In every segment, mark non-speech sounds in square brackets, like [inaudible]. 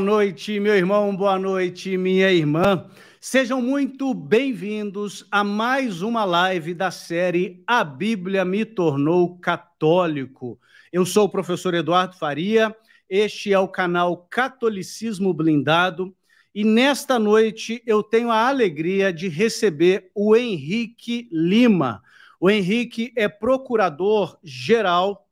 Boa noite, meu irmão, boa noite, minha irmã. Sejam muito bem-vindos a mais uma live da série A Bíblia me tornou católico. Eu sou o professor Eduardo Faria, este é o canal Catolicismo Blindado e nesta noite eu tenho a alegria de receber o Henrique Lima. O Henrique é procurador-geral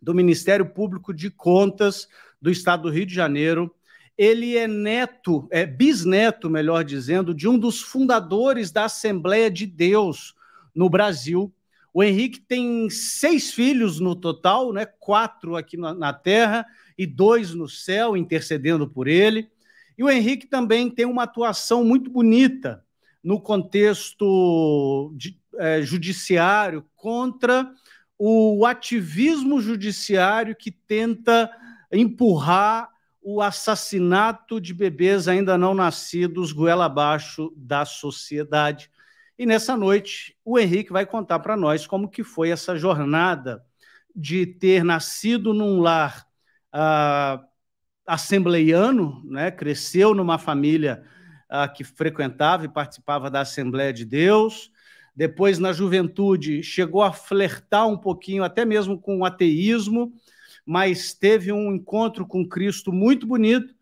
do Ministério Público de Contas do Estado do Rio de Janeiro ele é neto, é bisneto, melhor dizendo, de um dos fundadores da Assembleia de Deus no Brasil. O Henrique tem seis filhos no total, né? quatro aqui na, Terra e dois no céu, intercedendo por ele. E o Henrique também tem uma atuação muito bonita no contexto de, é, judiciário contra o ativismo judiciário que tenta empurrar o assassinato de bebês ainda não nascidos goela abaixo da sociedade. E nessa noite, o Henrique vai contar para nós como que foi essa jornada de ter nascido num lar ah, assembleiano, né? cresceu numa família ah, que frequentava e participava da Assembleia de Deus, depois na juventude chegou a flertar um pouquinho, até mesmo com o ateísmo, mas teve um encontro com Cristo muito bonito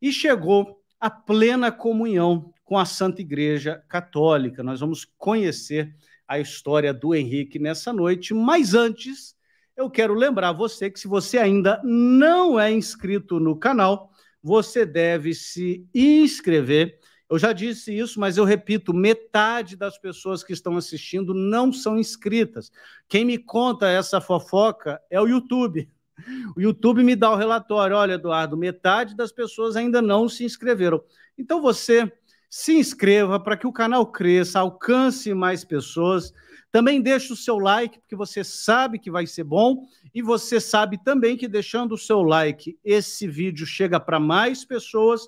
e chegou à plena comunhão com a Santa Igreja Católica. Nós vamos conhecer a história do Henrique nessa noite, mas antes eu quero lembrar você que se você ainda não é inscrito no canal, você deve se inscrever. Eu já disse isso, mas eu repito: metade das pessoas que estão assistindo não são inscritas. Quem me conta essa fofoca é o YouTube. [laughs] O YouTube me dá o relatório: olha, Eduardo, metade das pessoas ainda não se inscreveram. Então você se inscreva para que o canal cresça, alcance mais pessoas. Também deixe o seu like, porque você sabe que vai ser bom e você sabe também que deixando o seu like, esse vídeo chega para mais pessoas.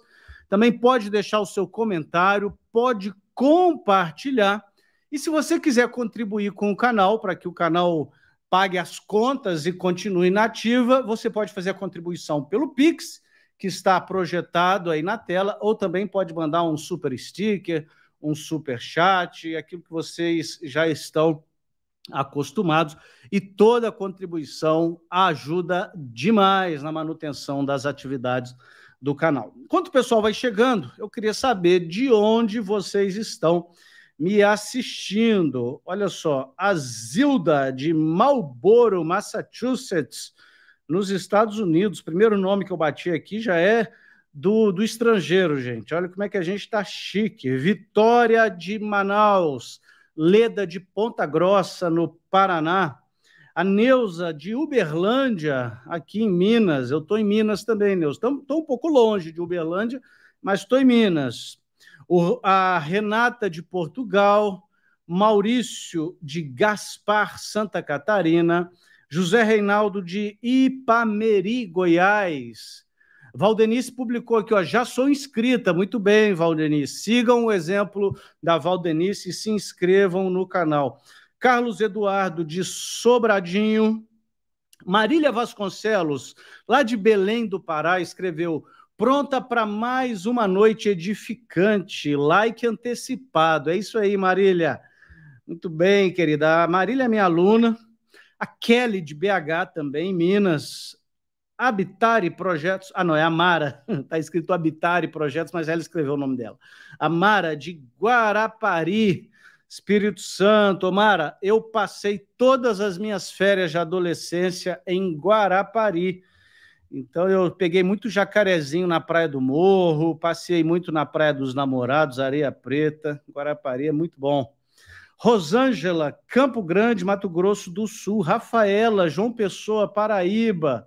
Também pode deixar o seu comentário, pode compartilhar. E se você quiser contribuir com o canal, para que o canal pague as contas e continue nativa, você pode fazer a contribuição pelo Pix, que está projetado aí na tela, ou também pode mandar um super sticker, um super chat, aquilo que vocês já estão acostumados e toda a contribuição ajuda demais na manutenção das atividades do canal. Enquanto o pessoal vai chegando, eu queria saber de onde vocês estão me assistindo. Olha só, a Zilda de Marlboro, Massachusetts, nos Estados Unidos. Primeiro nome que eu bati aqui já é do, do estrangeiro, gente. Olha como é que a gente está chique. Vitória de Manaus, Leda de Ponta Grossa, no Paraná. A Neuza de Uberlândia, aqui em Minas. Eu estou em Minas também, Neuza. Estou um pouco longe de Uberlândia, mas estou em Minas o, a Renata de Portugal, Maurício de Gaspar, Santa Catarina, José Reinaldo de Ipameri, Goiás. Valdenice publicou aqui, ó, já sou inscrita. Muito bem, Valdenice. Sigam o exemplo da Valdenice e se inscrevam no canal. Carlos Eduardo de Sobradinho. Marília Vasconcelos, lá de Belém do Pará, escreveu: pronta para mais uma noite edificante, like antecipado. É isso aí, Marília. Muito bem, querida. A Marília é minha aluna, a Kelly de BH também, Minas. Habitare Projetos. Ah, não, é a Mara. Está [laughs] escrito Habitare Projetos, mas ela escreveu o nome dela. A Mara de Guarapari, Espírito Santo. Mara, eu passei todas as minhas férias de adolescência em Guarapari então eu peguei muito jacarezinho na Praia do Morro, passei muito na Praia dos Namorados, Areia Preta, Guarapari, é muito bom. Rosângela, Campo Grande, Mato Grosso do Sul, Rafaela, João Pessoa, Paraíba,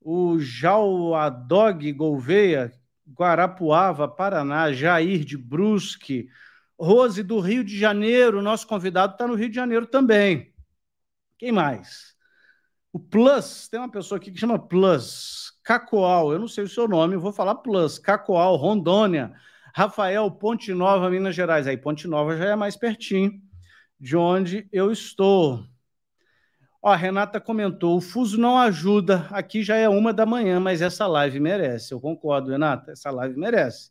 o Jauadog Gouveia, Guarapuava, Paraná, Jair de Brusque, Rose do Rio de Janeiro, nosso convidado está no Rio de Janeiro também. Quem mais? O Plus, tem uma pessoa aqui que chama Plus, Cacoal, eu não sei o seu nome, vou falar Plus, Cacoal, Rondônia, Rafael, Ponte Nova, Minas Gerais. Aí, Ponte Nova já é mais pertinho de onde eu estou. Ó, a Renata comentou: o fuso não ajuda. Aqui já é uma da manhã, mas essa live merece. Eu concordo, Renata, essa live merece.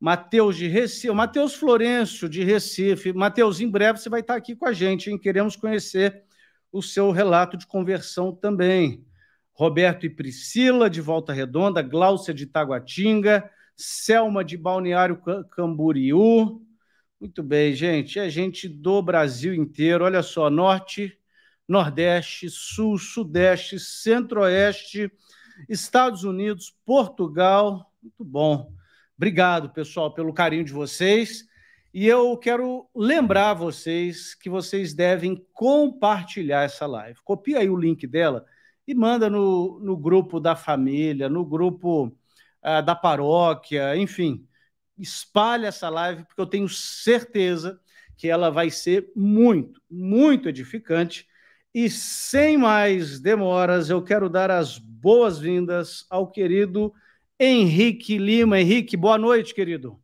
Matheus de Recife, Matheus Florencio de Recife. Matheus, em breve você vai estar aqui com a gente, hein? Queremos conhecer o seu relato de conversão também. Roberto e Priscila, de Volta Redonda, Gláucia de Taguatinga, Selma de Balneário Camboriú. Muito bem, gente. É gente do Brasil inteiro. Olha só, Norte, Nordeste, Sul, Sudeste, Centro-Oeste, Estados Unidos, Portugal. Muito bom. Obrigado, pessoal, pelo carinho de vocês. E eu quero lembrar vocês que vocês devem compartilhar essa live. Copia aí o link dela e manda no, no grupo da família, no grupo ah, da paróquia, enfim. Espalhe essa live, porque eu tenho certeza que ela vai ser muito, muito edificante. E sem mais demoras, eu quero dar as boas-vindas ao querido Henrique Lima. Henrique, boa noite, querido.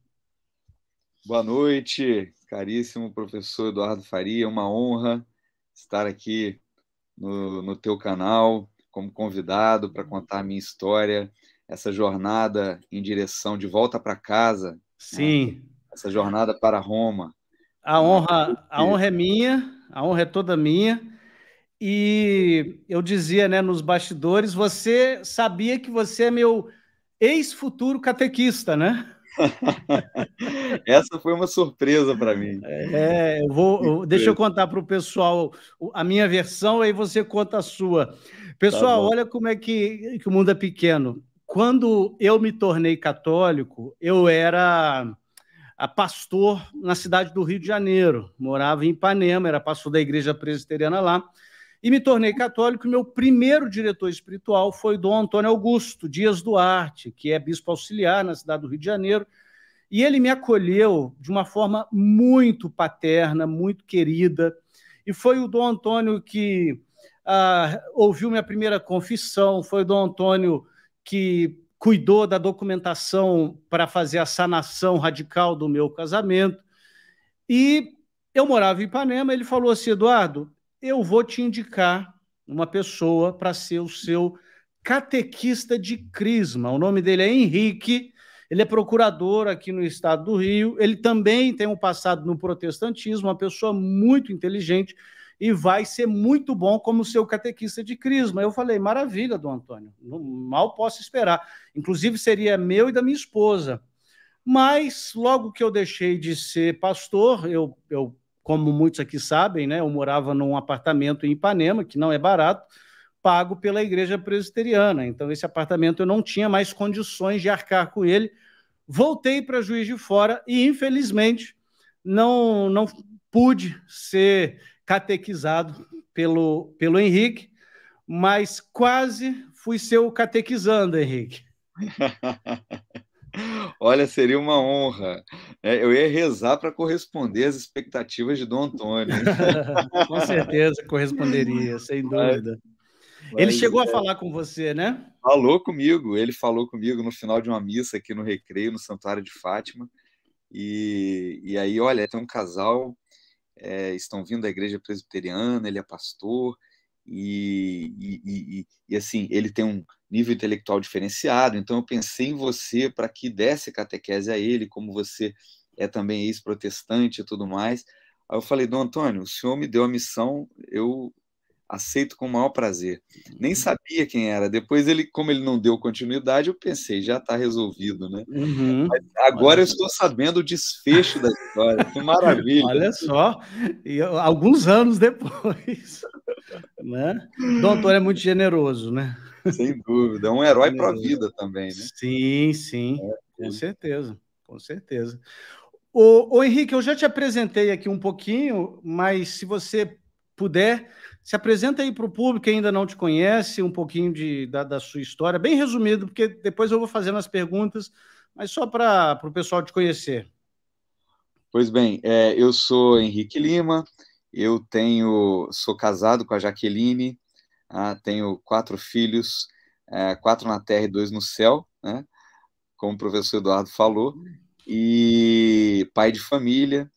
Boa noite, caríssimo professor Eduardo Faria. É Uma honra estar aqui no, no teu canal como convidado para contar a minha história, essa jornada em direção de volta para casa. Né? Sim. Né? Essa jornada para Roma. A honra, ah, a honra é minha, a honra é toda minha. E eu dizia, né, nos bastidores, você sabia que você é meu ex-futuro catequista, né? [laughs] Essa foi uma surpresa para mim. É, eu vou, deixa eu contar para o pessoal a minha versão, aí você conta a sua. Pessoal, tá olha como é que, que o mundo é pequeno. Quando eu me tornei católico, eu era pastor na cidade do Rio de Janeiro, morava em Ipanema, era pastor da igreja presbiteriana lá e me tornei católico. Meu primeiro diretor espiritual foi Dom Antônio Augusto Dias Duarte, que é bispo auxiliar na cidade do Rio de Janeiro, e ele me acolheu de uma forma muito paterna, muito querida. E foi o Dom Antônio que ah, ouviu minha primeira confissão, foi o Dom Antônio que cuidou da documentação para fazer a sanação radical do meu casamento. E eu morava em Ipanema, ele falou assim, Eduardo, eu vou te indicar uma pessoa para ser o seu catequista de crisma. O nome dele é Henrique, ele é procurador aqui no estado do Rio, ele também tem um passado no protestantismo, uma pessoa muito inteligente e vai ser muito bom como seu catequista de crisma. Eu falei, maravilha, Dom Antônio, mal posso esperar. Inclusive seria meu e da minha esposa. Mas logo que eu deixei de ser pastor, eu, eu como muitos aqui sabem, né, eu morava num apartamento em Ipanema, que não é barato, pago pela igreja presbiteriana. Então, esse apartamento eu não tinha mais condições de arcar com ele. Voltei para Juiz de Fora e, infelizmente, não, não pude ser catequizado pelo, pelo Henrique, mas quase fui seu catequizando, Henrique. [laughs] Olha, seria uma honra. É, eu ia rezar para corresponder às expectativas de Dom Antônio. [laughs] com certeza corresponderia, sem dúvida. ele chegou é. a falar com você, né? Falou comigo. Ele falou comigo no final de uma missa aqui no Recreio, no Santuário de Fátima. E, e aí, olha, tem um casal, é, estão vindo da igreja presbiteriana, ele é pastor. E, e, e, e, assim, ele tem um, nível intelectual diferenciado, então eu pensei em você para que desse catequese a ele, como você é também ex-protestante e tudo mais. Aí eu falei, Dom Antônio, o senhor me deu a missão, eu aceito com o maior prazer. Nem uhum. sabia quem era. Depois, ele, como ele não deu continuidade, eu pensei, já está resolvido, né? Uhum. agora Olha eu estou sabendo o desfecho da história. Que maravilha! Olha só, e alguns anos depois. [laughs] Né? Doutor é muito generoso, né? Sem dúvida. É um herói para a vida também, né? Sim, sim. É, com certeza. Com certeza. O, o, Henrique, eu já te apresentei aqui um pouquinho, mas se você puder, se apresenta aí para o público que ainda não te conhece, um pouquinho de, da, da sua história, bem resumido, porque depois eu vou fazendo as perguntas, mas só para o pessoal te conhecer. Pois bem, é, eu sou Henrique Lima, eu tenho, sou casado com a Jaqueline, ah, tenho quatro filhos, é, quatro na terra e dois no céu, né? como o professor Eduardo falou, e pai de família,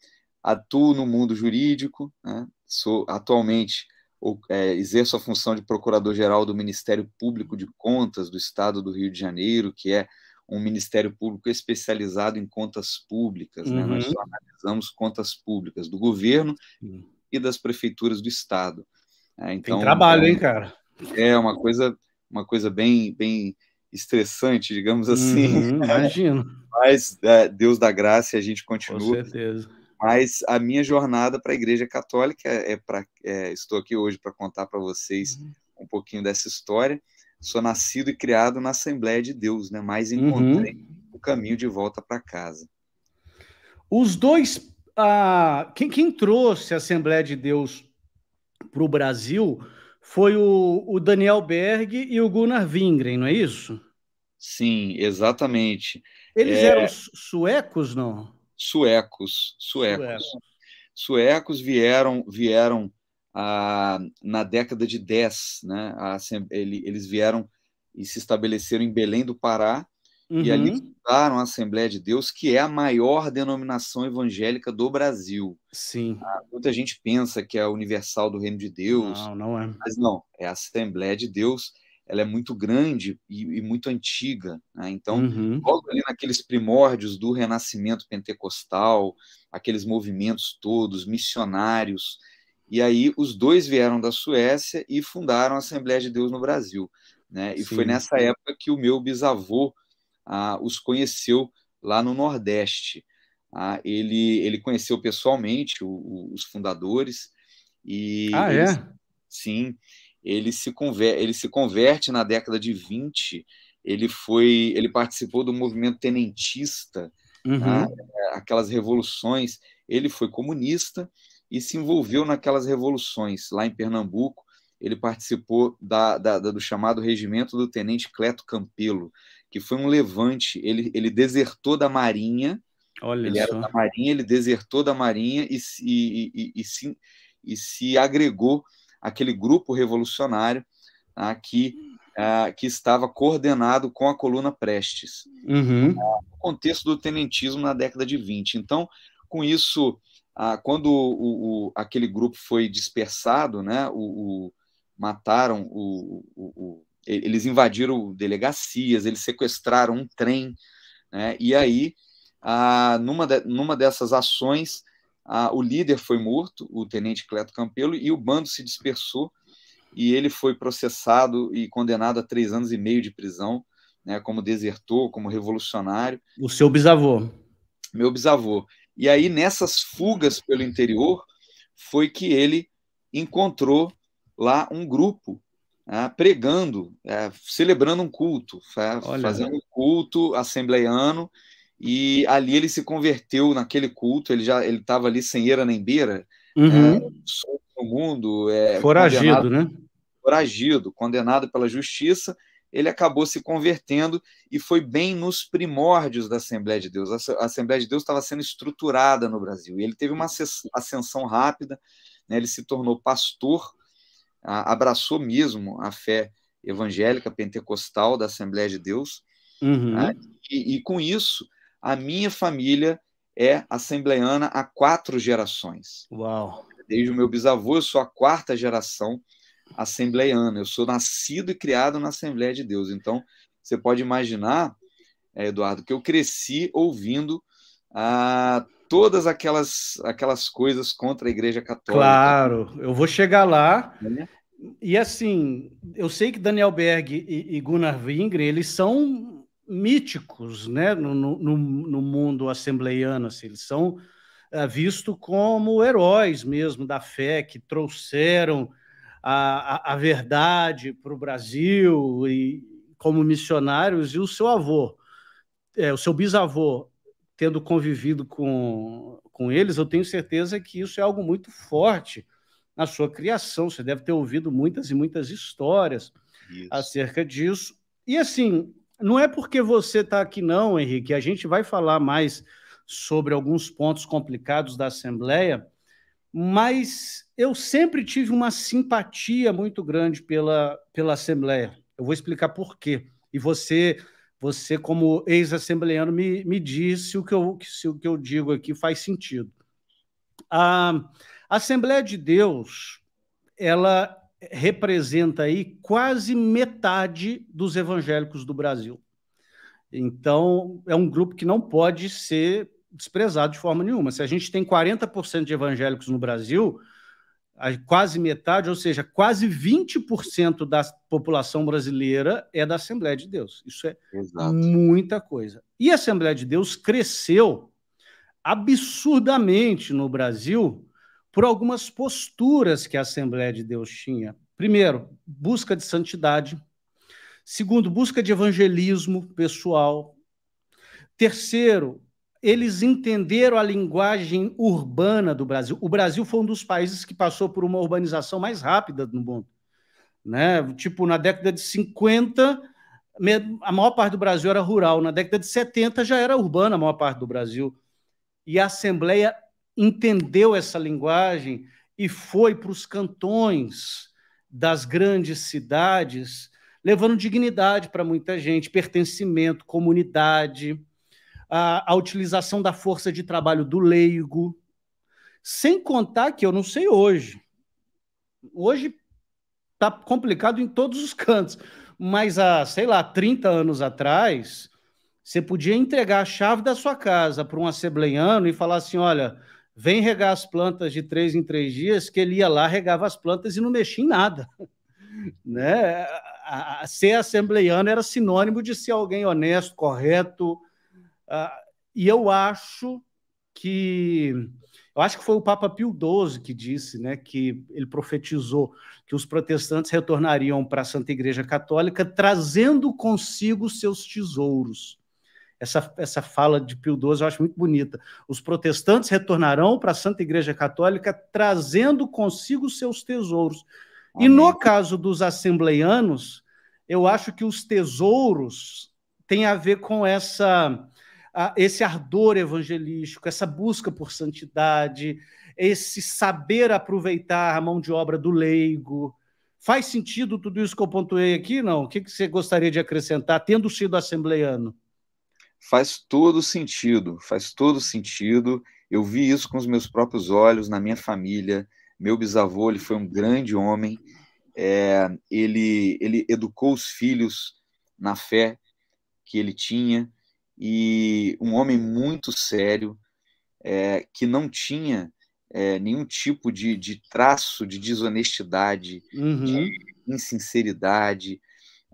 atuo no mundo jurídico, né? sou atualmente é, exerço a função de procurador-geral do Ministério Público de Contas do Estado do Rio de Janeiro, que é um Ministério Público especializado em contas públicas. Uhum. Né? Nós só uhum. analisamos contas públicas do governo uhum. e das prefeituras do Estado. É, então, Tem trabalho, é hein, cara? É uma coisa, uma coisa bem, bem estressante, digamos assim. Uhum, [laughs] imagino. Mas é, Deus da graça, a gente continua. Com certeza. Mas a minha jornada para a Igreja Católica é, é para é, estou aqui hoje para contar para vocês uhum. um pouquinho dessa história. Sou nascido e criado na Assembleia de Deus, né? Mas encontrei uhum. o caminho de volta para casa. Os dois, ah, quem, quem trouxe a Assembleia de Deus para o Brasil foi o, o, Daniel Berg e o Gunnar Wingren, não é isso? Sim, exatamente. Eles é... eram suecos, não? Suecos, suecos. Suecos, suecos vieram, vieram ah, na década de 10, né? A, ele, eles vieram e se estabeleceram em Belém do Pará, Uhum. E ali fundaram uhum. a Assembleia de Deus, que é a maior denominação evangélica do Brasil. Sim. Ah, muita gente pensa que é a universal do reino de Deus. Não, não é. Mas não, é a Assembleia de Deus. Ela é muito grande e, e muito antiga. Né? Então, uhum. logo ali naqueles primórdios do renascimento pentecostal, aqueles movimentos todos, missionários. E aí, os dois vieram da Suécia e fundaram a Assembleia de Deus no Brasil. Né? E Sim. foi nessa época que o meu bisavô ah, os conheceu lá no Nordeste. Ah, ele, ele conheceu pessoalmente o, o, os fundadores e ah, é? sim, ele se, conver, ele se converte na década de 20, ele foi ele participou do movimento tenentista, uhum. ah, aquelas revoluções, ele foi comunista e se envolveu naquelas revoluções lá em Pernambuco. Ele participou da, da, da do chamado Regimento do Tenente Cleto Campelo, que foi um levante. Ele, ele desertou da Marinha. Olha ele só. era da Marinha, ele desertou da Marinha e, e, e, e se, e se agregou àquele grupo revolucionário tá, que, ah, que estava coordenado com a coluna Prestes, uhum. Tá, no contexto do tenentismo na década de 20. Então, com isso, ah, quando o, o, aquele grupo foi dispersado, né, o, o mataram o, eles invadiram delegacias, eles sequestraram um trem, né? E aí, ah, numa, de, numa dessas ações, ah, o líder foi morto, o tenente Cleto Campelo, e o bando se dispersou e ele foi processado e condenado a três anos e meio de prisão, né? Como desertor, como revolucionário. O seu bisavô? Meu bisavô. E aí, nessas fugas pelo interior, foi que ele encontrou lá um grupo ah, pregando, é, celebrando um culto, fazendo um culto assembleiano, e ali ele se converteu naquele culto, ele já ele estava ali sem eira nem beira, é, uhum. é, no mundo. É, foragido, né? Foragido, condenado pela justiça, ele acabou se convertendo e foi bem nos primórdios da Assembleia de Deus. A Assembleia de Deus estava sendo estruturada no Brasil, e ele teve uma ascensão rápida, né, ele se tornou pastor abraçou mesmo a fé evangélica pentecostal da Assembleia de Deus. Uhum. Né? E, e, com isso, a minha família é assembleiana há quatro gerações. Uau! Desde o meu bisavô, eu sou a quarta geração assembleiana. Eu sou nascido e criado na Assembleia de Deus. Então, você pode imaginar, é, Eduardo, que eu cresci ouvindo ah, todas aquelas, aquelas coisas contra a Igreja Católica. Claro, eu vou chegar lá. É. E assim, eu sei que Daniel Berg e, e Gunnar Wingre eles são míticos né, no, no, no mundo assembleiano, assim, eles são é, eh, vistos como heróis mesmo da fé, que trouxeram a, a, a verdade para o Brasil e como missionários, e o seu avô, é, o seu bisavô tendo convivido com, com eles, eu tenho certeza que isso é algo muito forte na sua criação. Você deve ter ouvido muitas e muitas histórias isso. acerca disso. E assim, não é porque você está aqui, não, Henrique. A gente vai falar mais sobre alguns pontos complicados da Assembleia, mas eu sempre tive uma simpatia muito grande pela, pela Assembleia. Eu vou explicar por quê. E você você, como ex-assembleano, me, me diz se o, que eu, se o que eu digo aqui faz sentido. A Assembleia de Deus, ela representa aí quase metade dos evangélicos do Brasil. Então, é um grupo que não pode ser desprezado de forma nenhuma. Se a gente tem 40% de evangélicos no Brasil, quase metade, ou seja, quase 20% da população brasileira é da Assembleia de Deus. Isso é Exato. muita coisa. E a Assembleia de Deus cresceu absurdamente no Brasil por algumas posturas que a Assembleia de Deus tinha. Primeiro, busca de santidade. Segundo, busca de evangelismo pessoal. Terceiro, eles entenderam a linguagem urbana do Brasil. O Brasil foi um dos países que passou por uma urbanização mais rápida no mundo. Né? Tipo, na década de 50, a maior parte do Brasil era rural. Na década de 70 já era urbana a maior parte do Brasil. E a Assembleia entendeu essa linguagem e foi para os cantões das grandes cidades, levando dignidade para muita gente, pertencimento, comunidade a, a utilização da força de trabalho do leigo, sem contar que eu não sei hoje. Hoje está complicado em todos os cantos, mas há, sei lá, 30 anos atrás, você podia entregar a chave da sua casa para um assembleiano e falar assim: olha, vem regar as plantas de três em três dias, que ele ia lá, regava as plantas e não mexia em nada. [laughs] né? A, a, ser assembleiano era sinônimo de ser alguém honesto, correto, ah, e eu acho que eu acho que foi o Papa Pio XII que disse, né, que ele profetizou que os protestantes retornariam para a Santa Igreja Católica trazendo consigo seus tesouros. Essa, essa fala de Pio XII eu acho muito bonita. Os protestantes retornarão para a Santa Igreja Católica trazendo consigo seus tesouros. Amém. E no caso dos assembleianos, eu acho que os tesouros têm a ver com essa esse ardor evangelístico, essa busca por santidade, esse saber aproveitar a mão de obra do leigo. Faz sentido tudo isso que eu pontuei aqui, não? O que você gostaria de acrescentar, tendo sido assembleiano? Faz todo sentido, faz todo sentido. Eu vi isso com os meus próprios olhos, na minha família. Meu bisavô ele foi um grande homem, é, ele, ele educou os filhos na fé que ele tinha, e um homem muito sério, é, que não tinha é, nenhum tipo de, de, traço de desonestidade, uhum. de insinceridade.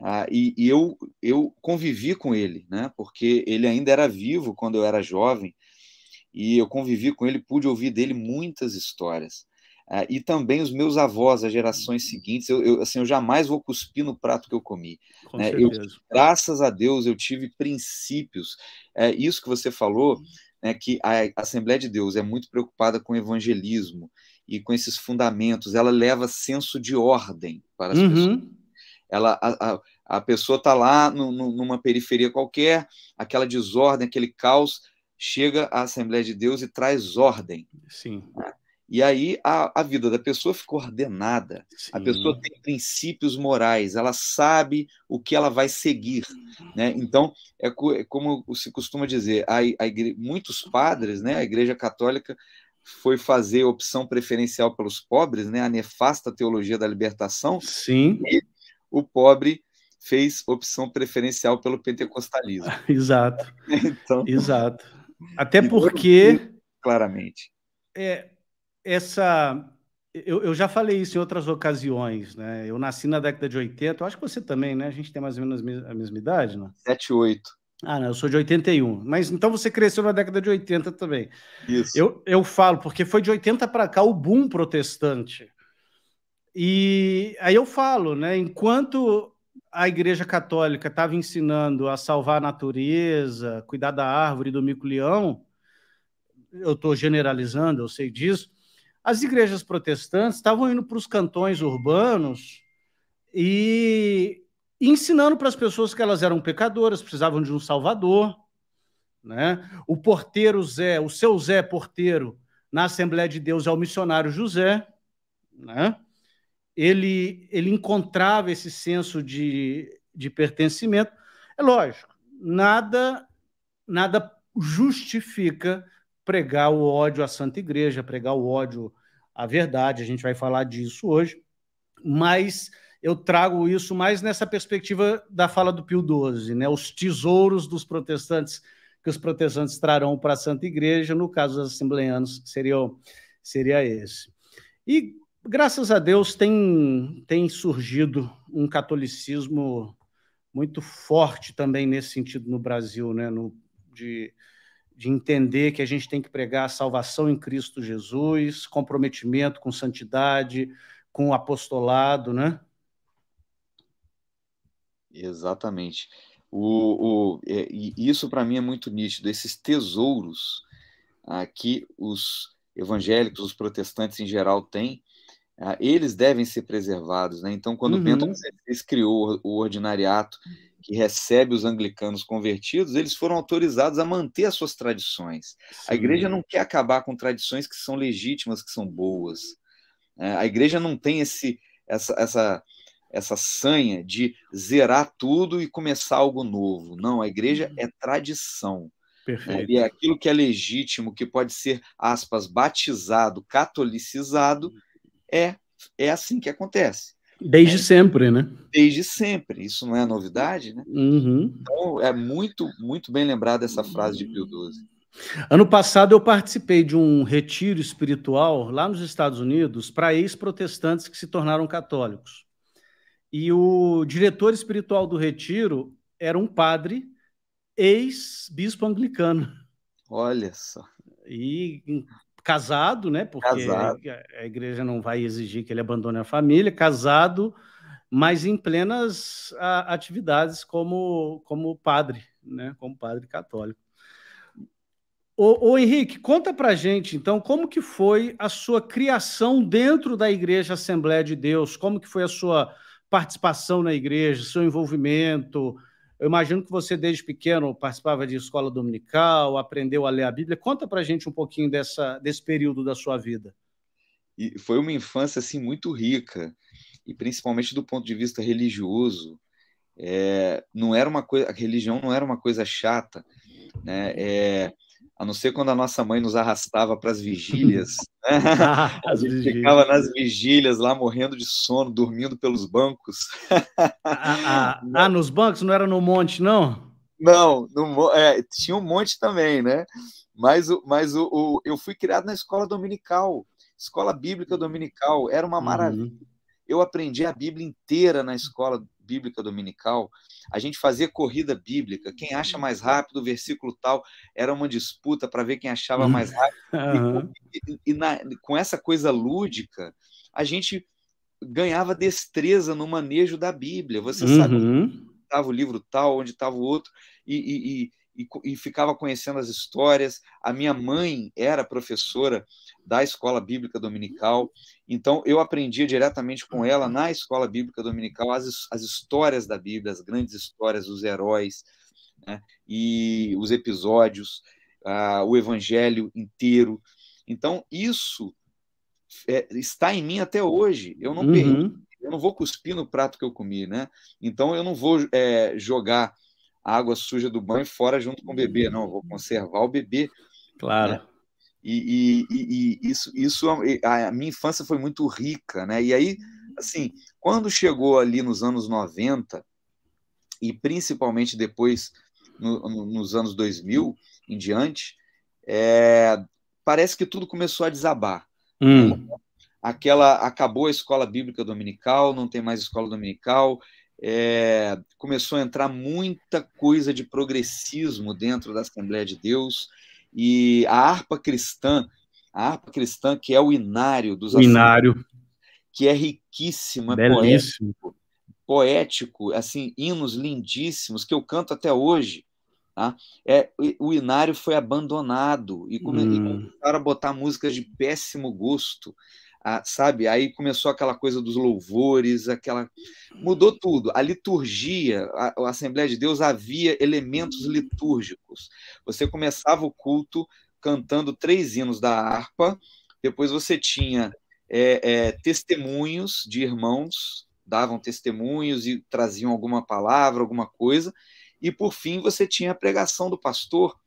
Ah, e, e eu, eu convivi com ele, né? porque ele ainda era vivo quando eu era jovem, e eu convivi com ele, pude ouvir dele muitas histórias. Uh, e também os meus avós, as gerações uhum. seguintes, eu, eu, assim, eu jamais vou cuspir no prato que eu comi. Né? Eu, graças a Deus eu tive princípios. É isso que você falou, uhum. né, que a Assembleia de Deus é muito preocupada com o evangelismo e com esses fundamentos. Ela leva senso de ordem para as uhum. pessoas. Ela, a, a, a pessoa está lá no, no, numa periferia qualquer, aquela desordem, aquele caos, chega à Assembleia de Deus e traz ordem. Sim. Né? E aí a, a vida da pessoa ficou ordenada. Sim. A pessoa tem princípios morais, ela sabe o que ela vai seguir. Né? Então, é, co, é como se costuma dizer, a, a igre, muitos padres, né, a Igreja Católica foi fazer opção preferencial pelos pobres, né, a nefasta teologia da libertação. Sim. E o pobre fez opção preferencial pelo pentecostalismo. [laughs] Exato. Então, Exato. Até porque claramente. É, essa. Eu, eu, já falei isso em outras ocasiões, né? Eu nasci na década de 80, eu acho que você também, né? A gente tem mais ou menos a mesma idade, né? 7, 8. Ah, não, eu sou de 81. Mas então você cresceu na década de 80 também. Isso. Eu, eu falo, porque foi de 80 para cá o boom protestante. E aí eu falo, né? Enquanto a Igreja Católica estava ensinando a salvar a natureza, cuidar da árvore do mico-leão, eu estou generalizando, eu sei disso, as igrejas protestantes estavam indo para os cantões urbanos e ensinando para as pessoas que elas eram pecadoras, precisavam de um salvador. Né? O porteiro Zé, o seu Zé porteiro, na Assembleia de Deus é o missionário José. Né? Ele, ele encontrava esse senso de, de pertencimento. É lógico, nada, nada justifica pregar o ódio à Santa Igreja, pregar o ódio à verdade. A gente vai falar disso hoje, mas eu trago isso mais nessa perspectiva da fala do Pio XII, né? Os tesouros dos protestantes que os protestantes trarão para a Santa Igreja, no caso dos assembleanos, seria, seria esse. E graças a Deus tem, tem surgido um catolicismo muito forte também nesse sentido no Brasil, né? No, de, de entender que a gente tem que pregar a salvação em Cristo Jesus, comprometimento com santidade, com apostolado, né? Exatamente. O, o é, isso para mim é muito nítido. Esses tesouros ah, que os evangélicos, os protestantes em geral têm, ah, eles devem ser preservados. Né? Então, quando uhum. Bento criou o ordinariato que recebe os anglicanos convertidos, eles foram autorizados a manter as suas tradições. Sim. A igreja não quer acabar com tradições que são legítimas, que são boas. Né? a igreja não tem esse, essa, essa, essa sanha de zerar tudo e começar algo novo. Não, a igreja hum. é tradição. Né? Perfeito. E é aquilo que é legítimo, que pode ser, aspas, batizado, catolicizado, hum. é, é assim que acontece. Desde é, sempre, né? Desde sempre, isso não é novidade, né? Uhum. Então é muito, muito bem lembrada essa frase de Pio XII. Ano passado eu participei de um retiro espiritual lá nos Estados Unidos para ex-protestantes que se tornaram católicos. E o diretor espiritual do retiro era um padre ex-bispo anglicano. Olha só. E casado, né? Porque casado. a igreja não vai exigir que ele abandone a família, casado, mas em plenas atividades como, como padre, né? Como padre católico. O Henrique, conta pra gente então como que foi a sua criação dentro da Igreja Assembleia de Deus, como que foi a sua participação na igreja, seu envolvimento, eu imagino que você, desde pequeno, participava de escola dominical, aprendeu a ler a Bíblia. Conta para gente um pouquinho dessa, desse período da sua vida. E foi uma infância assim muito rica, e principalmente do ponto de vista religioso. É, não era uma coisa, a religião não era uma coisa chata, né? É, a não ser quando a nossa mãe nos arrastava para né? [laughs] ah, [laughs] as vigílias. a gente ficava nas vigílias lá morrendo de sono, dormindo pelos bancos. ah, ah, [laughs] ah, nos bancos não era no monte, não? Não, no, é, tinha um monte também, né? Mas, mas o, o, eu fui criado na escola dominical, escola bíblica uhum. dominical, era uma maravilha. Uhum. Eu aprendi a Bíblia inteira na escola bíblica dominical, a gente fazia corrida bíblica. Quem acha mais uhum. rápido o versículo tal era uma disputa para ver quem achava uhum. mais rápido. [laughs] E, e, e na, com essa coisa lúdica, a gente ganhava destreza no manejo da Bíblia. Você uhum. sabe onde uhum. estava o livro tal, onde estava o outro, e, e e, e, ficava conhecendo as histórias. A minha mãe era professora da Escola Bíblica Dominical, então eu aprendia diretamente com ela na Escola Bíblica Dominical as, as histórias da Bíblia, as grandes histórias, os heróis né? e os episódios, uh, o Evangelho inteiro. Então isso é, está em mim até hoje. Eu não uhum. perdi, eu não vou cuspir no prato que eu comi, né? Então eu não vou é, jogar a água suja do banho fora junto com o bebê. Não, vou conservar o bebê. Claro. Né? E, e, e, isso, isso é, a minha infância foi muito rica, né? E aí, assim, quando chegou ali nos anos 90 e principalmente depois no, no, nos anos 2000 em diante, é, parece que tudo começou a desabar. Hum. Aquela acabou a escola bíblica dominical, não tem mais escola dominical, é, começou a entrar muita coisa de progressismo dentro da Assembleia de Deus e a harpa cristã, a harpa cristã que é o inário dos o inário que é riquíssima, é belíssimo, poético, poético, assim hinos lindíssimos que eu canto até hoje. Tá? É, o inário foi abandonado e, come, hum. e começaram a botar músicas de péssimo gosto a, sabe? Aí começou aquela coisa dos louvores, aquela mudou tudo. A liturgia, a, a Assembleia de Deus havia elementos litúrgicos. Você começava o culto cantando três hinos da harpa, depois você tinha é, é, testemunhos de irmãos, davam testemunhos e traziam alguma palavra, alguma coisa, e por fim você tinha a pregação do pastor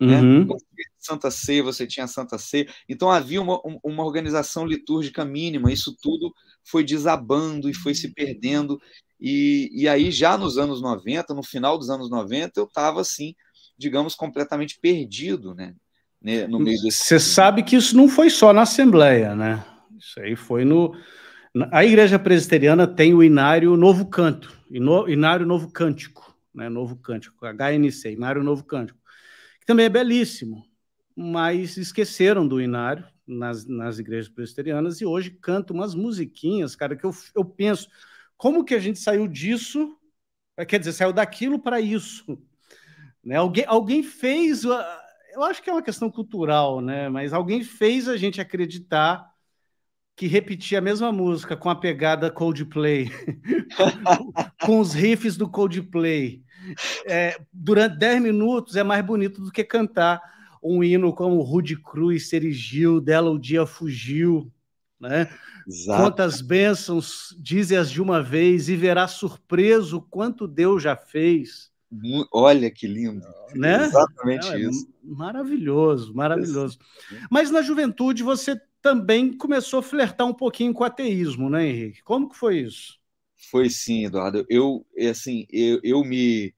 né? Uhum. Né? Santa Ceia, você tinha Santa Ceia. Então havia uma, uma organização litúrgica mínima. Isso tudo foi desabando e foi se perdendo. E, e aí, já nos anos 90, no final dos anos 90, eu estava assim, digamos, completamente perdido, né? né no hum, meio desse... Você sabe que isso não foi só na Assembleia, né? Isso aí foi no. A Igreja Presbiteriana tem o Inário Novo Canto, Inário Novo Cântico, né? Novo Cântico, HNC, Inário Novo Cântico. Também é belíssimo, mas esqueceram do Inário nas, nas igrejas presbiterianas e hoje canta umas musiquinhas, cara, que eu, eu penso, como que a gente saiu disso, é, quer dizer, saiu daquilo para isso? Né? Alguém, alguém fez, eu acho que é uma questão cultural, né? mas alguém fez a gente acreditar que repetir a mesma música com a pegada Coldplay, [laughs] com os riffs do Coldplay, é, durante 10 minutos é mais bonito do que cantar um hino como Rude Cruz se erigiu, dela o dia fugiu, né? Exato. Quantas bênçãos dize-as de uma vez e verá surpreso quanto Deus já fez. Olha que lindo, né? Exatamente é, isso. Maravilhoso, maravilhoso. Mas na juventude você também começou a flertar um pouquinho com o ateísmo, né, Henrique? Como que foi isso? Foi sim, Eduardo. Eu, é assim, eu, eu me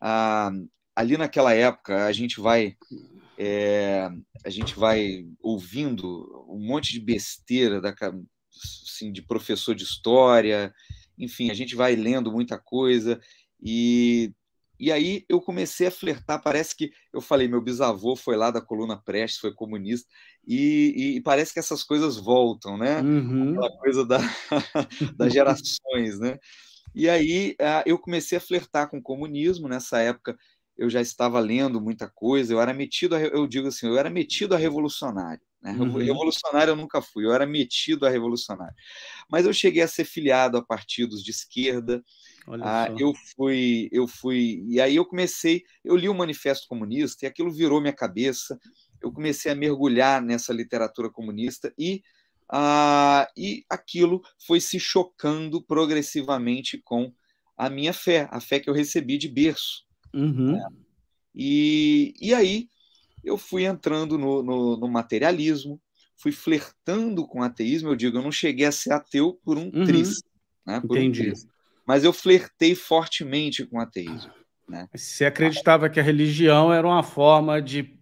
ah, ali naquela época a gente vai é, a gente vai ouvindo um monte de besteira da, assim, de professor de história, enfim, a gente vai lendo muita coisa e e aí eu comecei a flertar. Parece que eu falei, meu bisavô foi lá da coluna Prestes, foi comunista, e, e parece que essas coisas voltam, né? Uhum. Aquela coisa da, [laughs] das gerações, né? E aí ah, eu comecei a flertar com o comunismo. Nessa época eu já estava lendo muita coisa, eu era metido, a, eu digo assim, eu era metido a revolucionário. Né? Uhum. Revolucionário eu nunca fui, eu era metido a revolucionário. Mas eu cheguei a ser filiado a partidos de esquerda. Ah, eu fui, eu fui, e aí eu comecei, eu li o Manifesto Comunista e aquilo virou minha cabeça. Eu comecei a mergulhar nessa literatura comunista e ah, e aquilo foi se chocando progressivamente com a minha fé, a fé que eu recebi de berço. Uhum. Né? E, e aí eu fui entrando no, no, no, materialismo, fui flertando com o ateísmo. Eu digo, eu não cheguei a ser ateu por um uhum. tris. Né? Por Entendi. Um tris. Mas eu flertei fortemente com o ateísmo. Né? Você acreditava que a religião era uma forma de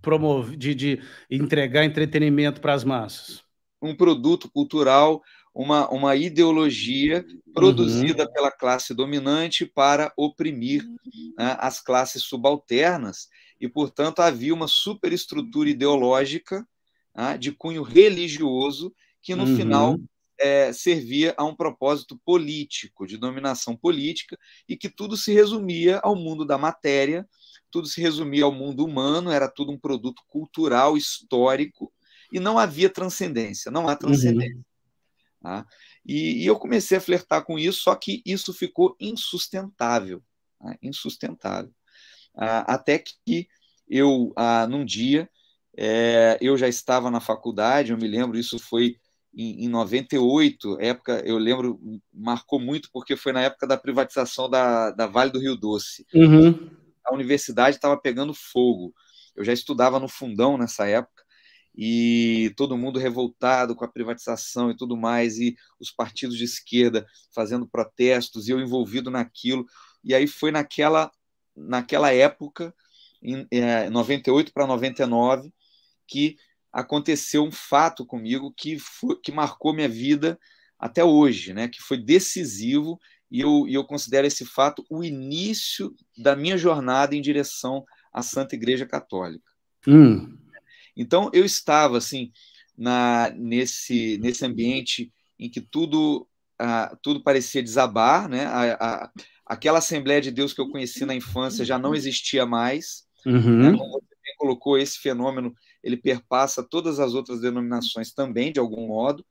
promover, de, de entregar entretenimento para as massas? um produto cultural, uma, uma ideologia uhum. produzida uhum. pela classe dominante para oprimir né, as classes subalternas. E, portanto, havia uma superestrutura ideológica né, de cunho religioso que, no uhum. final, é, servia a um propósito político, de dominação política, e que tudo se resumia ao mundo da matéria, tudo se resumia ao mundo humano, era tudo um produto cultural, histórico, e não havia transcendência, não há uhum. transcendência. Uhum. Tá? E, e, eu comecei a flertar com isso, só que isso ficou insustentável, tá? insustentável. Ah, até que eu, ah, num dia, é, eu já estava na faculdade, eu me lembro, isso foi em, em 98, época, eu lembro, marcou muito, porque foi na época da privatização da, da Vale do Rio Doce. Uhum. A universidade estava pegando fogo. Eu já estudava no fundão nessa época, e todo mundo revoltado com a privatização e tudo mais, e os partidos de esquerda fazendo protestos, e eu envolvido naquilo. E aí foi naquela, naquela época, em é, 98 para 99, que aconteceu um fato comigo que, foi, que marcou minha vida até hoje, né? que foi decisivo, e eu, e eu considero esse fato o início da minha jornada em direção à Santa Igreja Católica. Hum então eu estava assim na nesse nesse ambiente em que tudo ah, tudo parecia desabar, né? A, a, aquela Assembleia de Deus que eu conheci na infância já não existia mais. Uhum. Né? Como você colocou, esse fenômeno ele perpassa todas as outras denominações também, de algum modo.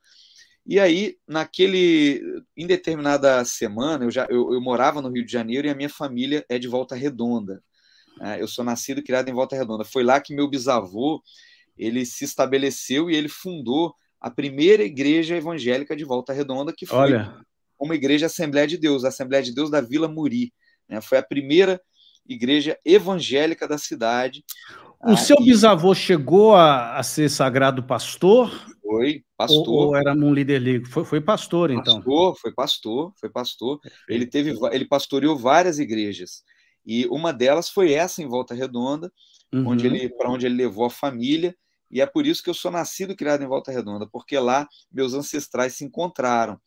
E aí, naquele, em determinada semana, eu, já, eu, eu morava no Rio de Janeiro e a minha família é de Volta Redonda. Né? Eu sou nascido e criado em Volta Redonda. Foi lá que meu bisavô ele se estabeleceu e ele fundou a primeira igreja evangélica de Volta Redonda, que foi Olha. uma igreja Assembleia de Deus, a Assembleia de Deus da Vila Muri. Né? Foi a primeira igreja evangélica da cidade. O ah, seu bisavô chegou a, a, ser sagrado pastor? Foi, pastor. Ou, ou era um líder leigo? Foi, foi pastor, então. Pastor, foi pastor, foi pastor. Ele teve, ele pastoreou várias igrejas. E uma delas foi essa em Volta Redonda, uhum. onde ele para onde ele levou a família e é por isso que eu sou nascido e criado em Volta Redonda, porque lá meus ancestrais se encontraram.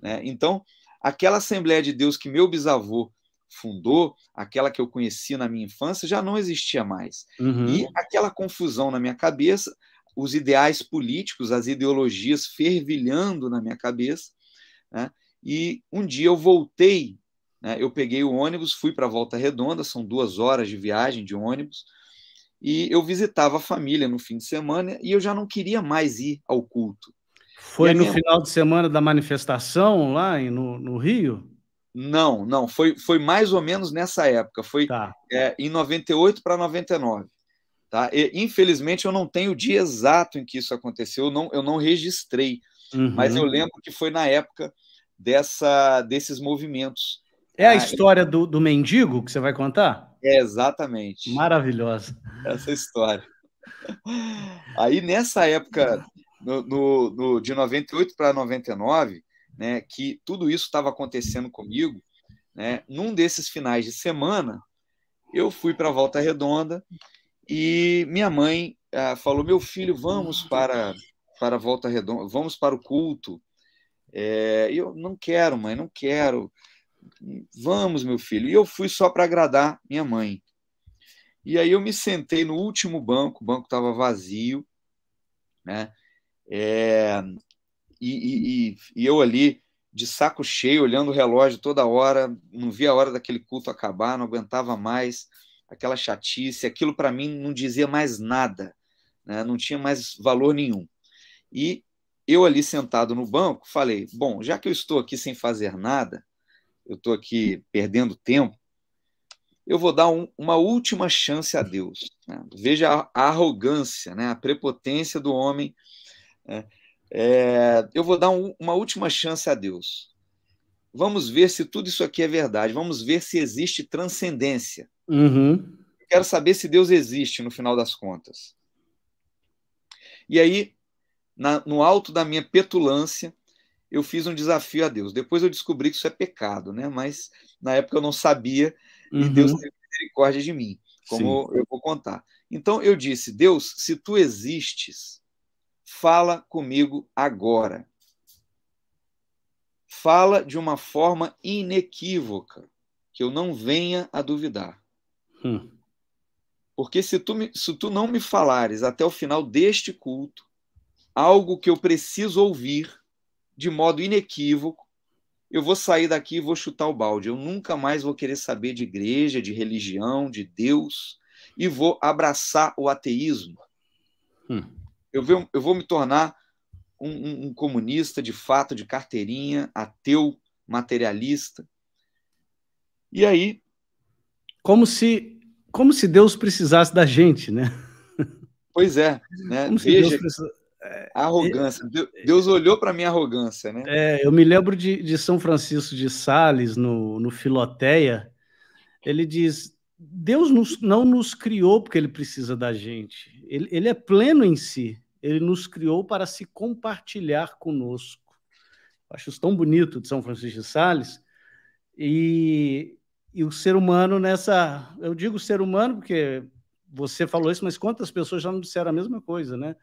Né? Então, aquela Assembleia de Deus que meu bisavô fundou, aquela que eu conheci na minha infância, já não existia mais. Uhum. E aquela confusão na minha cabeça, os ideais políticos, as ideologias fervilhando na minha cabeça. Né? E um dia eu voltei, né? eu peguei o ônibus, fui para Volta Redonda, são duas horas de viagem de ônibus e eu visitava a família no fim de semana e eu já não queria mais ir ao culto. Foi no final de semana da manifestação lá no, no, Rio? Não, não, foi, foi mais ou menos nessa época, foi tá. é, em 98 para 99. Tá? E, infelizmente eu não tenho o dia exato em que isso aconteceu, eu não, eu não registrei, uhum. mas eu lembro que foi na época dessa, desses movimentos. É a ah, história do, do mendigo que você vai contar? exatamente. Maravilhosa. Essa história. Aí, nessa época, no, no, no de 98 para 99, né, que tudo isso estava acontecendo comigo, né, num desses finais de semana, eu fui para Volta Redonda e minha mãe ah, falou: Meu filho, vamos para, para Volta Redonda, vamos para o culto. É, eu não quero, mãe, não quero. Vamos, meu filho. E eu fui só para agradar minha mãe. E aí eu me sentei no último banco, o banco estava vazio, né? É, e, e, e, eu ali, de saco cheio, olhando o relógio toda hora, não via a hora daquele culto acabar, não aguentava mais aquela chatice, aquilo para mim não dizia mais nada, né? não tinha mais valor nenhum. E eu ali sentado no banco, falei: bom, já que eu estou aqui sem fazer nada, eu estou aqui perdendo tempo, eu vou dar um, uma última chance a Deus. Né? Veja a, a, arrogância, né? a prepotência do homem. Né? É, eu vou dar um, uma última chance a Deus. Vamos ver se tudo isso aqui é verdade. Vamos ver se existe transcendência. Uhum. Quero saber se Deus existe no final das contas. E aí, na, no alto da minha petulância, eu fiz um desafio a Deus. Depois eu descobri que isso é pecado, né? Mas na época eu não sabia uhum. e Deus uhum. teve misericórdia de mim, como Sim. eu vou contar. Então eu disse: Deus, se tu existes, fala comigo agora. Fala de uma forma inequívoca, que eu não venha a duvidar. Hum. Porque se tu, me, se tu não me falares até o final deste culto algo que eu preciso ouvir, de modo inequívoco, eu vou sair daqui e vou chutar o balde. Eu nunca mais vou querer saber de igreja, de religião, de Deus, e vou abraçar o ateísmo. Hum. Eu, vou, eu, vou, me tornar um, um, um comunista de fato, de carteirinha, ateu, materialista. E aí. Como se como se Deus precisasse da gente, né? Pois é, [laughs] né? Como se Veja, Deus é, arrogância. Deus é. olhou para minha arrogância, né? É, eu me lembro de, de São Francisco de Sales, no, no Filoteia. Ele diz: Deus nos, não nos criou porque ele precisa da gente. Ele, ele é pleno em si. Ele nos criou para se compartilhar conosco. acho isso tão bonito de São Francisco de Sales. E, e o ser humano nessa. Eu digo ser humano porque você falou isso, mas quantas pessoas já não disseram a mesma coisa, né?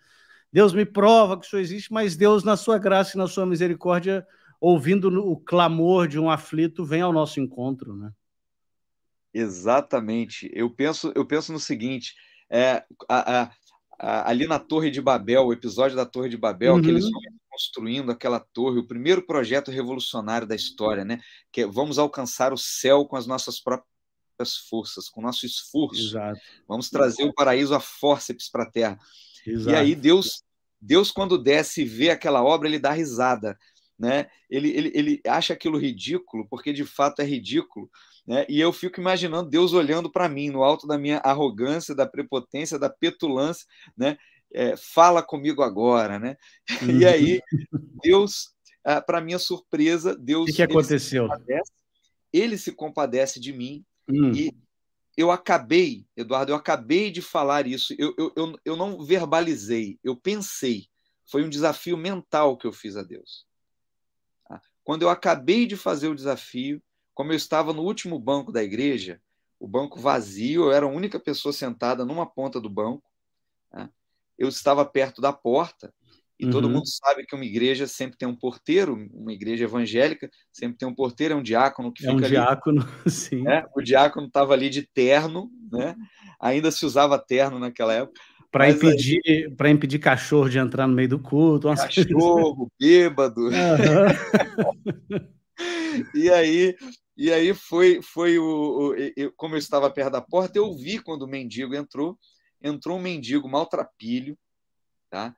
Deus me prova que o Senhor existe, mas Deus, na sua graça e na sua misericórdia, ouvindo o clamor de um aflito, vem ao nosso encontro, né? Exatamente. Eu penso, eu penso no seguinte: é, a, a, a, ali na Torre de Babel, o episódio da Torre de Babel, uhum. aqueles estão construindo aquela torre, o primeiro projeto revolucionário da história, né? Que é, vamos alcançar o céu com as nossas próprias forças, com o nosso esforço. Exato. Vamos trazer Exato. o paraíso a força para a terra. Exato. E aí Deus, Deus quando desce e vê aquela obra, ele dá risada. Né? Ele, ele, ele acha aquilo ridículo, porque de fato é ridículo. Né? E eu fico imaginando Deus olhando para mim, no alto da minha arrogância, da prepotência, da petulância, né? É, fala comigo agora, né? [laughs] E aí, uhum. Deus, ah, para minha surpresa, Deus. O que, que, aconteceu? Ele se, ele se compadece, de mim hum. e eu acabei, Eduardo, eu acabei de falar isso. Eu, eu, eu, eu não verbalizei, eu pensei. Foi um desafio mental que eu fiz a Deus. Tá? Quando eu acabei de fazer o desafio, como eu estava no último banco da igreja, o banco vazio, eu era a única pessoa sentada numa ponta do banco, tá? eu estava perto da porta e uhum. todo mundo sabe que uma igreja sempre tem um porteiro, uma igreja evangélica sempre tem um porteiro, é um diácono que é fica um ali. diácono, [laughs] sim. Né? O diácono estava ali de terno, né? Ainda se usava terno naquela época. Para impedir, aí... impedir cachorro de entrar no meio do culto. Assim. Cachorro, bêbado. Uhum. [laughs] e aí e aí foi foi o, o eu, como eu estava perto da porta eu vi quando o mendigo entrou entrou um mendigo maltrapilho tá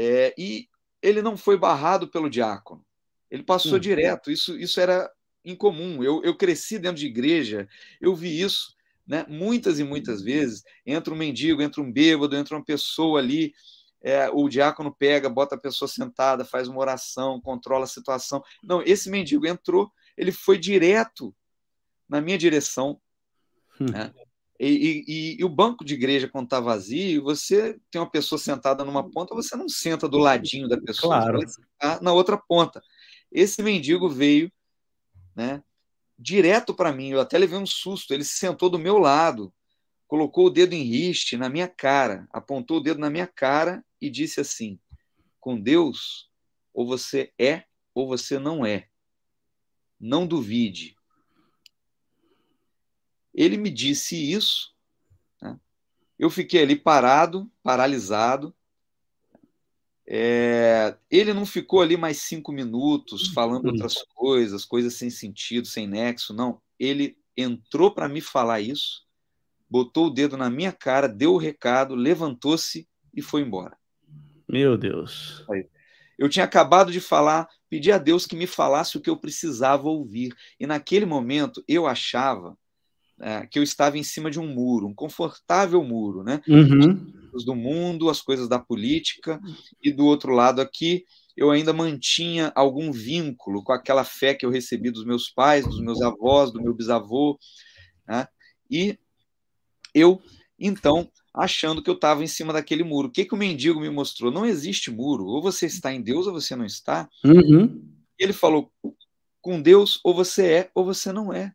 é, e ele não foi barrado pelo diácono. Ele passou hum. direto. Isso, isso era incomum. Eu, eu cresci dentro de igreja, eu vi isso né? muitas e muitas vezes. Entra um mendigo, entra um bêbado, entra uma pessoa ali. É, o diácono pega, bota a pessoa sentada, faz uma oração, controla a situação. Não, esse mendigo entrou, ele foi direto na minha direção. Hum. Né? E, e, e, o banco de igreja, quando está vazio, você tem uma pessoa sentada numa ponta, você não senta do ladinho da pessoa, claro. você está na outra ponta. Esse mendigo veio né, direto para mim, eu até levei um susto. Ele se sentou do meu lado, colocou o dedo em riste na minha cara, apontou o dedo na minha cara e disse assim: Com Deus, ou você é ou você não é. Não duvide, ele me disse isso. Né? Eu fiquei ali parado, paralisado. É, ele não ficou ali mais cinco minutos falando uhum. outras coisas, coisas sem sentido, sem nexo, não. Ele entrou para me falar isso, botou o dedo na minha cara, deu o recado, levantou-se e foi embora. Meu Deus. Eu tinha acabado de falar, pedi a Deus que me falasse o que eu precisava ouvir. E naquele momento eu achava é, que eu estava em cima de um muro, um confortável muro, né? Uhum. As coisas do mundo, as coisas da política, e do outro lado aqui eu ainda mantinha algum vínculo com aquela fé que eu recebi dos meus pais, dos meus avós, do meu bisavô, né? E eu, então, achando que eu estava em cima daquele muro. O que, que o mendigo me mostrou? Não existe muro. Ou você está em Deus ou você não está. Uhum. Ele falou: com Deus, ou você é ou você não é.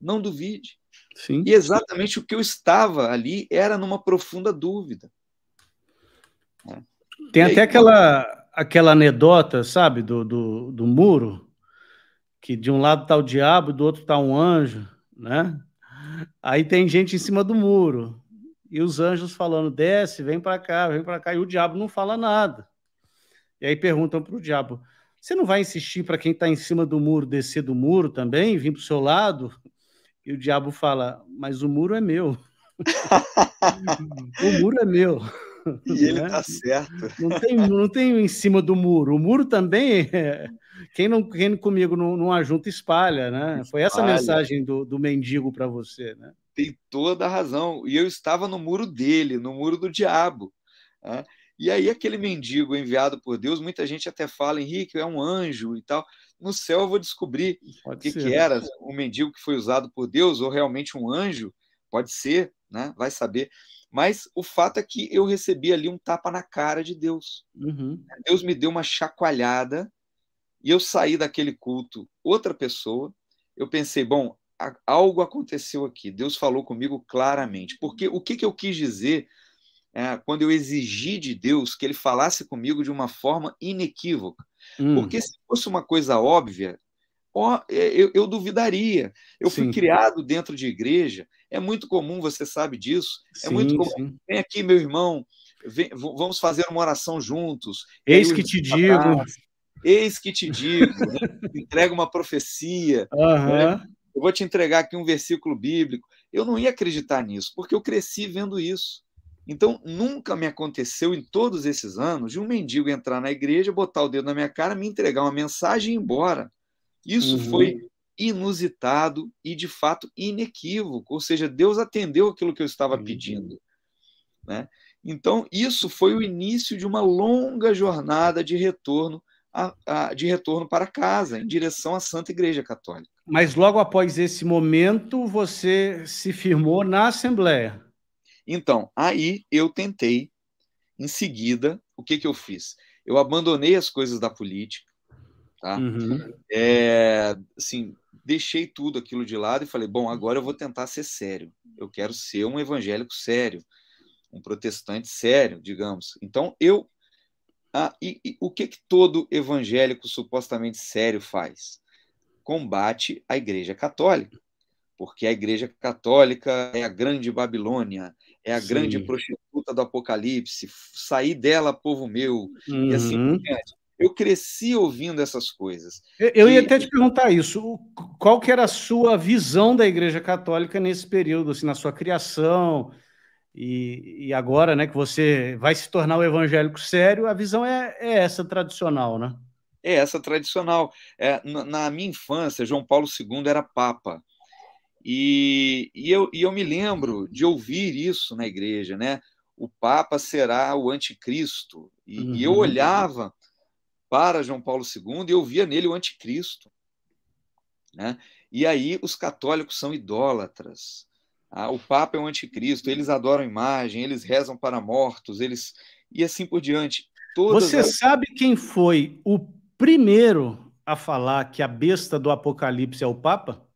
Não duvide. Sim. E exatamente o que eu estava ali era numa profunda dúvida. É. Tem até aquela, como... aquela anedota, sabe, do, do, do muro, que de um lado está o diabo, do outro está um anjo, né? Aí tem gente em cima do muro e os anjos falando: desce, vem para cá, vem para cá, e o diabo não fala nada. E aí perguntam para o diabo: você não vai insistir para quem está em cima do muro descer do muro também, vir para o seu lado? E o diabo fala: Mas o muro é meu. [laughs] o muro é meu. E ele né? tá certo. Não tem, não tem em cima do muro. O muro também é. Quem, não, quem comigo não, não ajunta, espalha, né? Espalha. Foi essa a mensagem do, do mendigo para você, né? Tem toda a razão. E eu estava no muro dele, no muro do diabo. Né? E aí, aquele mendigo enviado por Deus, muita gente até fala, Henrique, é um anjo e tal no céu eu vou descobrir o que, que, né? era, um mendigo que foi usado por Deus ou realmente um anjo, pode ser, né? Vai saber. Mas o fato é que eu recebi ali um tapa na cara de Deus. Uhum. Deus me deu uma chacoalhada e eu saí daquele culto outra pessoa. Eu pensei, bom, algo aconteceu aqui. Deus falou comigo claramente. Porque o que, que eu quis dizer é, quando eu exigi de Deus que ele falasse comigo de uma forma inequívoca? Hum. Porque se fosse uma coisa óbvia, ó, é, eu, eu duvidaria. Eu sim. fui criado dentro de igreja, é muito comum, você sabe disso. Sim, é muito comum. Sim. Vem aqui, meu irmão, vem, vamos fazer uma oração juntos. Eis que te digo. Eis né, que te digo. entrega uma profecia. Uhum. Né? Eu vou te entregar aqui um versículo bíblico. Eu não ia acreditar nisso, porque eu cresci vendo isso. Então, nunca me aconteceu em todos esses anos de um mendigo entrar na igreja, botar o dedo na minha cara, me entregar uma mensagem e ir embora. Isso uhum. foi inusitado e, de fato, inequívoco. Ou seja, Deus atendeu aquilo que eu estava uhum. pedindo. Né? Então, isso foi o início de uma longa jornada de retorno a, a, de retorno para casa, em direção à Santa Igreja Católica. Mas logo após esse momento, você se firmou na Assembleia. Então, aí eu tentei, em seguida, o que, que eu fiz? Eu abandonei as coisas da política, tá? Uhum. É, assim, deixei tudo aquilo de lado e falei, bom, agora eu vou tentar ser sério. Eu quero ser um evangélico sério, um protestante sério, digamos. Então, eu... Ah, e, e o que, que todo evangélico supostamente sério faz? Combate a igreja católica porque a Igreja Católica é a grande Babilônia, é a Sim. grande prostituta do Apocalipse, saí dela, povo meu, uhum. e assim uhum. por diante. Eu cresci ouvindo essas coisas. Eu, eu ia até te perguntar isso. Qual que era a sua visão da Igreja Católica nesse período, assim, na sua criação e, e agora, né, que você vai se tornar um evangélico sério? A visão é, é essa tradicional, né? É essa tradicional. É, na, na minha infância, João Paulo II era papa. E, e, eu, e eu me lembro de ouvir isso na igreja, né? O Papa será o anticristo. E, uhum. e eu uhum. olhava para João Paulo II e eu via nele o anticristo. Né? E aí os católicos são idólatras. Ah, o Papa é um anticristo, eles adoram imagem, eles rezam para mortos, eles e assim por diante. Todas Você as... sabe quem foi o primeiro a falar que a besta do Apocalipse é o Papa?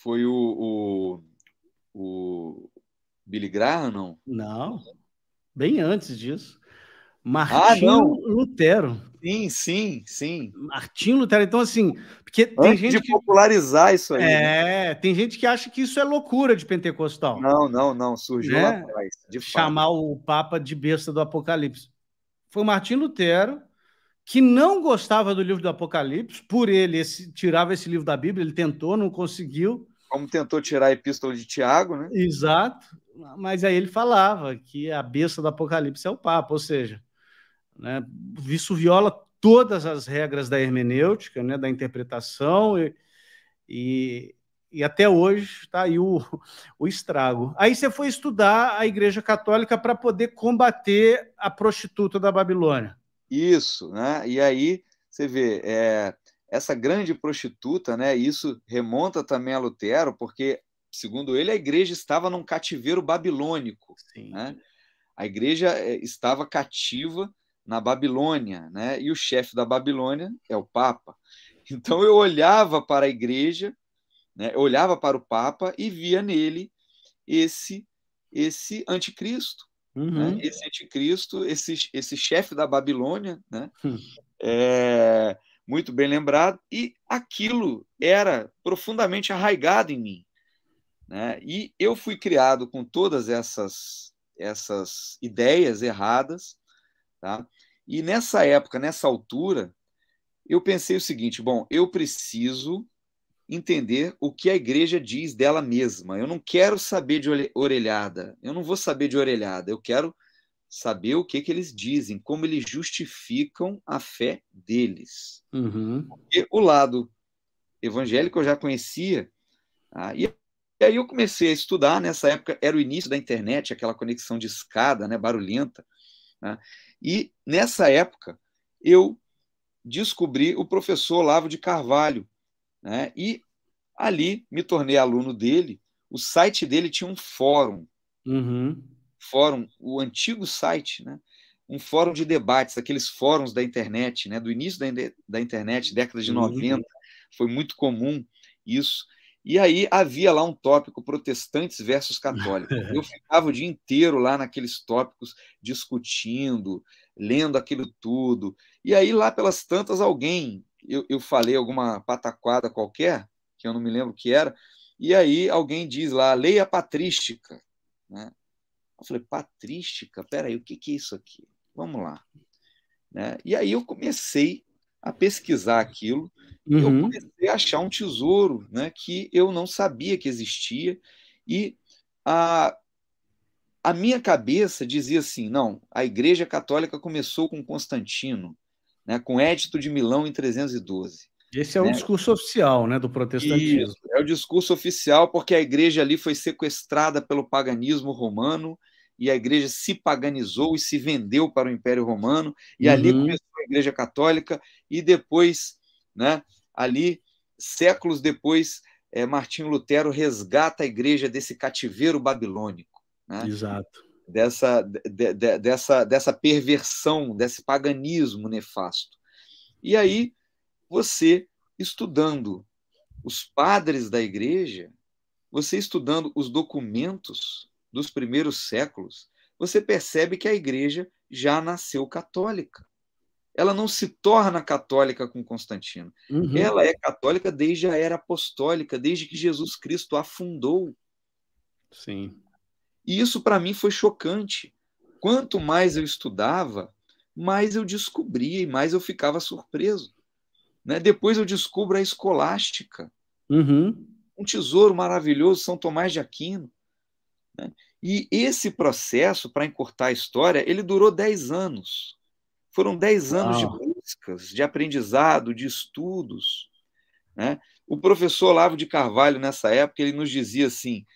Foi o, o, o Billy Graham, não? Não, bem antes disso. Ah, Martinho ah, Lutero. Sim, sim, sim. Martinho Lutero. Então, assim, porque tem Antes gente. De que... popularizar isso aí. É, né? tem gente que acha que isso é loucura de pentecostal. Não, não, não. Surgiu né? lá atrás. Chamar fato. o Papa de besta do Apocalipse. Foi o Martinho Lutero que não gostava do livro do Apocalipse, por ele esse, tirava esse livro da Bíblia, ele tentou, não conseguiu. Como tentou tirar a epístola de Tiago, né? Exato, mas aí ele falava que a besta do Apocalipse é o Papa, ou seja, né, isso viola todas as regras da hermenêutica, né, da interpretação, e, e, e até hoje está aí o, o estrago. Aí você foi estudar a Igreja Católica para poder combater a prostituta da Babilônia. Isso, né? E aí você vê, é, essa grande prostituta, né? Isso remonta também a Lutero, porque, segundo ele, a igreja estava num cativeiro babilônico. Sim. Né? A igreja é, estava cativa na Babilônia, né? E o chefe da Babilônia é o Papa. [laughs] Então eu olhava para a igreja, né? Eu olhava para o Papa e via nele esse esse anticristo, né? Uhum. Né? Esse anticristo, esse, esse chefe da Babilônia, né? Uhum. É, muito bem lembrado, e aquilo era profundamente arraigado em mim. Né? E eu fui criado com todas essas, essas ideias erradas, tá? e nessa época, nessa altura, eu pensei o seguinte: bom, eu preciso entender o que a igreja diz dela mesma. Eu não quero saber de orelhada, eu não vou saber de orelhada, eu quero saber o que, que eles dizem, como eles justificam a fé deles. Uhum. Porque o lado evangélico eu já conhecia, ah, e aí eu comecei a estudar, nessa época era o início da internet, aquela conexão de escada, né, barulhenta, né. e nessa época eu descobri o professor Olavo de Carvalho, né? E ali me tornei aluno dele. O site dele tinha um fórum, uhum. fórum, o antigo site, né? um fórum de debates, aqueles fóruns da internet, né? do início da, da internet, década de uhum. 90, foi muito comum isso. E aí havia lá um tópico protestantes versus católicos. [laughs] Eu ficava o dia inteiro lá naqueles tópicos discutindo, lendo aquilo tudo. E aí lá pelas tantas alguém eu, eu falei alguma pataquada qualquer, que eu não me lembro o que era, e aí alguém diz lá, Leia patrística. Né? Eu falei, patrística? Peraí, o que, que é isso aqui? Vamos lá. Né? E aí eu comecei a pesquisar aquilo uhum. e eu uhum. comecei a achar um tesouro né, que eu não sabia que existia e a, a minha cabeça dizia assim, não, a igreja católica começou com Constantino, né, com Édito de Milão em 312. Esse é o né? discurso oficial né, do protestantismo. Isso, é o discurso oficial, porque a igreja ali foi sequestrada pelo paganismo romano e a igreja se paganizou e se vendeu para o Império Romano, e uhum. ali começou a Igreja Católica, e depois, né, ali, séculos depois, é, Martinho Lutero resgata a igreja desse cativeiro babilônico. Né? Exato dessa, de, de, dessa, dessa perversão, desse paganismo nefasto. E aí, você estudando os padres da igreja, você estudando os documentos dos primeiros séculos, você percebe que a igreja já nasceu católica. Ela não se torna católica com Constantino. Uhum. Ela é católica desde a era apostólica, desde que Jesus Cristo a fundou. Sim. E isso para mim foi chocante. Quanto mais eu estudava, mais eu descobria e mais eu ficava surpreso. Né? Depois eu descubro a escolástica, uhum. um tesouro maravilhoso, São Tomás de Aquino. Né? E esse processo, para encurtar a história, ele durou 10 anos. Foram 10 anos Uau. de buscas, de aprendizado, de estudos. Né? O professor Lavo de Carvalho, nessa época, ele nos dizia assim: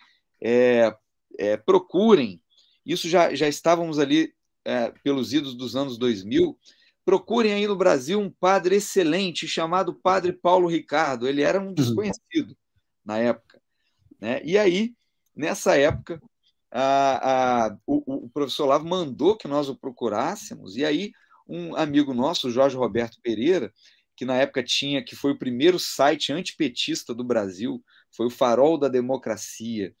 é, é, procurem, isso já, já estávamos ali é, pelos idos dos anos 2000, procurem aí no Brasil um padre excelente chamado Padre Paulo Ricardo, ele era um uhum. desconhecido na época. Né? E aí, nessa época, a, a, o, o, professor Lavo mandou que nós o procurássemos, e aí um amigo nosso, Jorge Roberto Pereira, que na época tinha, que foi o primeiro site antipetista do Brasil, foi o Farol da Democracia,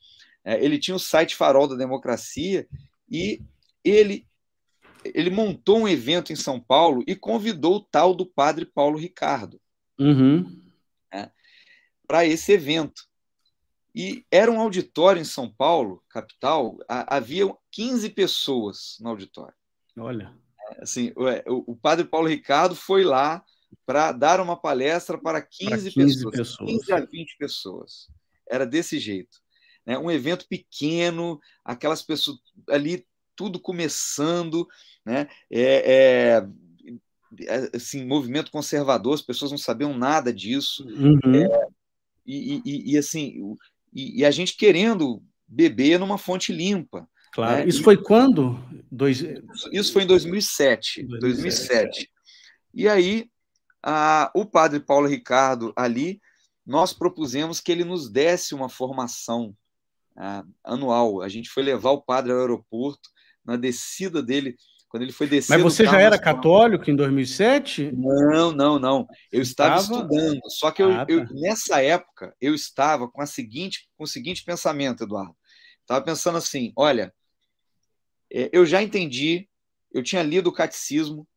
é, ele tinha o site Farol da Democracia e ele ele montou um evento em São Paulo e convidou o tal do padre Paulo Ricardo uhum. né, para esse evento. E era um auditório em São Paulo, capital, a, havia 15 pessoas no auditório. Olha. É, assim, o, o padre Paulo Ricardo foi lá para dar uma palestra para 15, 15 pessoas, pessoas. 15 a 20 pessoas. Era desse jeito. Né? Um evento pequeno, aquelas pessoas ali tudo começando, né? É, é, assim, movimento conservador, as pessoas não sabiam nada disso. Uhum. É, e, e, e, assim, e, e, a gente querendo beber numa fonte limpa. Claro. Né? Isso foi quando? Dois... Isso, isso foi em 2007. 2007. 2007. E aí, a, o padre Paulo Ricardo ali, nós propusemos que ele nos desse uma formação ah, anual. A gente foi levar o padre ao aeroporto, na descida dele, quando ele foi descer. Mas você já era católico em 2007? Não, não, não. Eu estava, estava? estudando. Só que eu, ah, tá. eu, nessa época eu estava com, a seguinte, com o seguinte pensamento, Eduardo. Estava pensando assim: olha, é, eu já entendi, eu tinha lido o catecismo,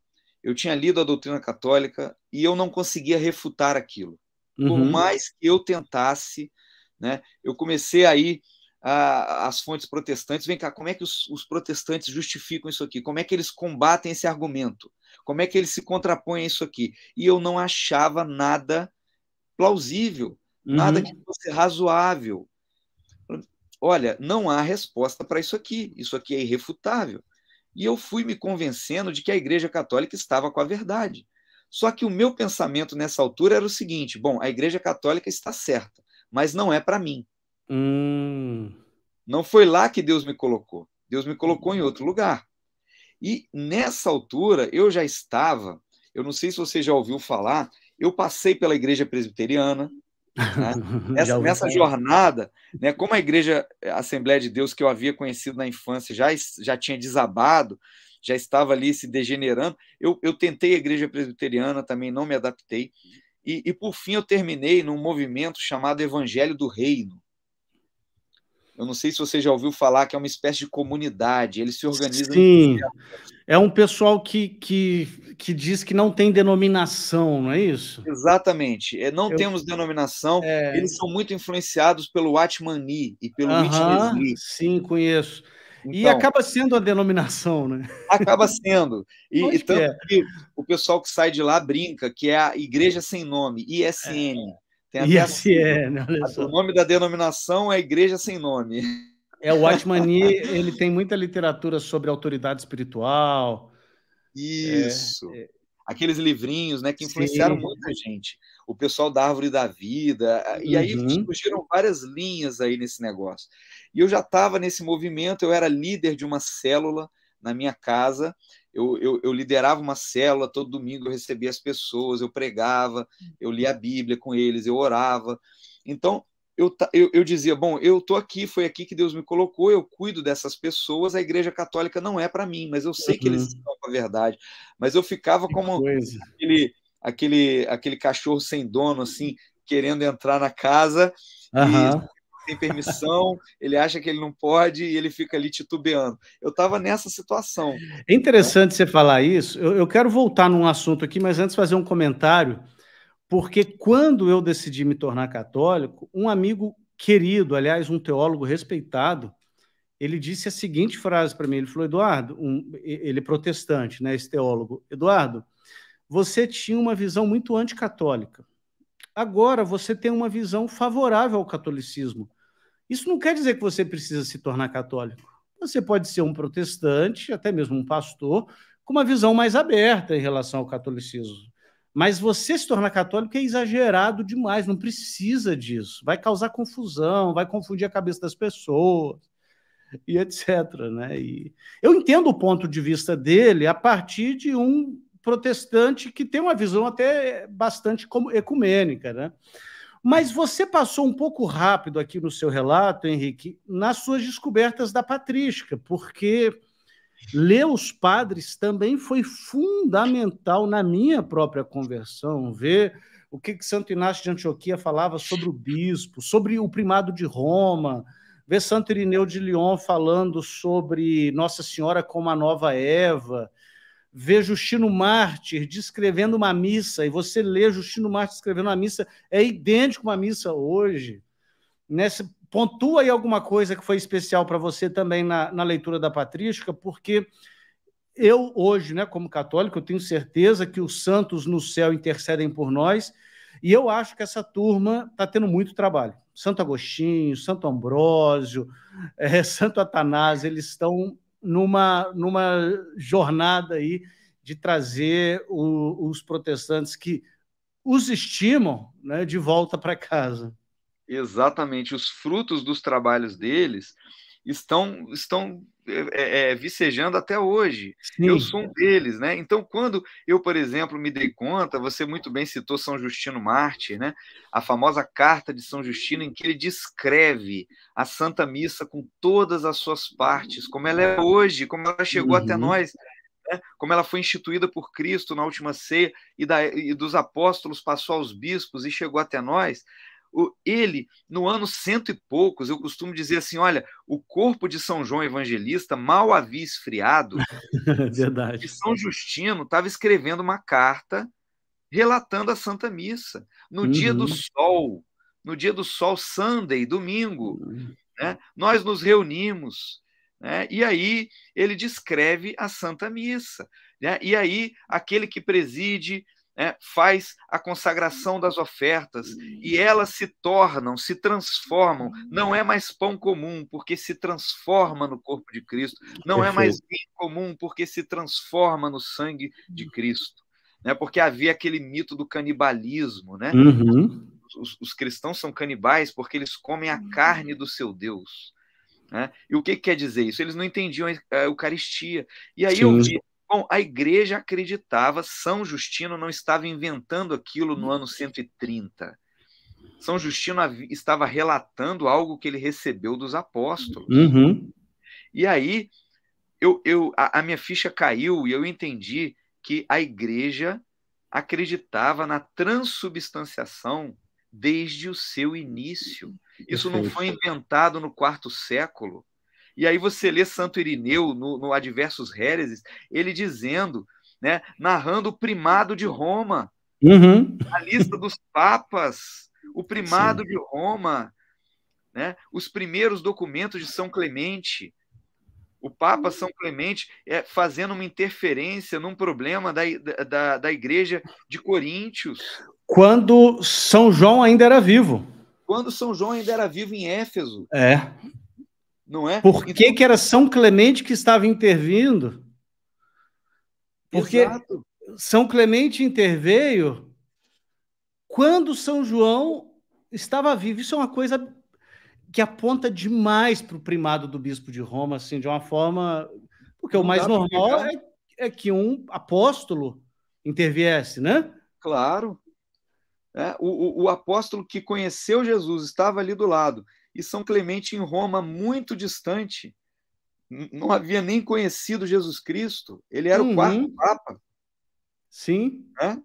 eu tinha lido a doutrina católica e eu não conseguia refutar aquilo. Por uhum. mais que eu tentasse, né, eu comecei aí as fontes protestantes, vem cá, como é que os, os, protestantes justificam isso aqui? Como é que eles combatem esse argumento? Como é que eles se contrapõem a isso aqui? E eu não achava nada plausível, uhum. nada que fosse razoável. Olha, não há resposta para isso aqui, isso aqui é irrefutável. E eu fui me convencendo de que a Igreja Católica estava com a verdade. Só que o meu pensamento nessa altura era o seguinte: bom, a Igreja Católica está certa, mas não é para mim. Hum. Não foi lá que Deus me colocou. Deus me colocou em outro lugar. E nessa altura eu já estava, eu não sei se você já ouviu falar, eu passei pela igreja presbiteriana. Né? [laughs] Nessa, nessa jornada, né, como a igreja Assembleia de Deus que eu havia conhecido na infância já, já tinha desabado, já estava ali se degenerando, eu, eu tentei a igreja presbiteriana também, não me adaptei. E, e por fim eu terminei num movimento chamado Evangelho do Reino. Eu não sei se você já ouviu falar que é uma espécie de comunidade, eles se organizam. Sim, é um pessoal que, que, que diz que não tem denominação, não é isso? Exatamente, é, não Eu... temos denominação, é... eles são muito influenciados pelo Atmani e pelo uh -huh, Sim, conheço. Então, e acaba sendo a denominação, né? Acaba sendo. E, e tanto é? que o pessoal que sai de lá brinca que é a Igreja Sem Nome, ISN. É. Tem até assim é, né? O nome da denominação é Igreja Sem Nome. É, o Atmani, ele tem muita literatura sobre autoridade espiritual. Isso. É, é. Aqueles livrinhos, né, que influenciaram Sim. muita gente. O pessoal da Árvore da Vida. E aí surgiram uhum. tipo, várias linhas aí nesse negócio. E eu já estava nesse movimento, eu era líder de uma célula na minha casa, eu, eu, eu, liderava uma célula, todo domingo eu recebia as pessoas, eu pregava, eu lia a Bíblia com eles, eu orava. Então, eu, eu, eu dizia, bom, eu estou aqui, foi aqui que Deus me colocou, eu cuido dessas pessoas, a igreja católica não é para mim, mas eu sei uhum. que eles uhum. estão com a verdade. Mas eu ficava que como aquele, aquele, aquele cachorro sem dono, assim, querendo entrar na casa uhum. e tem permissão, ele acha que ele não pode e ele fica ali titubeando. Eu estava nessa situação. É interessante né? você falar isso. Eu, eu quero voltar num assunto aqui, mas antes fazer um comentário, porque quando eu decidi me tornar católico, um amigo querido, aliás, um teólogo respeitado, ele disse a seguinte frase para mim. Ele falou, Eduardo, um, ele é protestante, né, esse teólogo. Eduardo, você tinha uma visão muito anticatólica. Agora você tem uma visão favorável ao catolicismo. Isso não quer dizer que você precisa se tornar católico. Você pode ser um protestante, até mesmo um pastor, com uma visão mais aberta em relação ao catolicismo. Mas você se tornar católico é exagerado demais, não precisa disso. Vai causar confusão, vai confundir a cabeça das pessoas e etc. Né? E eu entendo o ponto de vista dele a partir de um protestante que tem uma visão até bastante ecumênica, né? Mas você passou um pouco rápido aqui no seu relato, Henrique, nas suas descobertas da patrística, porque ler os padres também foi fundamental na minha própria conversão, ver o que, que Santo Inácio de Antioquia falava sobre o bispo, sobre o primado de Roma, ver Santo Irineu de Lyon falando sobre Nossa Senhora como a nova Eva vê Justino Mártir descrevendo uma missa, e você lê Justino Mártir escrevendo uma missa, é idêntico uma missa hoje. Nessa pontua aí alguma coisa que foi especial para você também na, na leitura da patrística, porque eu hoje, né, como católico, eu tenho certeza que os santos no céu intercedem por nós, e eu acho que essa turma está tendo muito trabalho. Santo Agostinho, Santo Ambrósio, [laughs] é, Santo Atanásio, eles estão numa, numa jornada aí de trazer o, os protestantes que os estimam né, de volta para casa. Exatamente, os frutos dos trabalhos deles estão, estão é, é, é, vicejando até hoje. Sim. Eu sou um deles, né? Então, quando eu, por exemplo, me dei conta, você muito bem citou São Justino Mártir, né? A famosa carta de São Justino em que ele descreve a Santa Missa com todas as suas partes, como ela é hoje, como ela chegou uhum. até nós né? como ela foi instituída por Cristo na última ceia e, da, e, dos apóstolos passou aos bispos e chegou até nós, ele, no ano cento e poucos, eu costumo dizer assim: olha, o corpo de São João Evangelista mal havia esfriado. [laughs] É verdade. E São Justino estava escrevendo uma carta relatando a Santa Missa. No uhum. dia do uhum. sol, no dia do sol, Sunday, domingo, uhum. né, nós nos reunimos. Né, e aí ele descreve a Santa Missa. Né, e aí aquele que preside né, faz a consagração das ofertas e elas se tornam, se transformam. Não é mais pão comum, porque se transforma no corpo de Cristo. Não é mais vinho comum, porque se transforma no sangue de Cristo. Né, porque havia aquele mito do canibalismo, né? Uhum. Os, os, cristãos são canibais porque eles comem a carne do seu Deus. Né? E o que, que quer dizer isso? Eles não entendiam a Eucaristia. E aí Sim. eu vi Bom, a igreja acreditava, São Justino não estava inventando aquilo no ano 130. Uhum. São Justino estava relatando algo que ele recebeu dos apóstolos. Uhum. E aí, eu, eu, a, a minha ficha caiu e eu entendi que a igreja acreditava na transubstanciação desde o seu início. Isso não foi inventado no quarto século. E aí você lê Santo Irineu no, no Adversos ele dizendo, né, narrando o primado de Roma, uhum. a lista dos papas, o primado Sim. de Roma, né, os primeiros documentos de São Clemente, o Papa São Clemente é, fazendo uma interferência num problema da, da, da igreja de Coríntios. Quando São João ainda era vivo. Quando São João ainda era vivo em Éfeso. É não é? Por que, então... que era São Clemente que estava intervindo? Porque Exato. São Clemente interveio quando São João estava vivo. Isso é uma coisa que aponta demais para o primado do bispo de Roma, assim, de uma forma. Porque não o mais normal é, é, que um apóstolo interviesse, né? Claro. É, o, o apóstolo que conheceu Jesus estava ali do lado e São Clemente em Roma, muito distante. Não havia nem conhecido Jesus Cristo. Ele era uhum. o quarto Papa. Sim. Né?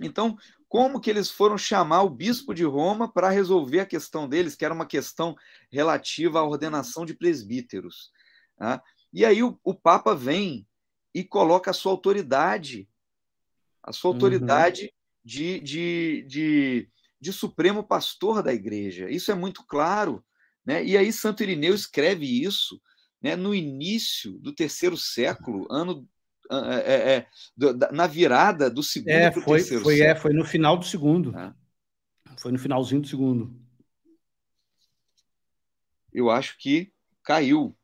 Então, como que eles foram chamar o bispo de Roma para resolver a questão deles, que era uma questão relativa à ordenação de presbíteros? Né? E aí o, o, Papa vem e coloca a sua autoridade, a sua uhum. autoridade uhum. de, de, de de supremo pastor da igreja. Isso é muito claro. Né? E aí, Santo Irineu escreve isso né, no início do terceiro século, ano é, é, na virada do segundo é, foi, terceiro foi, é, século. É, foi no final do segundo. Tá. Foi no finalzinho do segundo. Eu acho que caiu.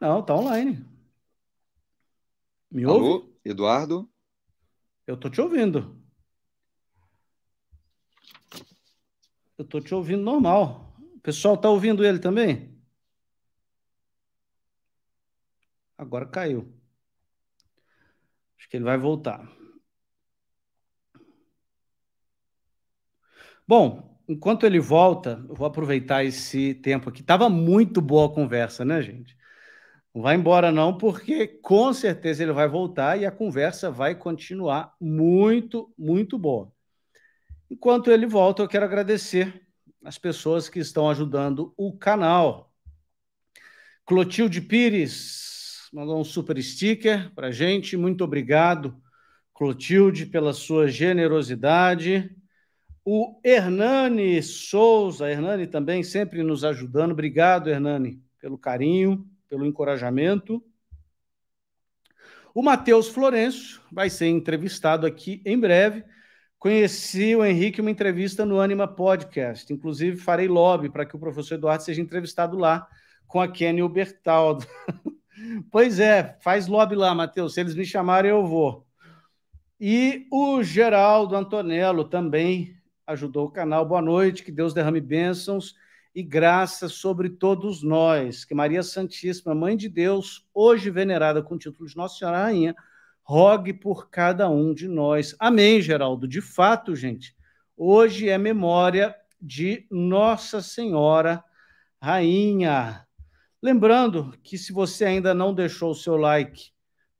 Não, tá online. Me Alô, ouve? Eduardo? Eu tô te ouvindo. Eu tô te ouvindo normal. O pessoal tá ouvindo ele também? Agora caiu. Acho que ele vai voltar. Bom, enquanto ele volta, eu vou aproveitar esse tempo aqui. Tava muito boa a conversa, né, gente? Não vai embora não, porque com certeza ele vai voltar e a conversa vai continuar muito, muito boa. Enquanto ele volta, eu quero agradecer as pessoas que estão ajudando o canal. Clotilde Pires mandou um super sticker para gente. Muito obrigado, Clotilde, pela sua generosidade. O Hernani Souza, Hernani também sempre nos ajudando. Obrigado, Hernani, pelo carinho, pelo encorajamento. O Matheus Florencio vai ser entrevistado aqui em breve Conheci o Henrique em uma entrevista no Anima Podcast. Inclusive, farei lobby para que o professor Eduardo seja entrevistado lá com a Kenny Ubertaldo. [laughs] pois é, faz lobby lá, Matheus. Se eles me chamarem, eu vou. E o Geraldo Antonello também ajudou o canal. Boa noite, que Deus derrame bênçãos e graça sobre todos nós. Que Maria Santíssima, Mãe de Deus, hoje venerada com o título de Nossa Senhora Rainha, rogue por cada um de nós. Amém, Geraldo. De fato, gente, hoje é memória de Nossa Senhora Rainha. Lembrando que se você ainda não deixou o seu like,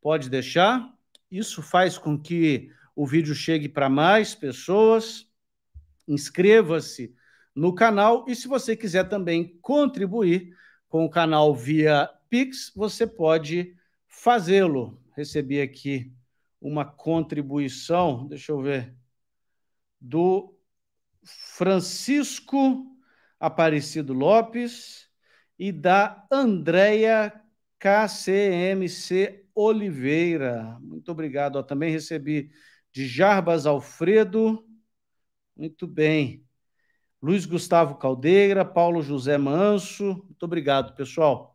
pode deixar. Isso faz com que o vídeo chegue para mais pessoas. Inscreva-se no canal e se você quiser também contribuir com o canal via Pix, você pode fazê-lo recebi aqui uma contribuição, deixa eu ver, do Francisco Aparecido Lopes e da Andréia KCMC Oliveira. Muito obrigado. também recebi de Jarbas Alfredo. Muito bem. Luiz Gustavo Caldeira, Paulo José Manso. Muito obrigado, pessoal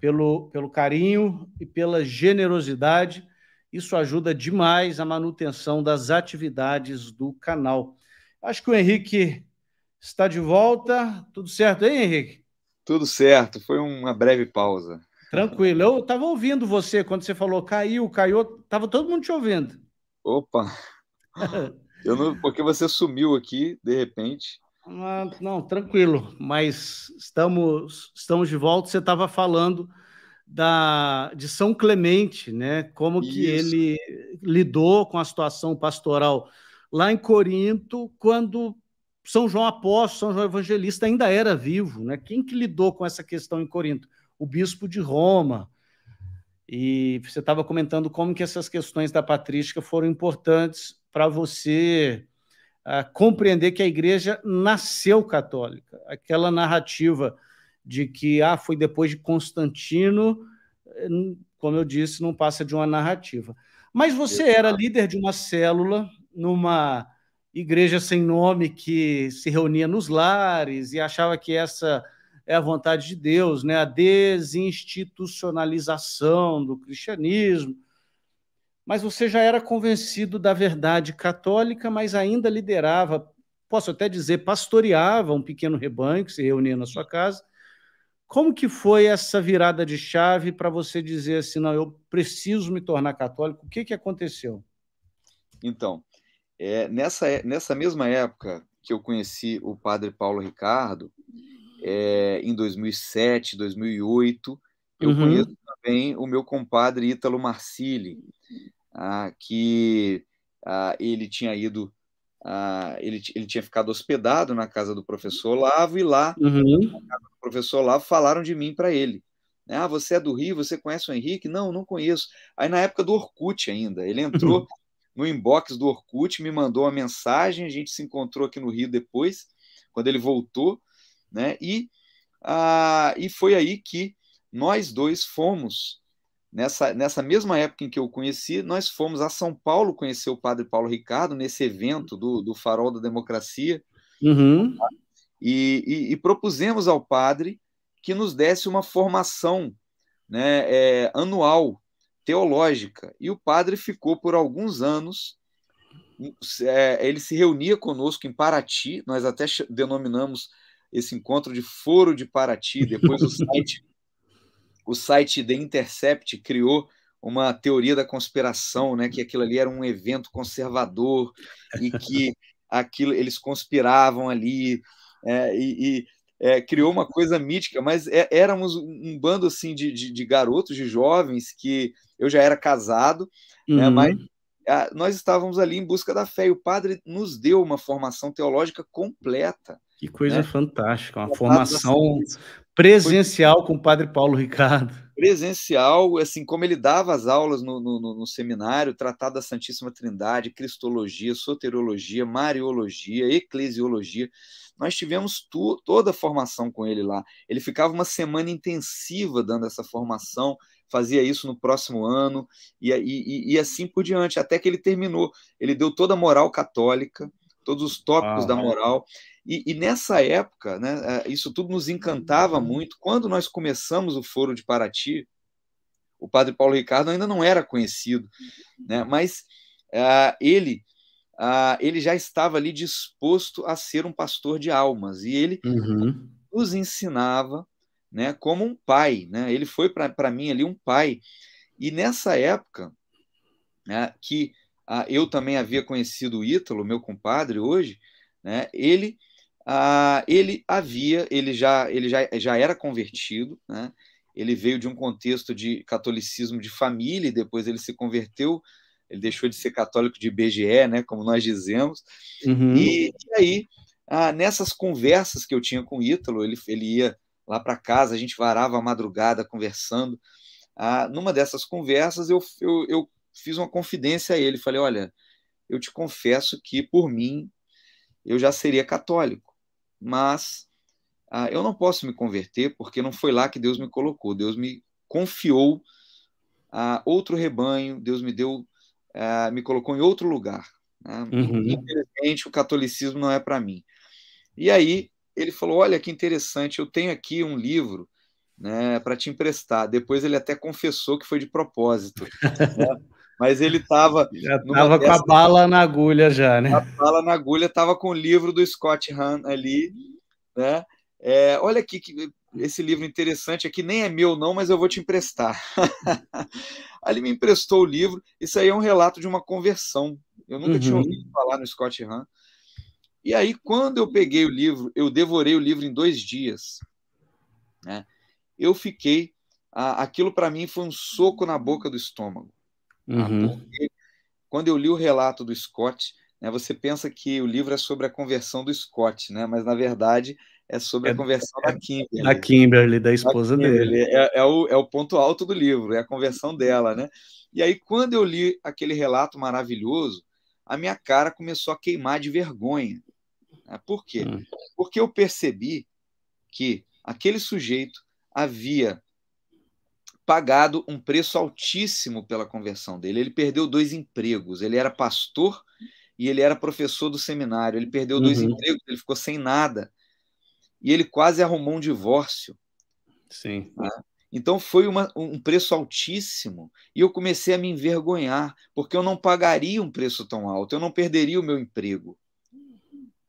pelo, pelo carinho e pela generosidade. Isso ajuda demais a manutenção das atividades do canal. Acho que o Henrique está de volta. Tudo certo hein Henrique? Tudo certo. Foi uma breve pausa. Tranquilo. Eu estava ouvindo você quando você falou caiu, caiu. Estava todo mundo te ouvindo. Opa! [laughs] Eu não, porque você sumiu aqui de repente não, tranquilo, mas estamos, estamos de volta. Você estava falando da, de São Clemente, né? Como Isso. que ele lidou com a situação pastoral lá em Corinto, quando São João Apóstolo, São João Evangelista ainda era vivo, né? Quem que lidou com essa questão em Corinto? O bispo de Roma. E você estava comentando como que essas questões da patrística foram importantes para você a compreender que a igreja nasceu católica. Aquela narrativa de que ah, foi depois de Constantino, eh, como eu disse, não passa de uma narrativa. Mas você era líder de uma célula numa igreja sem nome que se reunia nos lares e achava que essa é a vontade de Deus, né? A desinstitucionalização do cristianismo mas você já era convencido da verdade católica, mas ainda liderava, posso até dizer, pastoreava um pequeno rebanho que se reunia na sua casa. Como que foi essa virada de chave para você dizer assim, não, eu preciso me tornar católico? O que, que aconteceu? Então, é, nessa, nessa mesma época que eu conheci o padre Paulo Ricardo, é, em 2007, 2008, eu uhum. conheço também o meu compadre Ítalo Marsili, ah, que ah, ele tinha ido, ah, ele, ele tinha ficado hospedado na casa do professor Lavo e lá, uhum. na casa do professor Lavo falaram de mim para ele. Ah, você é do Rio, você conhece o Henrique? Não, não conheço. Aí na época do Orkut ainda, ele entrou uhum. no inbox do Orkut, me mandou uma mensagem, a gente se encontrou aqui no Rio depois, quando ele voltou, né? E, ah, e foi aí que nós dois fomos Nessa, nessa mesma época em que eu conheci, nós fomos a São Paulo conhecer o padre Paulo Ricardo nesse evento do, do Farol da Democracia. Uhum. E, e, e, propusemos ao padre que nos desse uma formação né, é, anual, teológica. E o padre ficou por alguns anos. É, ele se reunia conosco em Paraty, nós até denominamos esse encontro de Foro de Paraty, depois o [laughs] site o site The Intercept criou uma teoria da conspiração, né, que aquilo ali era um evento conservador e que [laughs] aquilo eles conspiravam ali é, e, e é, criou uma coisa mítica, mas é, éramos um bando assim de, de, de, garotos, de jovens que eu já era casado, né, uhum. né, mas a, ah, nós estávamos ali em busca da fé e o padre nos deu uma formação teológica completa. Que coisa né? fantástica, uma formação assim, Presencial foi... com o padre Paulo Ricardo. Presencial, assim, como ele dava as aulas no, no, no seminário, tratado da Santíssima Trindade, Cristologia, Soteriologia, Mariologia, Eclesiologia. Nós tivemos tu, toda a formação com ele lá. Ele ficava uma semana intensiva dando essa formação, fazia isso no próximo ano, e, e, e assim por diante, até que ele terminou. Ele deu toda a moral católica, todos os tópicos ah, da moral. É. E, e, nessa época, né, é, isso tudo nos encantava uhum. muito. Quando nós começamos o Foro de Paraty, o padre Paulo Ricardo ainda não era conhecido, uhum. né, mas uh, ele, uh, ele já estava ali disposto a ser um pastor de almas. E ele uhum. nos ensinava né, como um pai. Né? Ele foi para mim ali um pai. E nessa época, né, que uh, eu também havia conhecido o Ítalo, meu compadre, hoje, né, ele ah, ele havia, ele já, ele já, já era convertido, né? ele veio de um contexto de catolicismo de família, e depois ele se converteu, ele deixou de ser católico de BGE, né, como nós dizemos, uhum. e, e, aí, ah, nessas conversas que eu tinha com o Ítalo, ele, ele ia lá para casa, a gente varava a madrugada conversando, ah, numa dessas conversas eu, eu, eu fiz uma confidência a ele, falei, olha, eu te confesso que por mim eu já seria católico mas ah, eu não posso me converter porque não foi lá que Deus me colocou. Deus me confiou a ah, outro rebanho, Deus me deu, ah, me colocou em outro lugar. Né? Uhum. Infelizmente, o catolicismo não é para mim. E aí ele falou: Olha que interessante, eu tenho aqui um livro né, para te emprestar. Depois ele até confessou que foi de propósito. [laughs] Né? mas ele estava. Já estava com a bala na agulha, já, né? A bala na agulha, estava com o livro do Scott Hahn ali, né? É, olha aqui que, esse livro interessante aqui, nem é meu, não, mas eu vou te emprestar. [laughs] ali me emprestou o livro. Isso aí é um relato de uma conversão. Eu nunca uhum. tinha ouvido falar no Scott Hahn. E aí, quando eu peguei o livro, eu devorei o livro em dois dias. Né? Eu fiquei. aquilo para mim foi um soco na boca do estômago. Tá? Uhum. Porque quando eu li o relato do Scott, né, você pensa que o livro é sobre a conversão do Scott, né? Mas na verdade é sobre é, a conversão é, da Kimberly. Da Kimberly, da esposa da Kimberly. dele. É, é, o, é o ponto alto do livro, é a conversão dela, né? E aí, quando eu li aquele relato maravilhoso, a minha cara começou a queimar de vergonha. Né? Por quê? Hum. Porque eu percebi que aquele sujeito havia pagado um preço altíssimo pela conversão dele. Ele perdeu dois empregos. Ele era pastor e ele era professor do seminário. Ele perdeu dois uhum. empregos, ele ficou sem nada. E ele quase arrumou um divórcio. Sim. Tá? Então foi uma, um preço altíssimo e eu comecei a me envergonhar, porque eu não pagaria um preço tão alto, eu não perderia o meu emprego.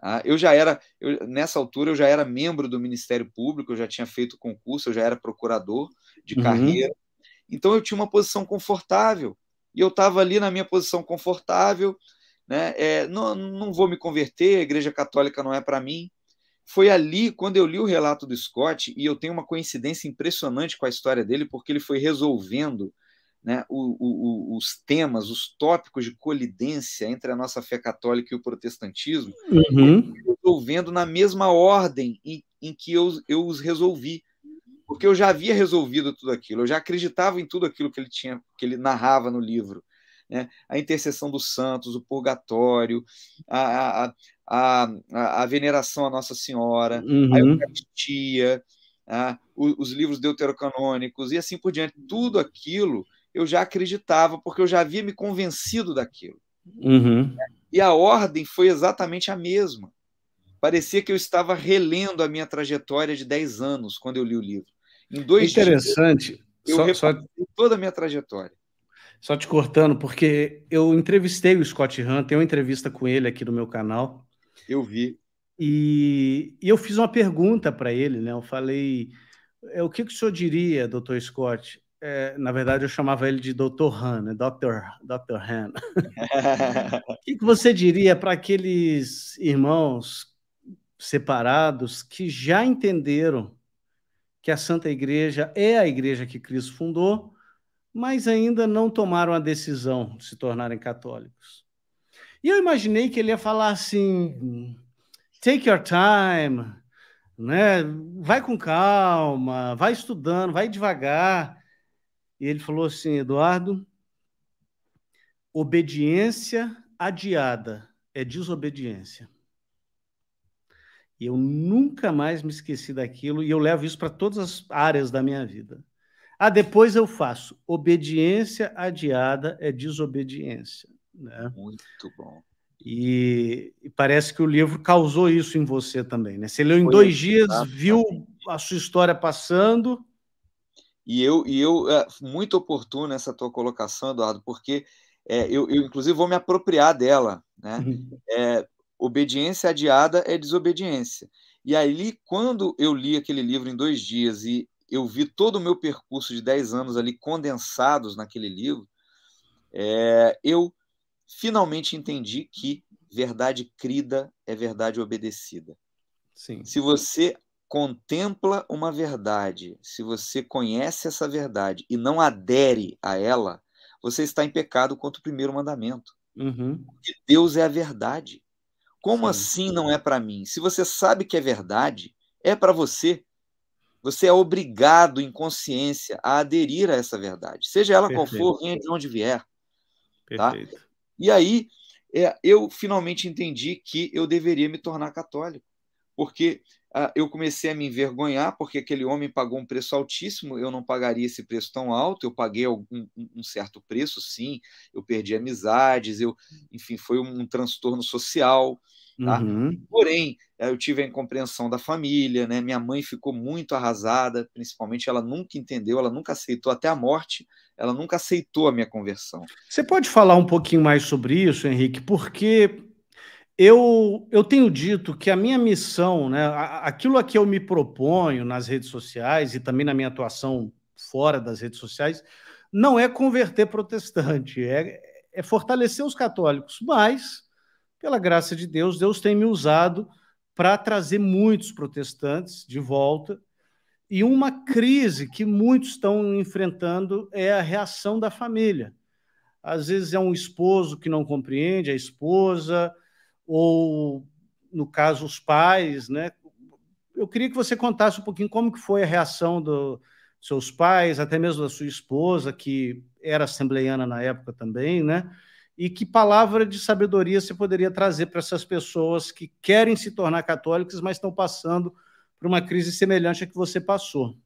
Tá? eu já era, eu, nessa altura, eu já era membro do Ministério Público, eu já tinha feito concurso, eu já era procurador de uhum. carreira. Então, eu tinha uma posição confortável. E eu estava ali na minha posição confortável. Né? É, não, não vou me converter, a Igreja Católica não é para mim. Foi ali, quando eu li o relato do Scott, e eu tenho uma coincidência impressionante com a história dele, porque ele foi resolvendo né, o, o, os temas, os tópicos de colidência entre a nossa fé católica e o protestantismo, uhum. eu estou vendo na mesma ordem em, em que eu, eu os resolvi porque eu já havia resolvido tudo aquilo, eu já acreditava em tudo aquilo que ele tinha, que ele narrava no livro, né? A intercessão dos santos, o purgatório, a, a, a, a veneração à Nossa Senhora, uhum. a Eucaristia, a, os livros deuterocanônicos e assim por diante, tudo aquilo eu já acreditava, porque eu já havia me convencido daquilo. Uhum. E a ordem foi exatamente a mesma. Parecia que eu estava relendo a minha trajetória de 10 anos quando eu li o livro. Em dois Interessante. Dias, eu só, só, toda a minha trajetória. Só te cortando, porque eu entrevistei o Scott Hunt. tem uma entrevista com ele aqui no meu canal. Eu vi. E, e eu fiz uma pergunta para ele, né? Eu falei, é, o que, que o senhor diria, doutor Scott, é, na verdade, eu chamava ele de Dr. Han, né? Dr. Dr. Han. [laughs] o que, que você diria para aqueles irmãos separados que já entenderam que a Santa Igreja é a igreja que Cristo fundou, mas ainda não tomaram a decisão de se tornarem católicos? E eu imaginei que ele ia falar assim: take your time, né? vai com calma, vai estudando, vai devagar. E ele falou assim, Eduardo, obediência adiada é desobediência. E eu nunca mais me esqueci daquilo e eu levo isso para todas as áreas da minha vida. Ah, depois eu faço. Obediência adiada é desobediência. Né? Muito bom. E, e, parece que o livro causou isso em você também, né? Você leu em Foi dois dias, viu a sua história passando e eu, e eu é muito oportuna essa tua colocação, Eduardo, porque é, eu, eu, inclusive, vou me apropriar dela. Né? Uhum. É, obediência adiada é desobediência. E ali, quando eu li aquele livro em dois dias e eu vi todo o meu percurso de 10 anos ali condensados naquele livro, é, eu finalmente entendi que verdade crida é verdade obedecida. Sim. Se você contempla uma verdade, se você conhece essa verdade e não adere a ela, você está em pecado contra o primeiro mandamento. Uhum. Porque Deus é a verdade. Como Sim. assim não é para mim? Se você sabe que é verdade, é para você. Você é obrigado, em consciência, a aderir a essa verdade, seja ela Perfeito. qual for, venha de onde vier. Tá? Perfeito. Tá? E aí, é, eu finalmente entendi que eu deveria me tornar católico, porque ah, eu comecei a me envergonhar porque aquele homem pagou um preço altíssimo, eu não pagaria esse preço tão alto, eu paguei algum, um certo preço, sim, eu perdi amizades, eu, enfim, foi um, um transtorno social. Tá? Uhum. Porém, eh, eu tive a incompreensão da família, né? minha mãe ficou muito arrasada, principalmente ela nunca entendeu, ela nunca aceitou, até a morte, ela nunca aceitou a minha conversão. Você pode falar um pouquinho mais sobre isso, Henrique? Porque eu, eu tenho dito que a minha missão, né, aquilo a que eu me proponho nas redes sociais e também na minha atuação fora das redes sociais, não é converter protestante, é, é fortalecer os católicos. Mas, pela graça de Deus, Deus tem me usado para trazer muitos protestantes de volta. E uma crise que muitos estão enfrentando é a reação da família. Às vezes é um esposo que não compreende a esposa, ou no caso os pais, né? Eu queria que você contasse um pouquinho como que foi a reação do, dos seus pais, até mesmo da sua esposa, que era assembleiana na época também, né? E que palavra de sabedoria você poderia trazer para essas pessoas que querem se tornar católicas, mas estão passando por uma crise semelhante à que você passou?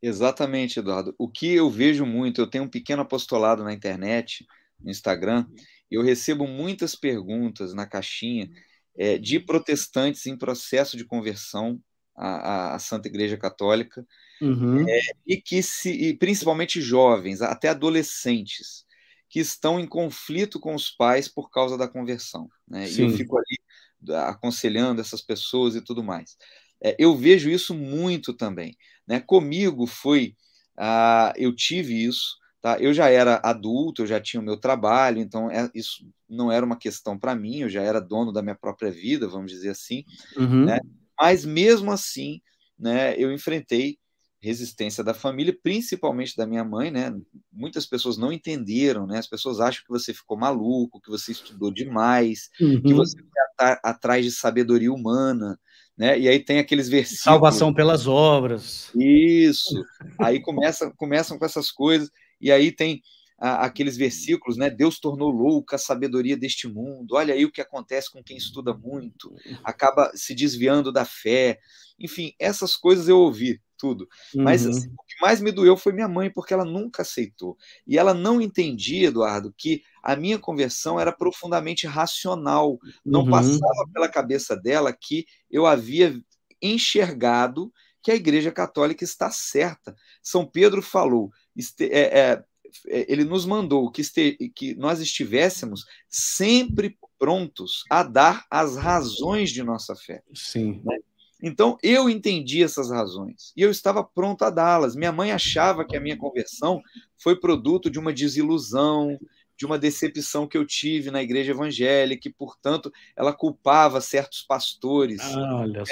Exatamente, Eduardo. O que eu vejo muito, eu tenho um pequeno apostolado na internet, no Instagram, eu recebo muitas perguntas na caixinha é, de protestantes em processo de conversão à, à Santa Igreja Católica uhum. é, e que se, e principalmente jovens, até adolescentes, que estão em conflito com os pais por causa da conversão. Né? E eu fico ali ah, aconselhando essas pessoas e tudo mais. É, eu vejo isso muito também. Né? Comigo foi, ah, eu tive isso Tá? Eu já era adulto, eu já tinha o meu trabalho, então é, isso não era uma questão para mim, eu já era dono da minha própria vida, vamos dizer assim. Uhum. Né? Mas mesmo assim, né, eu enfrentei resistência da família, principalmente da minha mãe, né? Muitas pessoas não entenderam, né? As pessoas acham que você ficou maluco, que você estudou demais, uhum. que você foi at atrás de sabedoria humana, né? E aí tem aqueles versículos. Salvação pelas obras. Isso. Aí começa começam com essas coisas. E aí tem a, aqueles versículos, né? Deus tornou louca a sabedoria deste mundo. Olha aí o que acontece com quem estuda muito, acaba se desviando da fé. Enfim, essas coisas eu ouvi tudo. Mas uhum. assim, o que mais me doeu foi minha mãe, porque ela nunca aceitou. E ela não entendia, Eduardo, que a minha conversão era profundamente racional. Não uhum. passava pela cabeça dela que eu havia enxergado que a Igreja Católica está certa. São Pedro falou: este, é, é, é, ele nos mandou que, este, que nós estivéssemos sempre prontos a dar as razões de nossa fé. Sim. Né? Então, eu entendi essas razões e eu estava pronto a dá-las. Minha mãe achava que a minha conversão foi produto de uma desilusão, de uma decepção que eu tive na igreja evangélica, e, portanto, ela culpava certos pastores ah, né,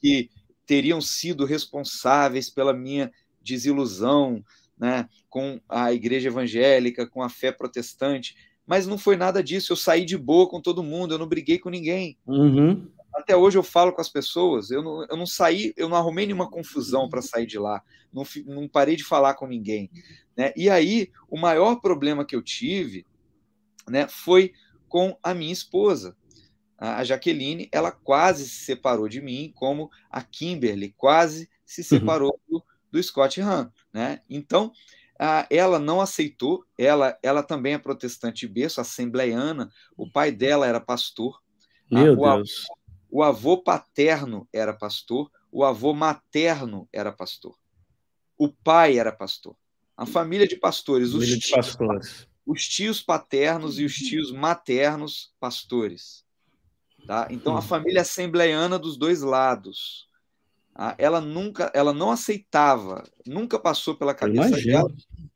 que teriam sido responsáveis pela minha desilusão, né, com a igreja evangélica, com a fé protestante, mas não foi nada disso. Eu saí de boa com todo mundo, eu não briguei com ninguém. Uhum. Até hoje eu falo com as pessoas, eu não, eu não saí, eu não arrumei nenhuma confusão para sair de lá, não, não parei de falar com ninguém. Né? E aí, o maior problema que eu tive né, foi com a minha esposa. A Jaqueline, ela quase se separou de mim, como a Kimberly quase se uhum. separou uhum. do, do Scott Hahn. Né? Então, ela não aceitou, ela, ela também é protestante de berço, assembleiana, o pai dela era pastor. Tá? Meu o Deus. Avô, o avô paterno era pastor, o avô materno era pastor. O pai era pastor. A família de pastores, família os, de tios, pastores. os tios paternos e os tios maternos, pastores. Tá? Então, a hum. família assembleiana dos dois lados ela nunca, ela não aceitava, nunca passou pela cabeça dela.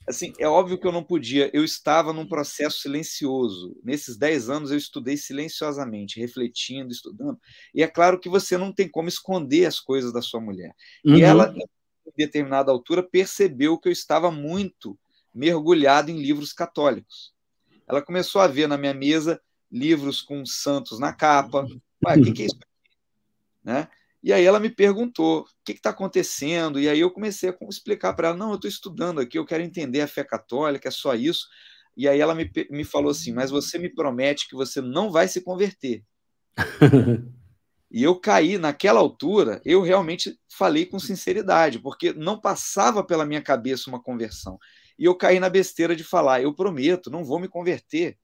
Assim, é óbvio que eu não podia, eu estava num processo silencioso. Nesses 10 anos eu estudei silenciosamente, refletindo, estudando. E é claro que você não tem como esconder as coisas da sua mulher. Uhum. E ela, em determinada altura, percebeu que eu estava muito mergulhado em livros católicos. Ela começou a ver na minha mesa livros com santos na capa. o que, que é isso aqui? Né? E aí ela me perguntou o que está acontecendo, e aí eu comecei a explicar para ela: não, eu estou estudando aqui, eu quero entender a fé católica, é só isso. E aí ela me, me falou assim: mas você me promete que você não vai se converter. [laughs] e eu caí, naquela altura, eu realmente falei com sinceridade, porque não passava pela minha cabeça uma conversão. E eu caí na besteira de falar: eu prometo, não vou me converter.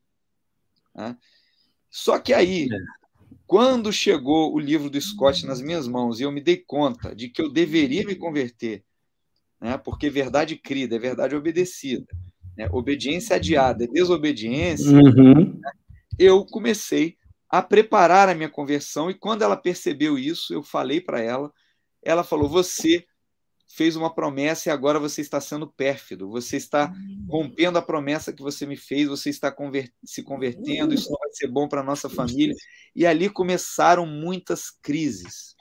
Né? Só que aí, é. Quando chegou o livro do Scott nas minhas mãos e eu me dei conta de que eu deveria me converter, né, porque é verdade crida é verdade obedecida, né, obediência adiada é desobediência, uhum. né, eu comecei a preparar a minha conversão e quando ela percebeu isso, eu falei para ela, ela falou: Você fez uma promessa e agora você está sendo pérfido, você está rompendo a promessa que você me fez, você está conver se convertendo, isso não vai ser bom para a nossa família. E ali começaram muitas crises.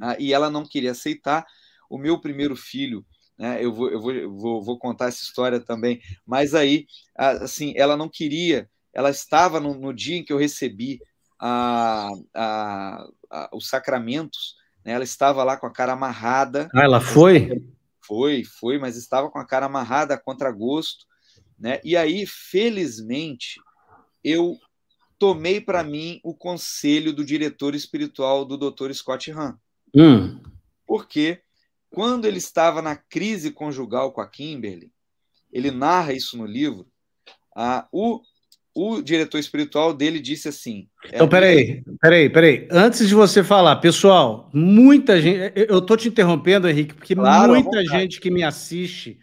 Ah, e ela não queria aceitar. O meu primeiro filho, né, eu, vou, eu vou, vou, vou contar essa história também, mas aí, assim, ela não queria, ela estava no, no dia em que eu recebi a, a, a, os sacramentos, né? Ela estava lá com a cara amarrada. Ah, ela foi? Foi, foi, mas estava com a cara amarrada a contragosto. Né? E aí, felizmente, eu tomei para mim o conselho do diretor espiritual do Dr. Scott Hahn. Hum. Porque quando ele estava na crise conjugal com a Kimberly, ele narra isso no livro, a o o diretor espiritual dele disse assim. É então, é... peraí, peraí, peraí. Antes de você falar, pessoal, muita gente. Eu estou te interrompendo, Henrique, porque claro, muita gente que me assiste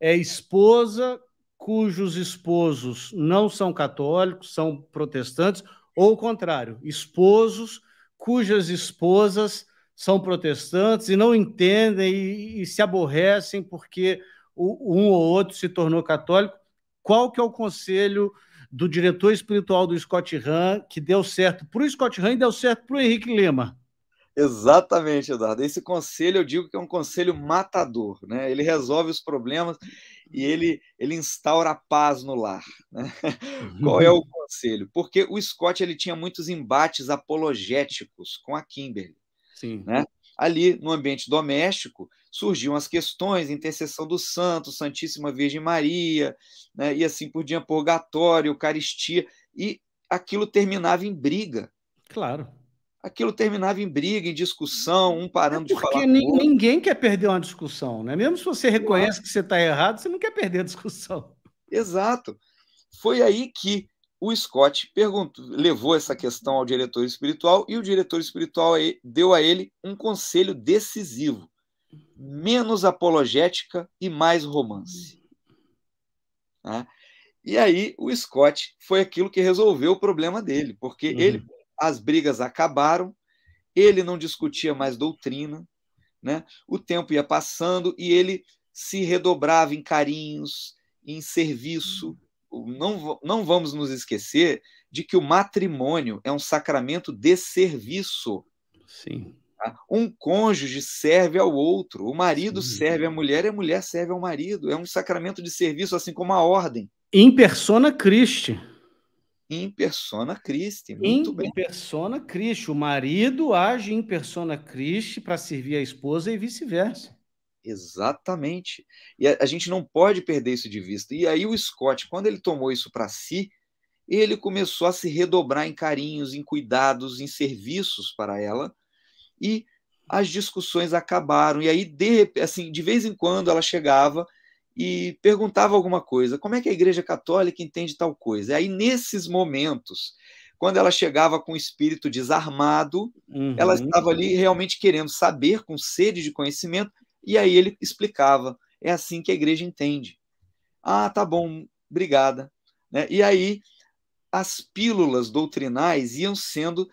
é esposa cujos esposos não são católicos, são protestantes, ou o contrário, esposos cujas esposas são protestantes e não entendem e, e se aborrecem porque o, um ou outro se tornou católico. Qual que é o conselho? do diretor espiritual do Scott Ram, que deu certo para o Scott Ram e deu certo para o Henrique Lima. Exatamente, Eduardo. Esse conselho eu digo que é um conselho matador, né? Ele resolve os problemas e ele, ele instaura a paz no lar. Né? Uhum. Qual é o conselho? Porque o Scott ele tinha muitos embates apologéticos com a Kimberly. Sim. Né? ali no ambiente doméstico surgiam as questões, intercessão do santo, Santíssima Virgem Maria, né, e assim por diante, purgatório, Eucaristia, e aquilo terminava em briga. Claro. Aquilo terminava em briga, em discussão, um parando é de falar. Porque ninguém quer perder uma discussão, né? Mesmo se você reconhece claro. que você está errado, você não quer perder a discussão. Exato. Foi aí que o Scott levou essa questão ao diretor espiritual e o diretor espiritual deu a ele um conselho decisivo: menos apologética e mais romance. Né? E aí o Scott foi aquilo que resolveu o problema dele, porque uhum. ele as brigas acabaram, ele não discutia mais doutrina, né? O tempo ia passando e ele se redobrava em carinhos, em serviço, uhum não, não vamos nos esquecer de que o matrimônio é um sacramento de serviço. Sim. Tá? Um cônjuge serve ao outro, o marido Sim. serve à mulher e a mulher serve ao marido. É um sacramento de serviço, assim como a ordem. Em persona Christi. Em persona Christi, muito em bem. Em persona Christi. O marido age em persona Christi para servir a esposa e vice-versa. Exatamente. E a, a gente não pode perder isso de vista. E aí o Scott, quando ele tomou isso para si, ele começou a se redobrar em carinhos, em cuidados, em serviços para ela. E as discussões acabaram. E aí, de, assim, de vez em quando, ela chegava e perguntava alguma coisa. Como é que a Igreja Católica entende tal coisa? E aí, nesses momentos, quando ela chegava com o espírito desarmado, uhum. ela estava ali realmente querendo saber, com sede de conhecimento, e aí ele explicava: é assim que a igreja entende. Ah, tá bom, obrigada. Né? E aí as pílulas doutrinais iam sendo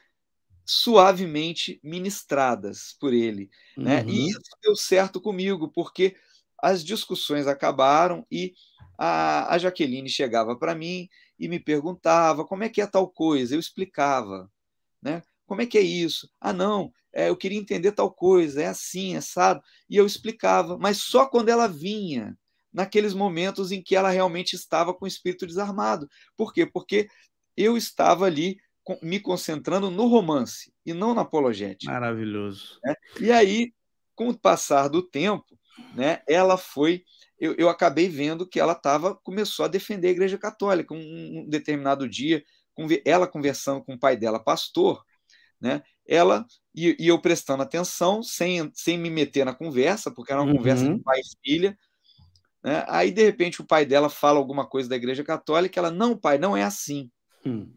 suavemente ministradas por ele. Né? E uhum. isso deu certo comigo, porque as discussões acabaram e a, a Jaqueline chegava para mim e me perguntava como é que é tal coisa. Eu explicava, né? Como é que é isso? Ah, não, é, eu queria entender tal coisa, é assim, é assado, e eu explicava, mas só quando ela vinha, naqueles momentos em que ela realmente estava com o espírito desarmado. Por quê? Porque eu estava ali me concentrando no romance e não na apologética. Maravilhoso. Né? E aí, com o passar do tempo, né, ela foi. Eu, eu acabei vendo que ela tava, começou a defender a Igreja Católica. Um, um determinado dia, ela conversando com o pai dela, pastor, né, ela e, e, eu prestando atenção, sem, sem me meter na conversa, porque era uma uhum. conversa de pai e filha. Né? Aí, de repente, o pai dela fala alguma coisa da Igreja Católica, ela, não, pai, não é assim. Hum.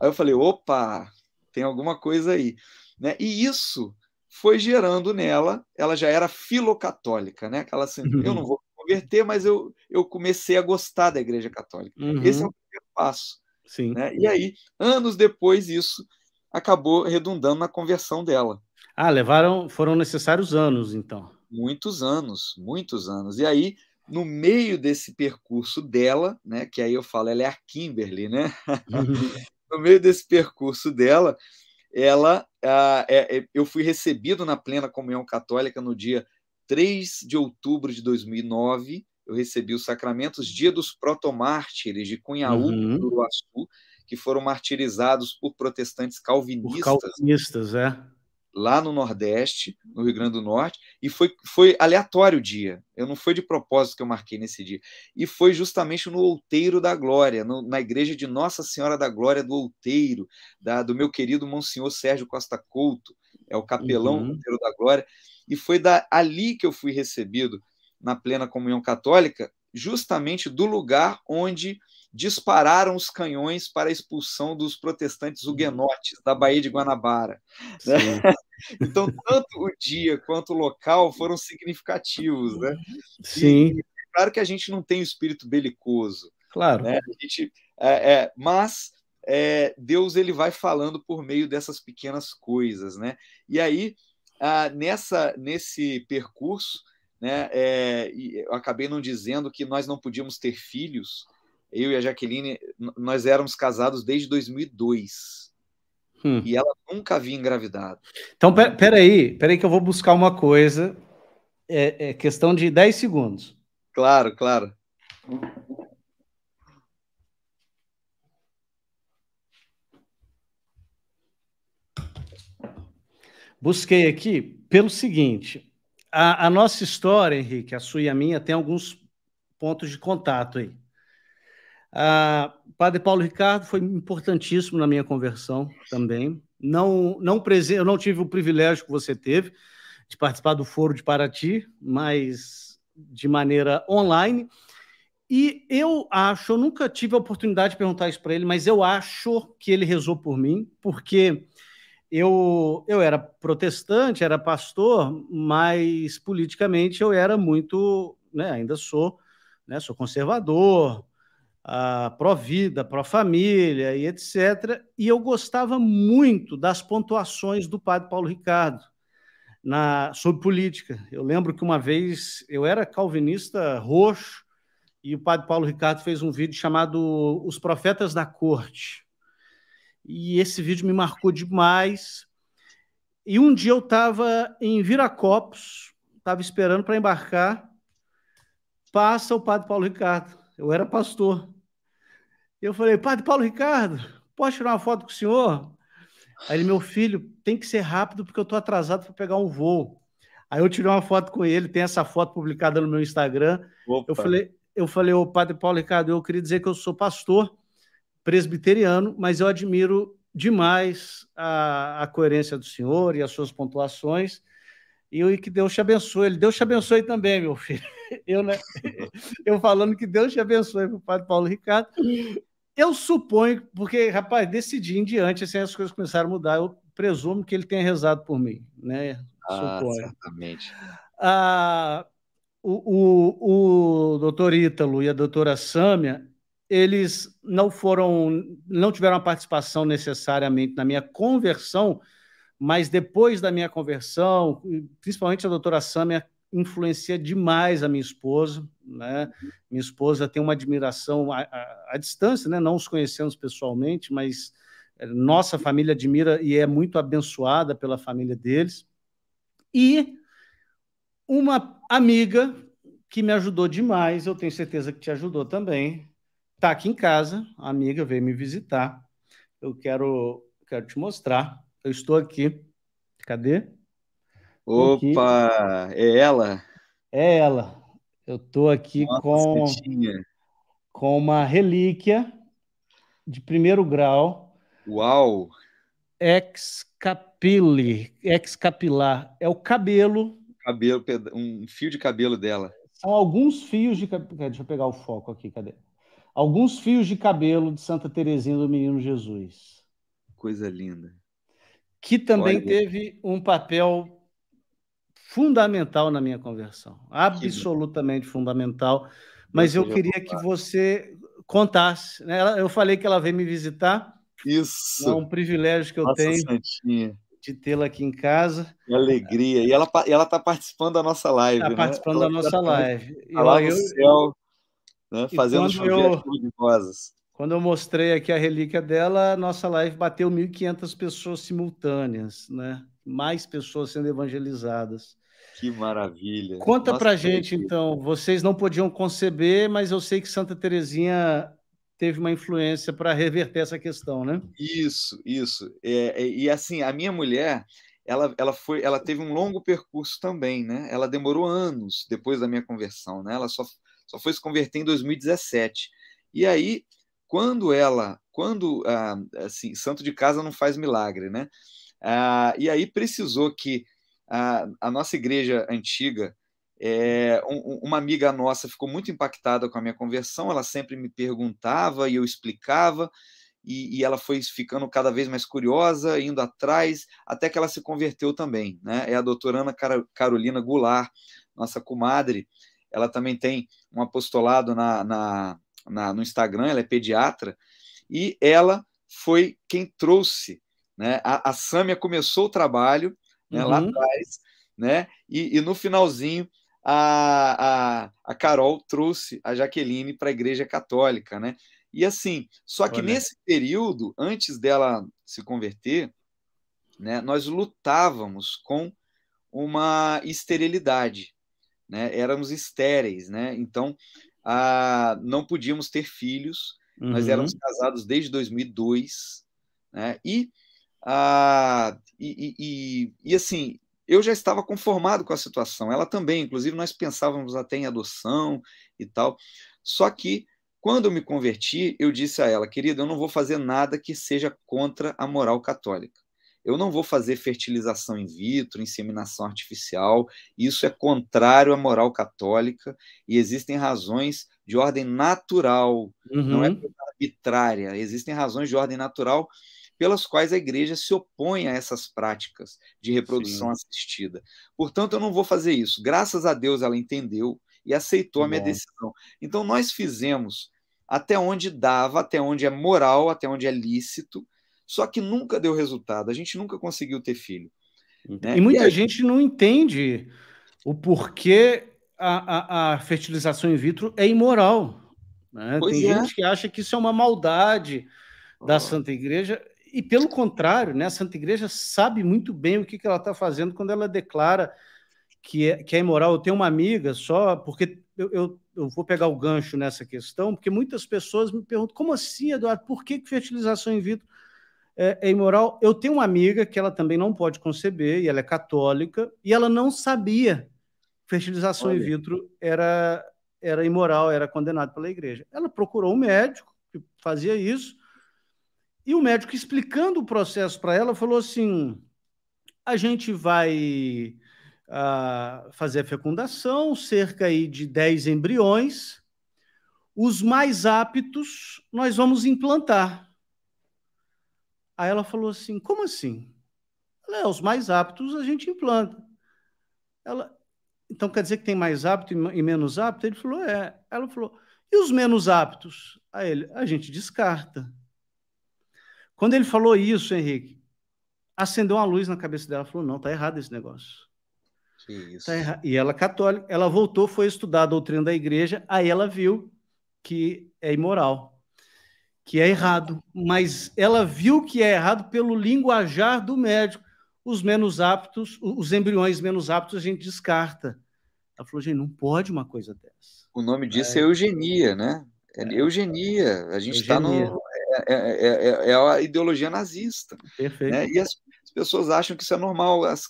Aí eu falei, opa, tem alguma coisa aí. Né? E isso foi gerando nela, ela já era filocatólica, né? Aquela assim, uhum. eu não uhum. vou me converter, mas eu, eu comecei a gostar da Igreja Católica. Esse é o uhum. primeiro passo. Sim. Né? E aí, anos depois, isso acabou redundando na conversão dela. Ah, levaram, foram necessários anos, então. Muitos anos, muitos anos. E aí, no meio desse percurso dela, né, que aí eu falo, ela é a Kimberly, né? [laughs] no meio desse percurso dela, ela, a, é, é, eu fui recebido na plena comunhão católica no dia 3 de outubro de 2009. Eu recebi os sacramentos, dia dos protomártires de Cunhaú, uhum. do Uruaçu, que foram martirizados por protestantes calvinistas. Por calvinistas, é. Lá no Nordeste, no Rio Grande do Norte, e foi, foi aleatório o dia. Eu não foi de propósito que eu marquei nesse dia. E foi justamente no Outeiro da Glória, no, na igreja de Nossa Senhora da Glória do Outeiro, da, do meu querido Monsenhor Sérgio Costa Couto, é o capelão uhum. do Outeiro da Glória. E foi da, ali que eu fui recebido na plena comunhão católica, justamente do lugar onde dispararam os canhões para a expulsão dos protestantes huguenotes da Baía de Guanabara. Né? [laughs] Então, tanto o dia quanto o local foram significativos. Né? Sim. E, é claro que a gente não tem o espírito belicoso. Claro. Né? Gente, é, é, mas é, Deus ele vai falando por meio dessas pequenas coisas. Né? E aí, ah, nessa, nesse percurso, né, é, eu acabei não dizendo que nós não podíamos ter filhos, eu e a Jaqueline, nós éramos casados desde 2002. Hum. E ela nunca havia engravidado. Então, peraí, peraí pera que eu vou buscar uma coisa. É, é questão de 10 segundos. Claro, claro. Busquei aqui pelo seguinte: a, a nossa história, Henrique, a sua e a minha, tem alguns pontos de contato aí. Ah, padre Paulo Ricardo foi importantíssimo na minha conversão também. Não, não eu não tive o privilégio que você teve de participar do Foro de Paraty, mas de maneira online. E eu acho, eu nunca tive a oportunidade de perguntar isso para ele, mas eu acho que ele rezou por mim, porque eu, eu era protestante, era pastor, mas politicamente eu era muito, né, ainda sou, né, sou conservador, ah, pró-vida, pró-família e etc. E eu gostava muito das pontuações do padre Paulo Ricardo na, sobre política. Eu lembro que uma vez eu era calvinista roxo e o padre Paulo Ricardo fez um vídeo chamado Os Profetas da Corte. E esse vídeo me marcou demais. E um dia eu estava em Viracopos, estava esperando para embarcar. Passa o padre Paulo Ricardo. Eu era pastor. Eu falei, Padre Paulo Ricardo, posso tirar uma foto com o senhor? Aí ele, meu filho, tem que ser rápido porque eu estou atrasado para pegar um voo. Aí eu tirei uma foto com ele, tem essa foto publicada no meu Instagram. Eu falei, eu falei, ô Padre Paulo Ricardo, eu queria dizer que eu sou pastor presbiteriano, mas eu admiro demais a, a coerência do senhor e as suas pontuações. E que Deus te abençoe. Ele, Deus te abençoe também, meu filho. [laughs] Eu, né? [laughs] eu falando que Deus te abençoe para o Padre Paulo Ricardo. Eu suponho, porque, rapaz, desse dia em diante, assim, as coisas começaram a mudar. Eu presumo que ele tenha rezado por mim, né? Ah, Certamente. Ah, o, o, o doutor Ítalo e a doutora Sâmia, eles não foram, não tiveram a participação necessariamente na minha conversão, mas depois da minha conversão, principalmente a doutora Sâmia influencia demais a minha esposa, né? Minha esposa tem uma admiração à, à, à distância, né? Não os conhecemos pessoalmente, mas eh, nossa família admira e é muito abençoada pela família deles. E uma amiga que me ajudou demais, eu tenho certeza que te ajudou também, está aqui em casa, a amiga veio me visitar. Eu quero, quero te mostrar. Eu estou aqui. Cadê? Opa, é ela? É ela. Eu estou aqui Nossa, com, com uma relíquia de primeiro grau. Uau! ex excapilar. É o cabelo. Cabelo, um fio de cabelo dela. São alguns fios de cabelo. Deixa eu pegar o foco aqui, cadê? Alguns fios de cabelo de Santa Terezinha do Menino Jesus. Coisa linda. Que também Olha. teve um papel fundamental na minha conversão, absolutamente fundamental. Mas eu queria que você contasse. Né? Eu falei que ela veio me visitar. Isso. É um privilégio que eu Nossa tenho. Santinha de tê-la aqui em casa. Que alegria. E ela ela está participando da nossa live. Está né? participando né? da nossa tá live. Tá lá eu, no céu, né? eu, né? fazendo os Quando eu mostrei aqui a relíquia dela, a nossa live bateu 1.500 pessoas simultâneas, né? mais pessoas sendo evangelizadas. Que maravilha. Conta Nossa, pra gente, que... então. Vocês não podiam conceber, mas eu sei que Santa Terezinha teve uma influência para reverter essa questão, né? Isso, isso. É, é, e assim, a minha mulher, ela, ela foi, ela teve um longo percurso também, né? Ela demorou anos depois da minha conversão, né? Ela só, só foi se converter em 2017. E aí, quando ela, quando ah, assim, santo de casa não faz milagre, né? Ah, e aí precisou que a, nossa igreja antiga, é, um, uma amiga nossa ficou muito impactada com a minha conversão, ela sempre me perguntava e eu explicava, e, e, ela foi ficando cada vez mais curiosa, indo atrás, até que ela se converteu também. Né? É a doutora Ana Carolina Goulart, nossa comadre, ela também tem um apostolado na, na, na, no Instagram, ela é pediatra, e ela foi quem trouxe. Né? A, a Sâmia começou o trabalho né, uhum. lá atrás, né? E, e, no finalzinho a, a, a Carol trouxe a Jaqueline para a Igreja Católica, né? E assim, só que Olha. nesse período, antes dela se converter, né, nós lutávamos com uma esterilidade, né? Éramos estéreis, né? Então, a, não podíamos ter filhos. Uhum. Nós éramos casados desde 2002, né? E ah, e, e, e, e assim, eu já estava conformado com a situação, ela também, inclusive nós pensávamos até em adoção e tal. Só que quando eu me converti, eu disse a ela, querida, eu não vou fazer nada que seja contra a moral católica. Eu não vou fazer fertilização in vitro, inseminação artificial, isso é contrário à moral católica e existem razões de ordem natural, uhum. não é uhum. arbitrária, existem razões de ordem natural pelas quais a igreja se opõe a essas práticas de reprodução Sim. assistida. Portanto, eu não vou fazer isso. Graças a Deus ela entendeu e aceitou a minha Bom. decisão. Então, nós fizemos até onde dava, até onde é moral, até onde é lícito, só que nunca deu resultado. A gente nunca conseguiu ter filho. Né? E muita e gente... gente não entende o porquê a, a, a, fertilização in vitro é imoral. Né? Tem é. gente que acha que isso é uma maldade da Santa Igreja e pelo contrário, né, a Santa Igreja sabe muito bem o que, que ela está fazendo quando ela declara que é, que é imoral. Eu tenho uma amiga só, porque eu, eu, eu, vou pegar o gancho nessa questão, porque muitas pessoas me perguntam como assim, Eduardo, por que, que fertilização in vitro é, é imoral? Eu tenho uma amiga que ela também não pode conceber, e ela é católica, e ela não sabia que fertilização Olha. in vitro era, era imoral, era condenado pela igreja. Ela procurou um médico que fazia isso e o médico explicando o processo para ela falou assim: a gente vai ah, fazer a fecundação, cerca aí de 10 embriões. Os mais aptos nós vamos implantar. Aí ela falou assim: como assim? é, os mais aptos a gente implanta. Ela, então quer dizer que tem mais apto e menos apto? Ele falou: é. Ela falou: e os menos aptos? Aí ele: a gente descarta. Quando ele falou isso, Henrique, acendeu uma luz na cabeça dela, falou: "Não, tá errado esse negócio". Tá erra... E ela é católica, ela voltou, foi estudar a doutrina da igreja, aí ela viu que é imoral, que é errado, mas ela viu que é errado pelo linguajar do médico. Os menos aptos, os embriões menos aptos a gente descarta. Ela falou, gente, não pode uma coisa dessa. O nome disso é, é eugenia, né? É, é. eugenia. A gente está no é, é, é, é, é a ideologia nazista. Né? Perfeito. Né? E as, as, pessoas acham que isso é normal, as,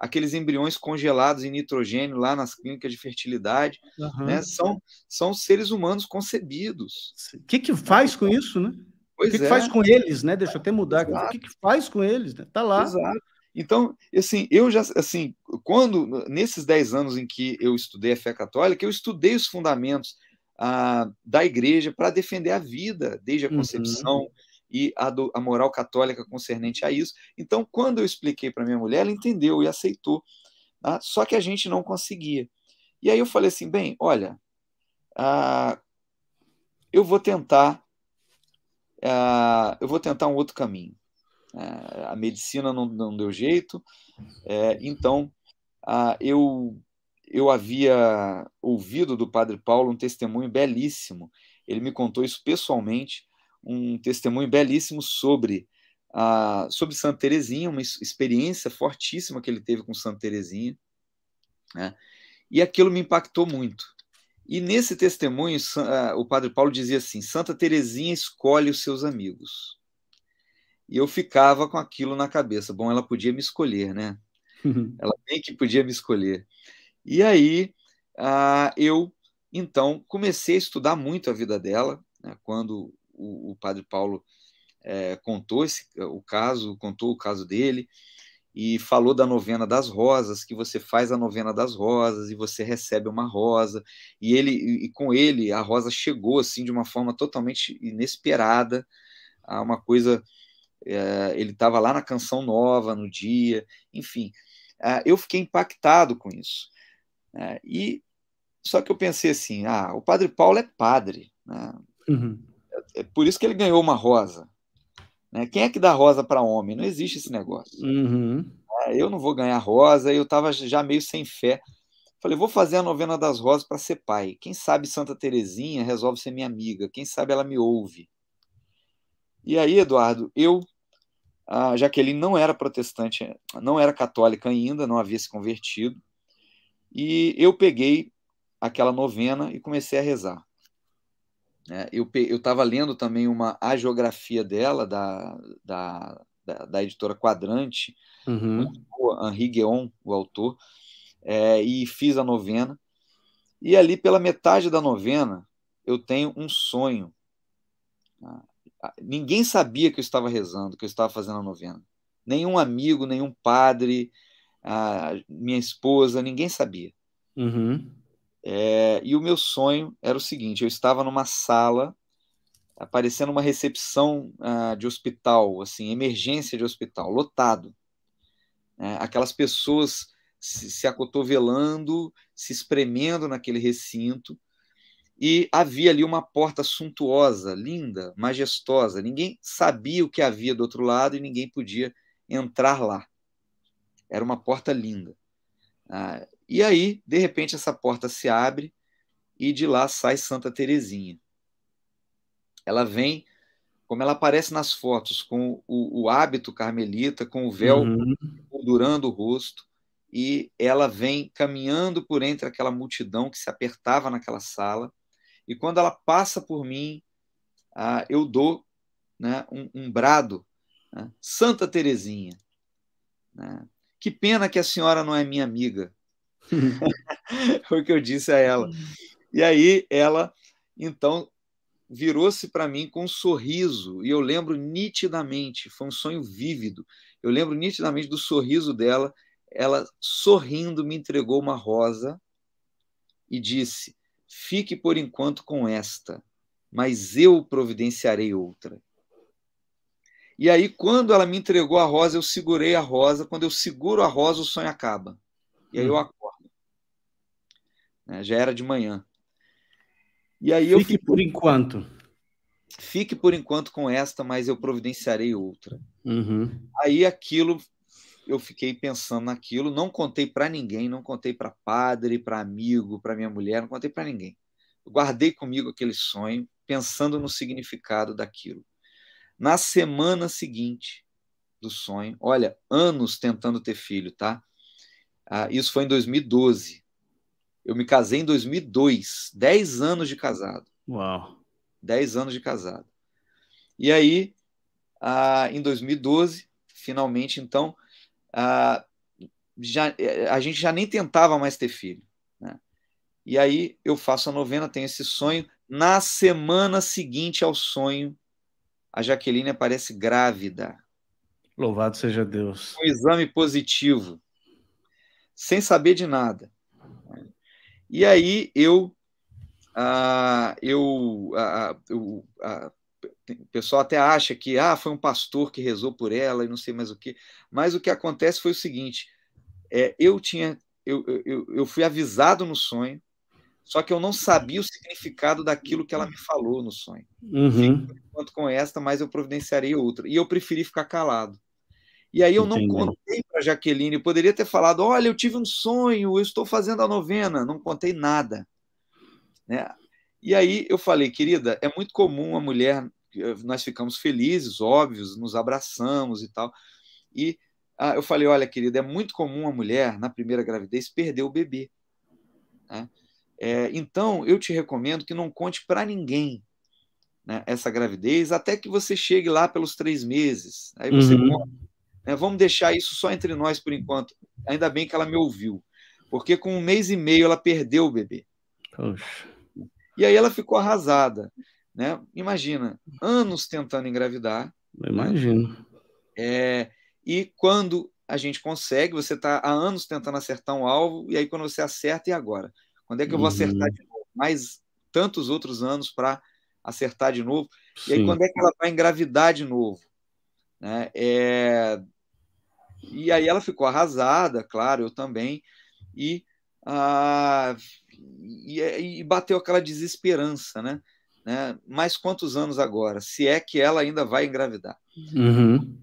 aqueles embriões congelados em nitrogênio lá nas clínicas de fertilidade, uhum. né? são, são seres humanos concebidos. O que, que faz com isso, né? Pois o que, que é. faz com eles, né? Deixa eu até mudar. Exato. O que, que faz com eles? Né? Tá lá. Exato. Então, assim, eu já, assim, quando, nesses 10 anos em que eu estudei a fé católica, eu estudei os fundamentos da igreja para defender a vida desde a uhum. concepção uhum. e a, do, a, moral católica concernente a isso. Então, quando eu expliquei para minha mulher, ela entendeu e aceitou. Tá? Só que a gente não conseguia. E aí eu falei assim: bem, olha, ah, eu vou tentar, ah, eu vou tentar um outro caminho. Ah, a medicina não, não deu jeito, é, então eu eu havia ouvido do Padre Paulo um testemunho belíssimo. Ele me contou isso pessoalmente, um testemunho belíssimo sobre a, sobre Santa Teresinha, uma experiência fortíssima que ele teve com Santa Teresinha, né? E aquilo me impactou muito. E nesse testemunho, o Padre Paulo dizia assim: Santa Teresinha escolhe os seus amigos. E eu ficava com aquilo na cabeça. Bom, ela podia me escolher, né? Uhum. Ela bem que podia me escolher. E aí uh, eu, então, comecei a estudar muito a vida dela, né, quando o, o, padre Paulo é, contou esse, o caso, contou o caso dele, e falou da novena das rosas, que você faz a novena das rosas e você recebe uma rosa, e ele e com ele a rosa chegou assim de uma forma totalmente inesperada, a uma coisa é, ele estava lá na canção nova no dia, enfim, ah, eu fiquei impactado com isso. Né? E só que eu pensei assim, ah, o Padre Paulo é padre, né? uhum. é, é por isso que ele ganhou uma rosa. Né? Quem é que dá rosa para homem? Não existe esse negócio. Uhum. É, eu não vou ganhar rosa. Eu estava já meio sem fé. Falei, vou fazer a novena das rosas para ser pai. Quem sabe Santa Terezinha resolve ser minha amiga. Quem sabe ela me ouve. E aí, Eduardo, eu a Jaqueline não era protestante, não era católica ainda, não havia se convertido. E eu peguei aquela novena e comecei a rezar. É, eu estava lendo também uma a geografia dela, da, da, da, da editora Quadrante, uhum. boa, Henri Guéon, o autor, é, e fiz a novena. E ali, pela metade da novena, eu tenho um sonho. Ah, ah, ninguém sabia que eu estava rezando, que eu estava fazendo a novena. Nenhum amigo, nenhum padre, a minha esposa, ninguém sabia. Uhum. É, e o meu sonho era o seguinte: eu estava numa sala, aparecendo uma recepção uh, de hospital, assim, emergência de hospital, lotado. É, aquelas pessoas se, se acotovelando, se espremendo naquele recinto, e havia ali uma porta suntuosa, linda, majestosa. Ninguém sabia o que havia do outro lado e ninguém podia entrar lá. Era uma porta linda. Ah, e aí, de repente, essa porta se abre e de lá sai Santa Terezinha. Ela vem, como ela aparece nas fotos, com o, o hábito carmelita, com o véu uhum. moldurando o rosto, e ela vem caminhando por entre aquela multidão que se apertava naquela sala. E quando ela passa por mim, ah, eu dou né, um, um, brado, né, Santa Terezinha. Né, que pena que a senhora não é minha amiga. [laughs] Foi o que eu disse a ela. E aí ela, então, virou-se para mim com um sorriso, e eu lembro nitidamente, foi um sonho vívido. Eu lembro nitidamente do sorriso dela. Ela sorrindo me entregou uma rosa e disse: "Fique por enquanto com esta, mas eu providenciarei outra". E aí, quando ela me entregou a rosa, eu segurei a rosa. Quando eu seguro a rosa, o sonho acaba. E aí eu hum. acordo. Né? Já era de manhã. E aí eu Fique fico... por enquanto. Fique por enquanto com esta, mas eu providenciarei outra. Uhum. Aí aquilo, eu fiquei pensando naquilo, não contei para ninguém, não contei para padre, para amigo, para minha mulher, não contei para ninguém. Eu guardei comigo aquele sonho, pensando no significado daquilo. Na semana seguinte do sonho, olha, anos tentando ter filho, tá? Ah, isso foi em 2012. Eu me casei em 2002, 10 anos de casado. Uau! 10 anos de casado. E aí, ah, em 2012, finalmente, então, ah, já, eh, a gente já nem tentava mais ter filho. Né? E aí eu faço a novena, tenho esse sonho. Na semana seguinte ao sonho, a Jaqueline aparece grávida. Louvado seja Deus. Um exame positivo, sem saber de nada. E aí eu, ah, eu, ah, ah, eu ah, o pessoal até acha que ah, foi um pastor que rezou por ela e não sei mais o que. Mas o que acontece foi o seguinte: é, eu tinha, eu, eu, eu fui avisado no sonho só que eu não sabia o significado daquilo que ela me falou no sonho. Uhum. Enquanto com esta, mas eu providenciarei outra. E eu preferi ficar calado. E aí eu não Entendi. contei para Jaqueline. Eu poderia ter falado: olha, eu tive um sonho, eu estou fazendo a novena. Não contei nada. Né? E aí eu falei, querida, é muito comum a mulher, eh, nós ficamos felizes, óbvios, nos abraçamos e tal. E ah, eu falei, olha, querida, é muito comum a mulher na primeira gravidez perder o bebê. Né? É, então, eu te recomendo que não conte para ninguém né, essa gravidez até que você chegue lá pelos três meses. Aí você uhum. conta, né, vamos deixar isso só entre nós por enquanto. Ainda bem que ela me ouviu, porque com um mês e meio ela perdeu o bebê. Poxa. E aí ela ficou arrasada. Né? Imagina, anos tentando engravidar. Né? Imagino. É, e quando a gente consegue, você está há anos tentando acertar um alvo, e aí quando você acerta, e agora? Quando é que eu vou acertar uhum. de novo? Mais tantos outros anos para acertar de novo. Sim. E aí, quando é que ela vai engravidar de novo? Né? É... E aí ela ficou arrasada, claro, eu também, e, ah, e, e bateu aquela desesperança, né? né? Mais quantos anos agora? Se é que ela ainda vai engravidar. Uhum.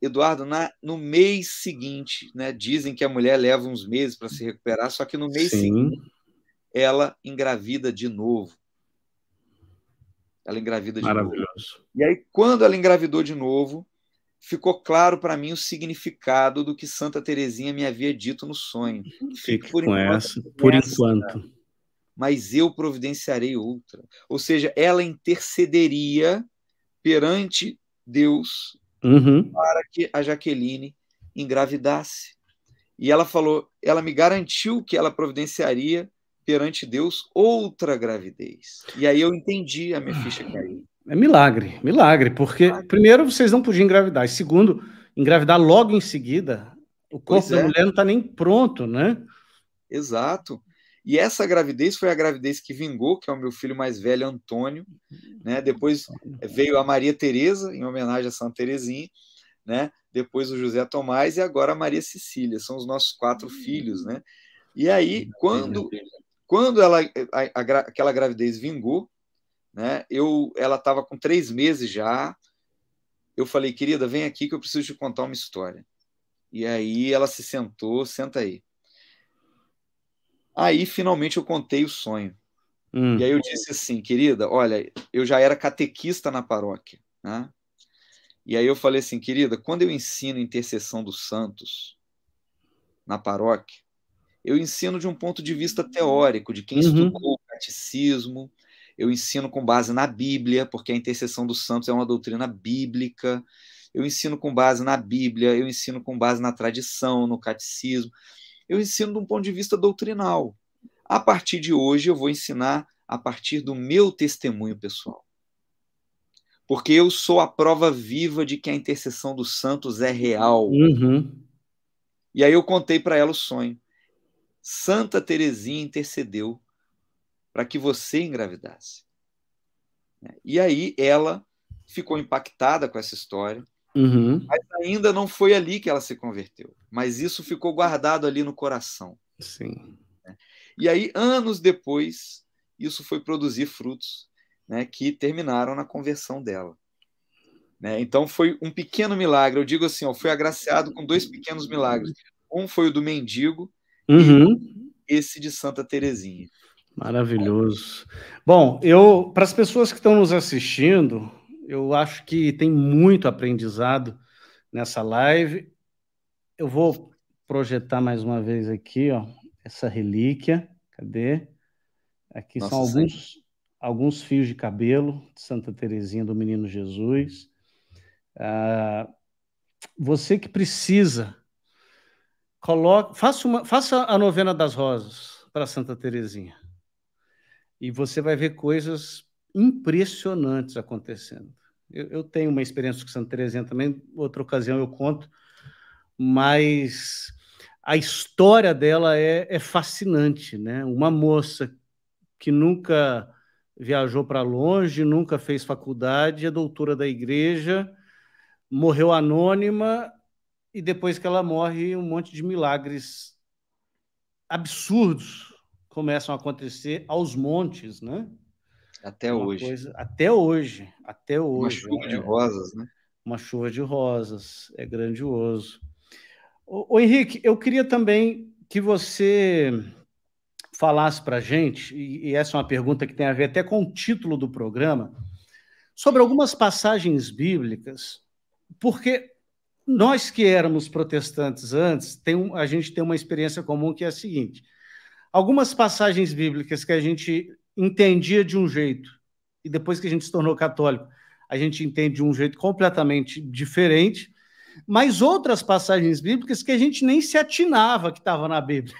Eduardo, na, no mês seguinte, né, dizem que a mulher leva uns meses para se recuperar, só que no mês Sim. seguinte ela engravida de novo. Ela engravida de Maravilhoso. novo. E aí, quando ela engravidou de novo, ficou claro para mim o significado do que Santa Terezinha me havia dito no sonho. Fique por com enquanto, essa, por essa, enquanto. Mas eu providenciarei outra. Ou seja, ela intercederia perante Deus uhum. para que a Jaqueline engravidasse. E ela falou, ela me garantiu que ela providenciaria perante Deus outra gravidez. E aí eu entendi a minha ficha cair. É milagre, milagre, porque milagre. primeiro vocês não podiam engravidar, e segundo, engravidar logo em seguida, o corpo da é. mulher não está nem pronto, né? Exato. E essa gravidez foi a gravidez que vingou, que é o meu filho mais velho, Antônio. Né? Depois veio a Maria Tereza, em homenagem a Santa Terezinha, né? depois o José Tomás e agora a Maria Cecília. São os nossos quatro filhos. Né? E aí, quando quando ela, eh, a, a, aquela gravidez vingou, né? Eu, ela estava com três meses já. Eu falei, querida, vem aqui que eu preciso te contar uma história. E aí ela se sentou, senta aí. Aí finalmente eu contei o sonho. Hum. E aí eu disse assim, querida, olha, eu já era catequista na paróquia, né? E aí eu falei assim, querida, quando eu ensino intercessão dos santos na paróquia, eu ensino de um ponto de vista teórico, de quem uhum. estudou o catecismo, eu ensino com base na Bíblia, porque a intercessão dos santos é uma doutrina bíblica, eu ensino com base na Bíblia, eu ensino com base na tradição, no catecismo, eu ensino de um ponto de vista doutrinal. A partir de hoje, eu vou ensinar a partir do meu testemunho pessoal. Porque eu sou a prova viva de que a intercessão dos santos é real. Uhum. E aí eu contei para ela o sonho. Santa Teresinha intercedeu para que você engravidasse. E aí ela ficou impactada com essa história, uhum. mas ainda não foi ali que ela se converteu. Mas isso ficou guardado ali no coração. Sim. E aí, anos depois, isso foi produzir frutos né, que terminaram na conversão dela. Né? Então foi um pequeno milagre. Eu digo assim, ó, fui agraciado com dois pequenos milagres. Um foi o do mendigo, Uhum. esse de Santa Terezinha. Maravilhoso. Bom, eu para as pessoas que estão nos assistindo, eu acho que tem muito aprendizado nessa live. Eu vou projetar mais uma vez aqui, ó, essa relíquia. Cadê? Aqui Nossa, são alguns, alguns fios de cabelo de Santa Terezinha do Menino Jesus. Ah, você que precisa Coloque, faça, uma, faça a novena das rosas para Santa Teresinha E você vai ver coisas impressionantes acontecendo. Eu, eu tenho uma experiência com Santa Teresinha também, outra ocasião eu conto, mas a história dela é, é fascinante, né? Uma moça que nunca viajou para longe, nunca fez faculdade, é doutora da igreja, morreu anônima e depois que ela morre, um monte de milagres absurdos começam a acontecer aos montes, né? Até Uma hoje. Coisa... até hoje, até hoje. Uma chuva é... de rosas, né? Uma chuva de rosas, é grandioso. O Henrique, eu queria também que você falasse para gente, e essa é uma pergunta que tem a ver até com o título do programa, sobre algumas passagens bíblicas, porque nós que éramos protestantes antes, tem, a gente tem uma experiência comum que é a seguinte: algumas passagens bíblicas que a gente entendia de um jeito, e depois que a gente se tornou católico, a gente entende de um jeito completamente diferente, mas outras passagens bíblicas que a gente nem se atinava que estava na Bíblia.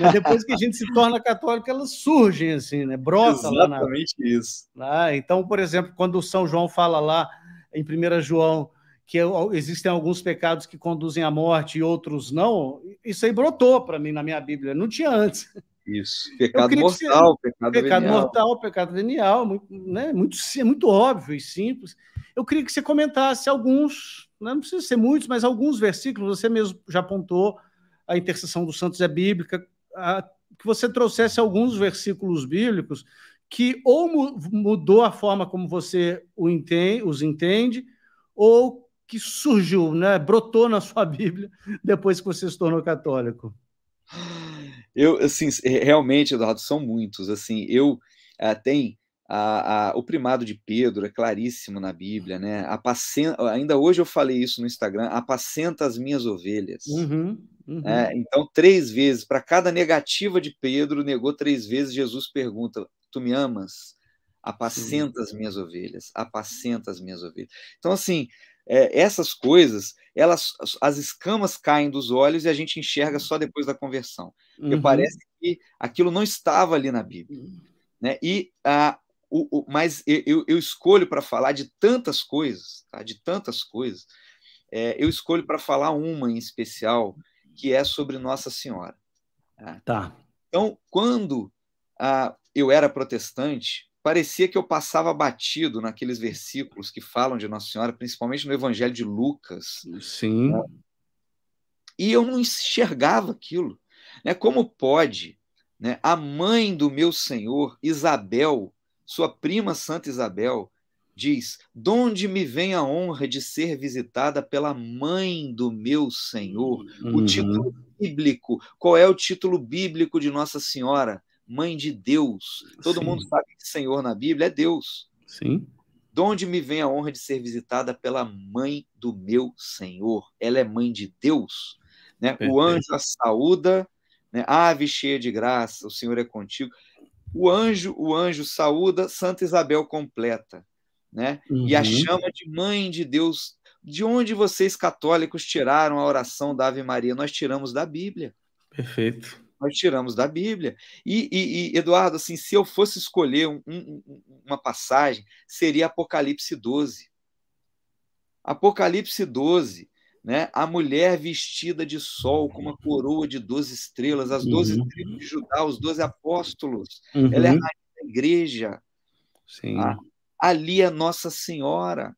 Mas depois que a gente se torna católico, elas surgem assim, né? Brota Exatamente lá na... isso. Ah, então, por exemplo, quando o São João fala lá em 1 João que existem alguns pecados que conduzem à morte e outros não, isso aí brotou para mim na minha Bíblia, não tinha antes. Isso, pecado mortal, você... pecado, pecado venial. mortal, pecado venial, muito, né? muito, muito óbvio e simples. Eu queria que você comentasse alguns, né? não precisa ser muitos, mas alguns versículos, você mesmo já apontou, a intercessão dos santos é bíblica, a... que você trouxesse alguns versículos bíblicos que ou mudou a forma como você entende, os entende, ou que surgiu, né, brotou na sua Bíblia depois que você se tornou católico? Eu, assim, é, realmente, Eduardo, são muitos. Assim, eu ah, tem a, a, o primado de Pedro é claríssimo na Bíblia, né? Apacenta, ainda hoje eu falei isso no Instagram: apacenta as minhas ovelhas. Uhum, é, uhum. É, então, três vezes, para cada negativa de Pedro, negou três vezes, Jesus pergunta: Tu me amas? Apacenta Sim. as minhas ovelhas, apacenta as minhas ovelhas. Então, assim, é, essas coisas, elas, as escamas caem dos olhos e a gente enxerga só depois da conversão. Porque uhum. parece que aquilo não estava ali na Bíblia. Uhum. Né? E a, ah, o, o, mas eu, eu escolho para falar de tantas coisas, tá? de tantas coisas, é, eu escolho para falar uma em especial, que é sobre Nossa Senhora. Tá? tá. Então, quando ah, eu era protestante, parecia que eu passava batido naqueles versículos que falam de Nossa Senhora, principalmente no Evangelho de Lucas. Sim. Né? E eu não enxergava aquilo. Né? Como pode né, a mãe do meu Senhor, Isabel, sua prima Santa Isabel, diz: onde me vem a honra de ser visitada pela mãe do meu Senhor? Uhum. O título bíblico. Qual é o título bíblico de Nossa Senhora? mãe de Deus. Todo Sim. mundo sabe que Senhor na Bíblia é Deus. Sim. De onde me vem a honra de ser visitada pela mãe do meu Senhor? Ela é mãe de Deus. Né? O anjo a saúda, né? ave cheia de graça, o Senhor é contigo. O anjo, o anjo saúda, Santa Isabel completa. Né? Uhum. E a uhum. chama de mãe de Deus. De onde vocês católicos tiraram a oração da Ave Maria? Nós tiramos da Bíblia. Perfeito nós tiramos da Bíblia. E, e, e, Eduardo, assim, se eu fosse escolher um, um, uma passagem, seria Apocalipse 12. Apocalipse 12, né? a mulher vestida de sol, com uma coroa de 12 estrelas, as 12 uhum. tribos de Judá, os 12 apóstolos, uhum. ela é a uhum. rainha da igreja. Sim. Ah, ali é Nossa Senhora.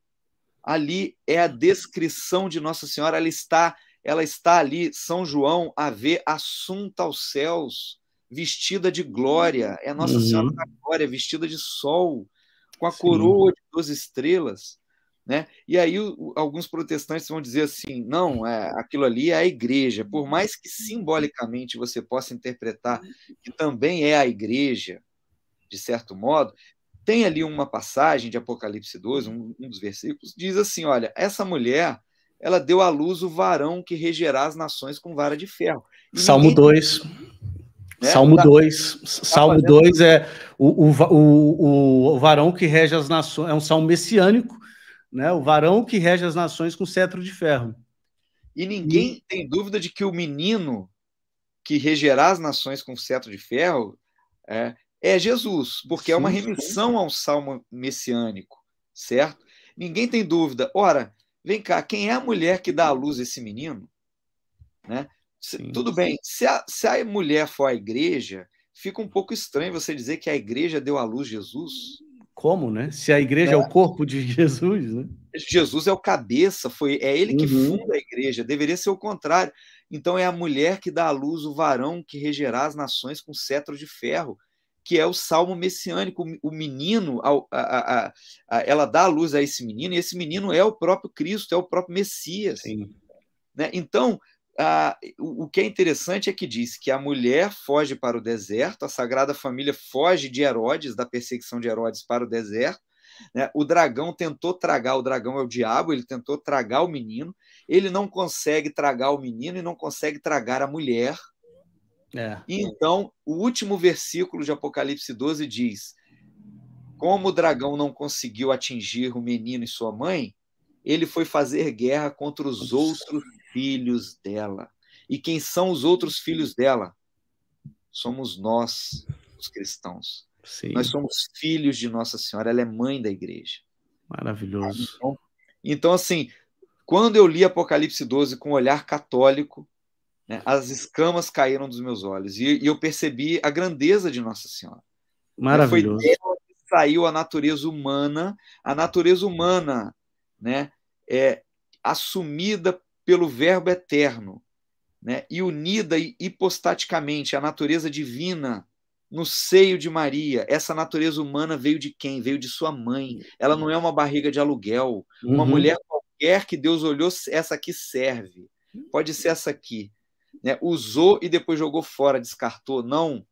Ali é a descrição de Nossa Senhora, ela está ela está ali, São João, a ver assunta aos céus, vestida de glória, uhum. é Nossa uhum. Senhora da Glória, vestida de sol, com a Sim. coroa de duas estrelas. Né? E aí o, alguns protestantes vão dizer assim, não, é, aquilo ali é a igreja, por mais que simbolicamente você possa interpretar que também é a igreja, de certo modo, tem ali uma passagem de Apocalipse 12, um, um dos versículos, diz assim, olha, essa mulher ela deu à luz o varão que regerá as nações com vara de ferro. E Salmo 2. Né? Salmo 2. Tá, Salmo 2 é o, o, o, o varão que rege as nações, é um salmo messiânico, né? O varão que rege as nações com cetro de ferro. E ninguém e... tem dúvida de que o menino que regerá as nações com cetro de ferro é, é Jesus, porque é uma remissão ao salmo messiânico, certo? Ninguém tem dúvida. Ora, Vem cá, quem é a mulher que dá à luz esse menino? Né? Sim. Tudo bem, se a, se a mulher for a igreja, fica um pouco estranho você dizer que a igreja deu à luz Jesus. Como, né? Se a igreja é, é o corpo de Jesus, né? Jesus é o cabeça, foi é ele que uhum. funda a igreja, deveria ser o contrário. Então é a mulher que dá à luz o varão que regerá as nações com cetro de ferro que é o salmo messiânico. O menino, a, a, a, ela dá a luz a esse menino, e esse menino é o próprio Cristo, é o próprio Messias. Né? Então, o, o que é interessante é que diz que a mulher foge para o deserto, a Sagrada Família foge de Herodes, da perseguição de Herodes para o deserto. Né? O dragão tentou tragar, o dragão é o diabo, ele tentou tragar o menino, ele não consegue tragar o menino e não consegue tragar a mulher. É. então, o último versículo de Apocalipse 12 diz: Como o dragão não conseguiu atingir o menino e sua mãe, ele foi fazer guerra contra os outros filhos dela. E quem são os outros filhos dela? Somos nós, os cristãos. Sim. Nós somos filhos de Nossa Senhora, ela é mãe da igreja. Maravilhoso. Então, então assim, quando eu li Apocalipse 12 com um olhar católico, né? As escamas caíram dos meus olhos e, e, eu percebi a grandeza de Nossa Senhora. Né? Maravilhoso. Foi dela que saiu a natureza humana, a natureza humana, né, é assumida pelo Verbo eterno, né, e unida hipostaticamente à natureza divina no seio de Maria. Essa natureza humana veio de quem? Veio de sua mãe. Ela não é uma barriga de aluguel. Uma uhum. mulher qualquer que Deus olhou, essa aqui serve. Pode ser essa aqui né, usou e depois jogou fora, descartou. Não,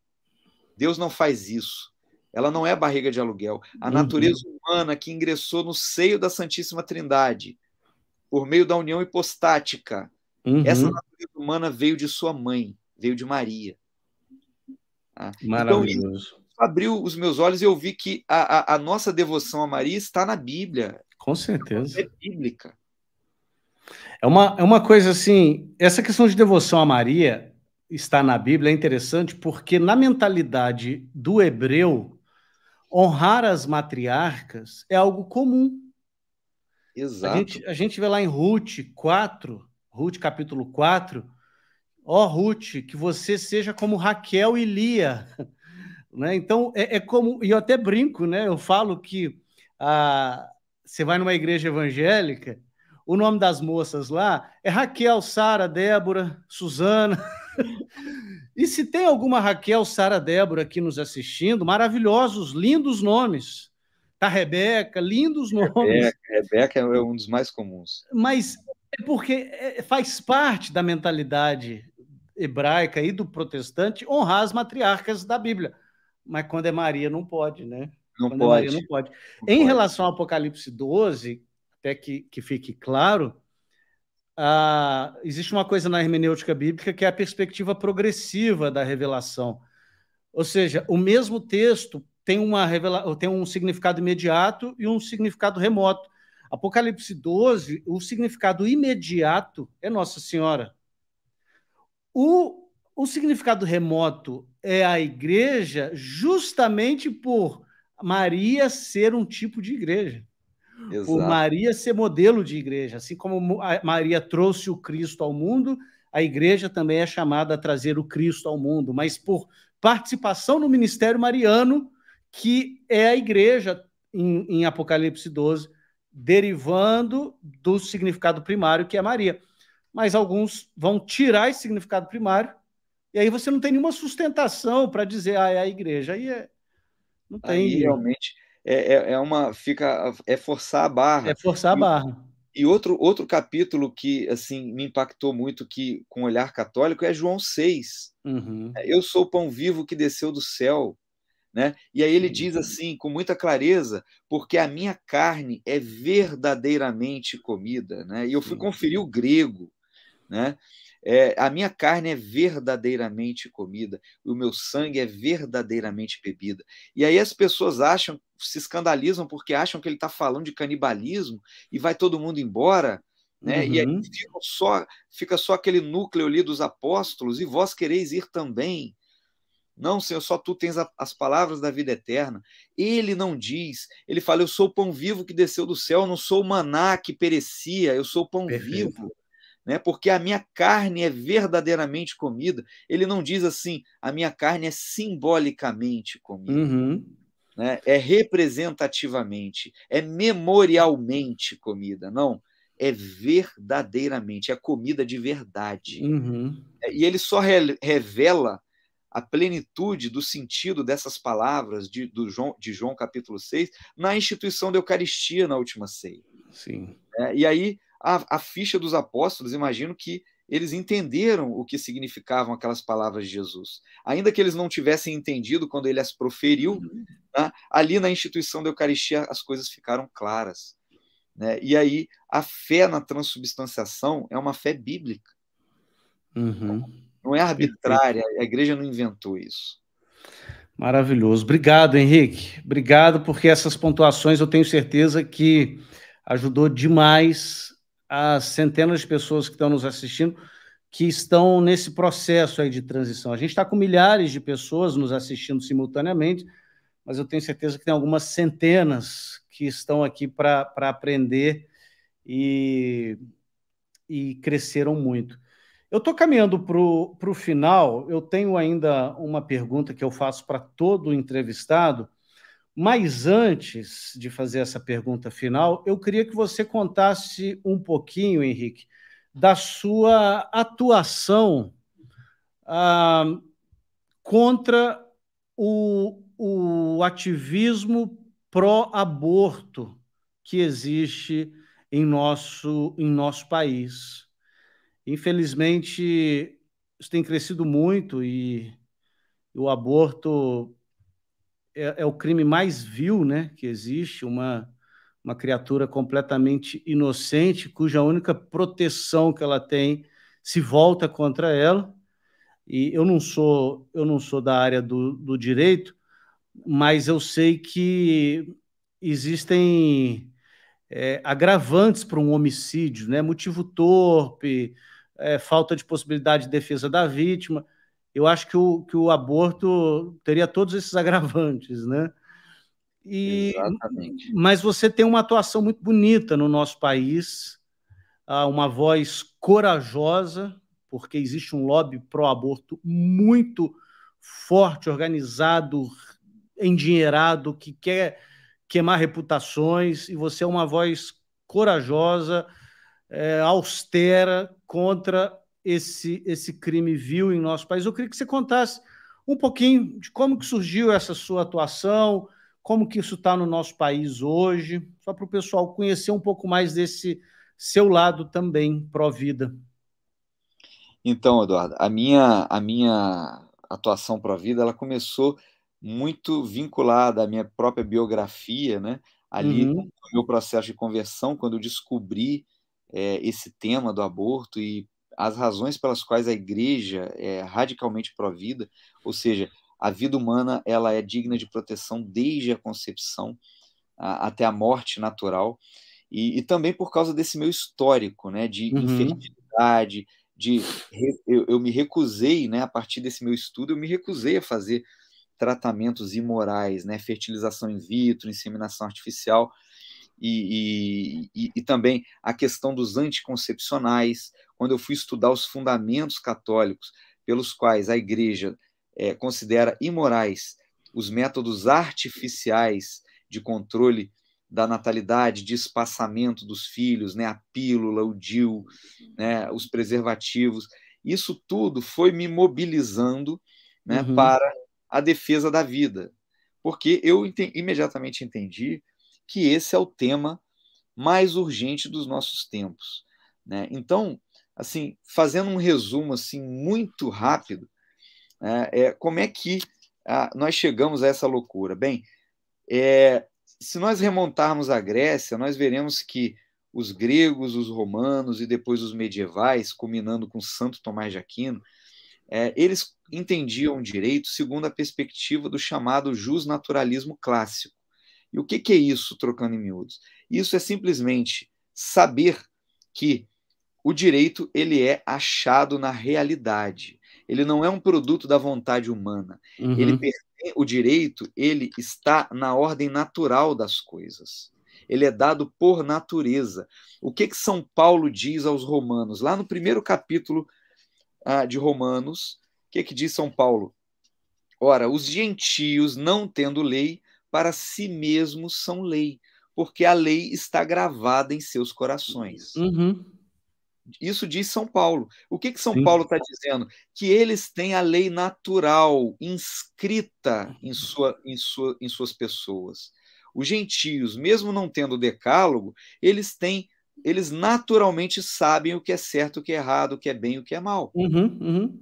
Deus não faz isso. Ela não é barriga de aluguel. A uhum. natureza humana que ingressou no seio da Santíssima Trindade, por meio da união hipostática, uhum. essa natureza humana veio de sua mãe, veio de Maria. Ah, então, Maravilhoso. Então, abriu os meus olhos e eu vi que a, a, a, nossa devoção a Maria está na Bíblia. Com certeza. É bíblica. É uma, é uma coisa assim, essa questão de devoção a Maria está na Bíblia é interessante porque na mentalidade do hebreu, honrar as matriarcas é algo comum. Exato. A gente, a gente vê lá em Ruth 4, Ruth capítulo 4, ó oh, Ruth, que você seja como Raquel e Lia. [laughs] né? Então, é, é como, e eu até brinco, né? eu falo que ah, você vai numa igreja evangélica o nome das moças lá é Raquel, Sara, Débora, Suzana. e se tem alguma Raquel, Sara, Débora aqui nos assistindo, maravilhosos, lindos nomes. Tá, Rebeca, lindos nomes. Rebeca, Rebeca é, é um dos mais comuns. Mas é porque é, faz parte da mentalidade hebraica e do protestante honrar as matriarcas da Bíblia. Mas quando é Maria, não pode, né? Não quando pode. É Maria, não pode. Não em pode. relação ao Apocalipse 12, até que, que fique claro, existe uma coisa na hermenêutica bíblica que é a perspectiva progressiva da revelação. Ou seja, o mesmo texto tem, uma revela... tem um significado imediato e um significado remoto. Apocalipse 12, o significado imediato é Nossa Senhora. O, o significado remoto é a igreja, justamente por Maria ser um tipo de igreja. Exato. por Maria ser modelo de igreja. Assim como Maria trouxe o Cristo ao mundo, a igreja também é chamada a trazer o Cristo ao mundo, mas por participação no ministério mariano, que é a igreja em, em Apocalipse 12, derivando do significado primário que é Maria. Mas alguns vão tirar esse significado primário, e aí você não tem nenhuma sustentação para dizer, ah, é a igreja. Aí é, não tem. Aí, realmente é, é, é, uma fica é forçar a barra. É forçar a barra. E, e outro outro capítulo que assim me impactou muito que com olhar católico é João 6. Uhum. É, eu sou o pão vivo que desceu do céu. Né? E aí ele diz assim, com muita clareza, porque a minha carne é verdadeiramente comida. Né? E eu fui conferir o grego. Né? É, a minha carne é verdadeiramente comida, o meu sangue é verdadeiramente bebida. E aí as pessoas acham, se escandalizam porque acham que ele está falando de canibalismo e vai todo mundo embora, né? Uhum. E aí uhum. fica só, fica só aquele núcleo ali dos apóstolos, e vós quereis ir também. Não, Senhor, só tu tens a, as palavras da vida eterna. Ele não diz, ele fala: Eu sou o pão vivo que desceu do céu, eu não sou o maná que perecia, eu sou o pão Perfeito. vivo né? Porque a minha carne é verdadeiramente comida. Ele não diz assim, a minha carne é simbolicamente comida. Uhum. Né? É representativamente, é memorialmente comida, não. É verdadeiramente, é comida de verdade. Uhum. É, e ele só re revela a plenitude do sentido dessas palavras de, do João, de João capítulo 6 na instituição da Eucaristia na última ceia. Sim. É, e aí a, a ficha dos apóstolos, imagino que eles entenderam o que significavam aquelas palavras de Jesus. Ainda que eles não tivessem entendido quando ele as proferiu, uhum. né, ali na instituição da Eucaristia as coisas ficaram claras. Né? E aí a fé na transubstanciação é uma fé bíblica. Uhum. Não é arbitrária, a igreja não inventou isso. Maravilhoso. Obrigado, Henrique. Obrigado, porque essas pontuações eu tenho certeza que ajudou demais as centenas de pessoas que estão nos assistindo que estão nesse processo aí de transição. A gente está com milhares de pessoas nos assistindo simultaneamente, mas eu tenho certeza que tem algumas centenas que estão aqui para aprender e, e cresceram muito. Eu estou caminhando para o final, eu tenho ainda uma pergunta que eu faço para todo entrevistado, mas antes de fazer essa pergunta final, eu queria que você contasse um pouquinho, Henrique, da sua atuação ah, contra o, o ativismo pró-aborto que existe em nosso, em nosso país. Infelizmente, isso tem crescido muito e o aborto é, é o crime mais vil né, que existe, uma, uma criatura completamente inocente, cuja única proteção que ela tem se volta contra ela. E eu não sou, eu não sou da área do, do direito, mas eu sei que existem é, agravantes para um homicídio, né? motivo torpe, é, falta de possibilidade de defesa da vítima eu acho que o, que o aborto teria todos esses agravantes, né? E, Exatamente. Mas você tem uma atuação muito bonita no nosso país, ah, uma voz corajosa, porque existe um lobby pró-aborto muito forte, organizado, endinheirado, que quer queimar reputações, e você é uma voz corajosa, é, austera contra esse, esse crime vil em nosso país. Eu queria que você contasse um pouquinho de como que surgiu essa sua atuação, como que isso está no nosso país hoje, só para o pessoal conhecer um pouco mais desse seu lado também, pró-vida. Então, Eduardo, a minha, a minha atuação pró-vida, ela começou muito vinculada à minha própria biografia, né? Ali uhum. no meu processo de conversão, quando eu descobri é, esse tema do aborto e as razões pelas quais a igreja é radicalmente pró-vida, ou seja, a vida humana ela é digna de proteção desde a concepção a, até a morte natural, e, e, também por causa desse meu histórico né, de uhum. infertilidade, de eu, eu, me recusei, né, a partir desse meu estudo, eu me recusei a fazer tratamentos imorais, né, fertilização in vitro, inseminação artificial, e, e, e, e, também a questão dos anticoncepcionais, quando eu fui estudar os fundamentos católicos pelos quais a Igreja é, considera imorais os métodos artificiais de controle da natalidade, de espaçamento dos filhos, né, a pílula, o DIU, né, os preservativos. Isso tudo foi me mobilizando né, uhum. para a defesa da vida, porque eu imediatamente entendi que esse é o tema mais urgente dos nossos tempos. Né? Então, assim, fazendo um resumo assim muito rápido, né, é, como é que a, ah, nós chegamos a essa loucura? Bem, é, se nós remontarmos à Grécia, nós veremos que os gregos, os romanos e depois os medievais, culminando com Santo Tomás de Aquino, é, eles entendiam o direito segundo a perspectiva do chamado justnaturalismo clássico. E o que, que é isso, trocando em miúdos? Isso é simplesmente saber que o direito ele é achado na realidade. Ele não é um produto da vontade humana. Uhum. Ele o direito ele está na ordem natural das coisas. Ele é dado por natureza. O que que São Paulo diz aos romanos? Lá no primeiro capítulo ah, de Romanos, o que que diz São Paulo? Ora, os gentios não tendo lei para si mesmos são lei, porque a lei está gravada em seus corações. Uhum. Isso diz São Paulo. O que, que São Sim. Paulo está dizendo? Que eles têm a lei natural inscrita em, uhum. sua, em, sua, em suas pessoas. Os gentios, mesmo não tendo o decálogo, eles têm, eles naturalmente sabem o que é certo, o que é errado, o que é bem, o que é mal. Uhum, uhum.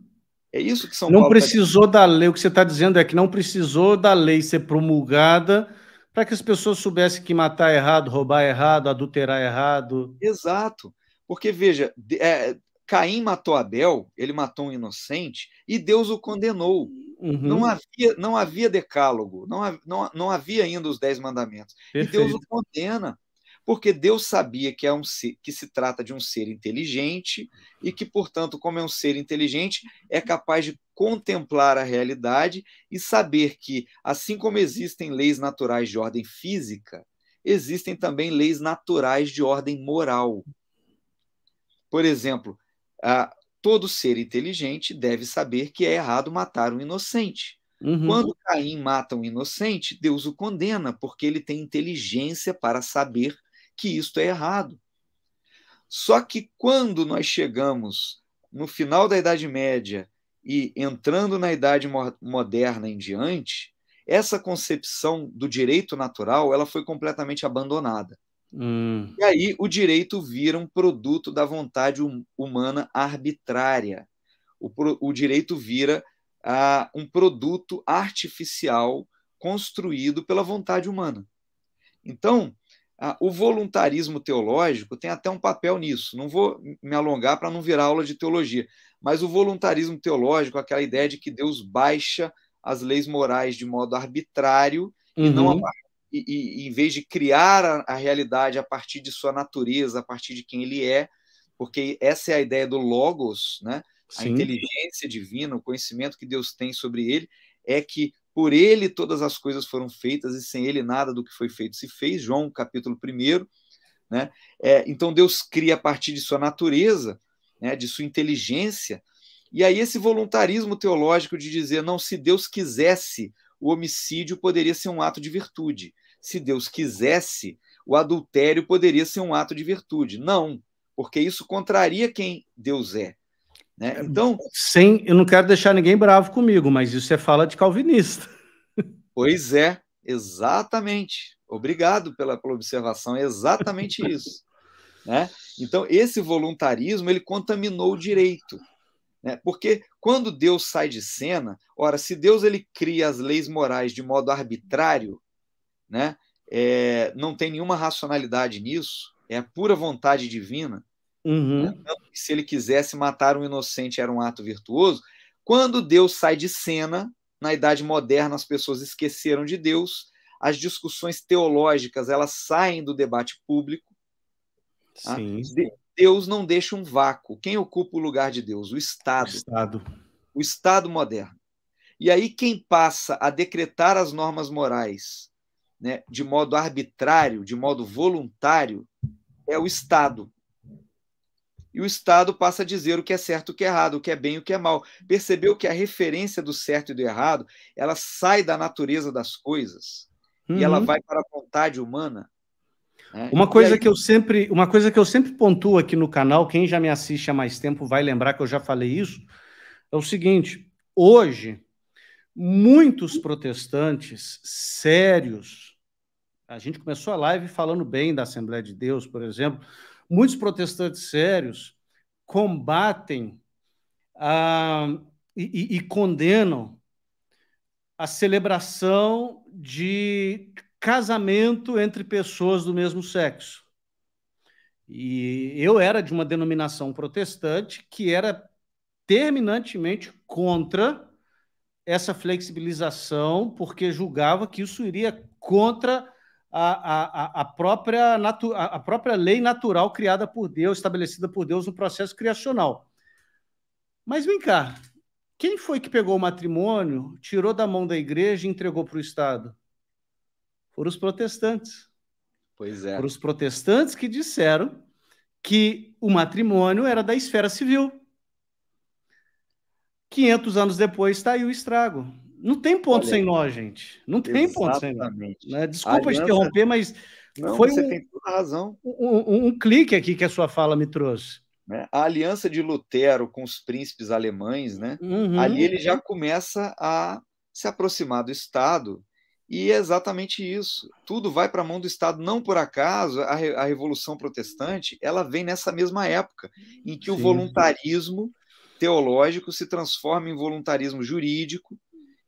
É isso que São não Paulo. Não tá precisou tá da lei. O que você está dizendo é que não precisou da lei ser promulgada para que as pessoas soubessem que matar é errado, roubar é errado, adulterar é errado. Exato. Porque, veja, é, Caim matou Abel, ele matou um inocente, e Deus o condenou. Uhum. Não, havia, não havia decálogo, não, não, não havia ainda os dez mandamentos. Perfeito. E Deus o condena porque Deus sabia que, é um, que se trata de um ser inteligente e que, portanto, como é um ser inteligente, é capaz de contemplar a realidade e saber que, assim como existem leis naturais de ordem física, existem também leis naturais de ordem moral. Por exemplo, todo ser inteligente deve saber que é errado matar um inocente. Uhum. Quando Caim mata um inocente, Deus o condena, porque ele tem inteligência para saber que isto é errado. Só que quando nós chegamos no final da Idade Média e entrando na Idade Moderna em diante, essa concepção do direito natural ela foi completamente abandonada. Hum. E aí o direito vira um produto da vontade hum, humana arbitrária. O, pro, o direito vira um produto artificial construído pela vontade humana. Então, o voluntarismo teológico tem até um papel nisso. Não vou me alongar para não virar aula de teologia, mas o voluntarismo teológico, aquela ideia de que Deus baixa as leis morais de modo arbitrário uhum. e não uhum. a partir e, e, em vez de criar a, a realidade a partir de sua natureza, a partir de quem ele é, porque essa é a ideia do logos, né? A Sim. inteligência divina, o conhecimento que Deus tem sobre ele, é que por ele todas as coisas foram feitas e sem ele nada do que foi feito se fez. João, capítulo 1. Né? É, então Deus cria a partir de sua natureza, né, de sua inteligência. E aí esse voluntarismo teológico de dizer, não, se Deus quisesse, o homicídio poderia ser um ato de virtude se Deus quisesse, o adultério poderia ser um ato de virtude. Não, porque isso contraria quem Deus é. Né? É, então, sem, eu não quero deixar ninguém bravo comigo, mas isso é fala de calvinista. Pois é, exatamente. Obrigado pela, pela observação, é exatamente isso. né? Então, esse voluntarismo ele contaminou o direito. Né? Porque quando Deus sai de cena, ora, se Deus ele cria as leis morais de modo arbitrário, né? É, não tem nenhuma racionalidade nisso, é a pura vontade divina. Uhum. Né? Se ele quisesse matar um inocente era um ato virtuoso. Quando Deus sai de cena, na idade moderna as pessoas esqueceram de Deus, as discussões teológicas elas saem do debate público. Tá? Deus não deixa um vácuo. Quem ocupa o lugar de Deus? O Estado. O Estado. O Estado moderno. E aí quem passa a decretar as normas morais né, de modo arbitrário, de modo voluntário, é o Estado. E o Estado passa a dizer o que é certo, o que é errado, o que é bem, o que é mal. Percebeu que a referência do certo e do errado, ela sai da natureza das coisas uhum. e ela uhum. vai para a vontade humana. Né? Uma coisa aí... que eu sempre, uma coisa que eu sempre pontuo aqui no canal, quem já me assiste há mais tempo vai lembrar que eu já falei isso, é o seguinte, hoje muitos protestantes sérios a gente começou a live falando bem da Assembleia de Deus, por exemplo. Muitos protestantes sérios combatem ah, e, e, condenam a celebração de casamento entre pessoas do mesmo sexo. E eu era de uma denominação protestante que era terminantemente contra essa flexibilização, porque julgava que isso iria contra a, a, a, própria natu, a, própria lei natural criada por Deus, estabelecida por Deus no processo criacional. Mas vem cá, quem foi que pegou o matrimônio, tirou da mão da igreja e entregou para o Estado? Foram os protestantes. Pois é. Foram os protestantes que disseram que o matrimônio era da esfera civil. 500 anos depois está aí o estrago. Não tem ponto sem nó, gente. Não tem exatamente. ponto né? sem nó. Desculpa aliança... interromper, mas Não, foi um, tem toda razão. Um, um, um, clique aqui que a sua fala me trouxe. Né? A aliança de Lutero com os príncipes alemães, né? Uhum. ali ele já começa a se aproximar do Estado e é exatamente isso. Tudo vai para a mão do Estado. Não por acaso, a, Re a, Revolução Protestante ela vem nessa mesma época, em que Sim. o voluntarismo teológico se transforma em voluntarismo jurídico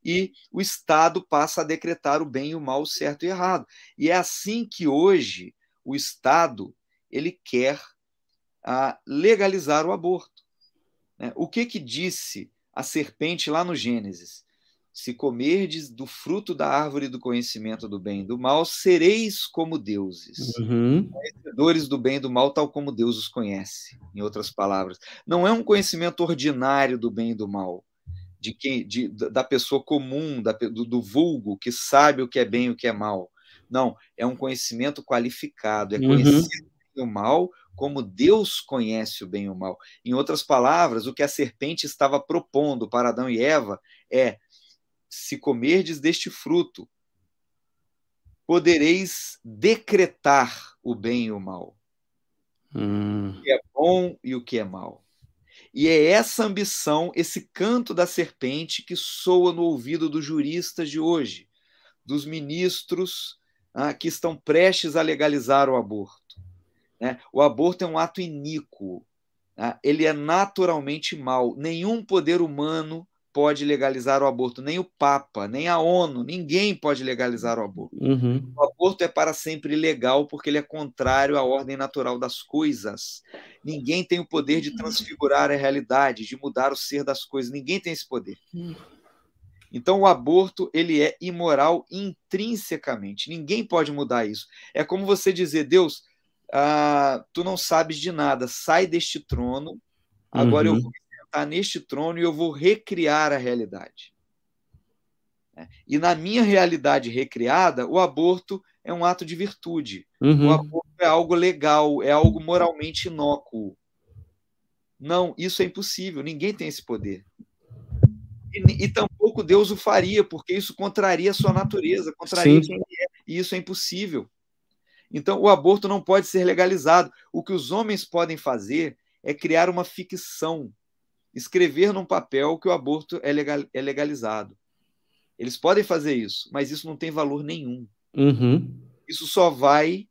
e o Estado passa a decretar o bem e o mal, o certo e o errado. E é assim que hoje o Estado ele quer ah, legalizar o aborto. Né? O que que disse a serpente lá no Gênesis? Se comerdes do fruto da árvore do conhecimento do bem e do mal, sereis como deuses, uhum. conhecedores do bem e do mal, tal como Deus os conhece, em outras palavras. Não é um conhecimento ordinário do bem e do mal, de quem, de, da pessoa comum, da, do, do vulgo, que sabe o que é bem e o que é mal. Não, é um conhecimento qualificado, é conhecer uhum. o mal como Deus conhece o bem e o mal. Em outras palavras, o que a serpente estava propondo para Adão e Eva é: se comerdes deste fruto, podereis decretar o bem e o mal. Hum. O que é bom e o que é mal. E é essa ambição, esse canto da serpente que soa no ouvido dos juristas de hoje, dos ministros ah, que estão prestes a legalizar o aborto. Né? O aborto é um ato iníquo, ah, ele é naturalmente mau. Nenhum poder humano pode legalizar o aborto, nem o Papa, nem a ONU, ninguém pode legalizar o aborto. Uhum. O aborto é para sempre ilegal porque ele é contrário à ordem natural das coisas. Ninguém tem o poder de transfigurar a realidade, de mudar o ser das coisas. Ninguém tem esse poder. Então o aborto ele é imoral intrinsecamente. Ninguém pode mudar isso. É como você dizer, Deus, ah, tu não sabes de nada, sai deste trono. Agora uhum. eu vou sentar tá neste trono e eu vou recriar a realidade. É. E na minha realidade recriada, o aborto é um ato de virtude. Uhum. O aborto é algo legal, é algo moralmente inócuo. Não, isso é impossível, ninguém tem esse poder. E, e tampouco Deus o faria, porque isso contraria a sua natureza, contraria quem é, e isso é impossível. Então, o aborto não pode ser legalizado. O que os homens podem fazer é criar uma ficção escrever num papel que o aborto é, legal, é legalizado. Eles podem fazer isso, mas isso não tem valor nenhum. Uhum. Isso só vai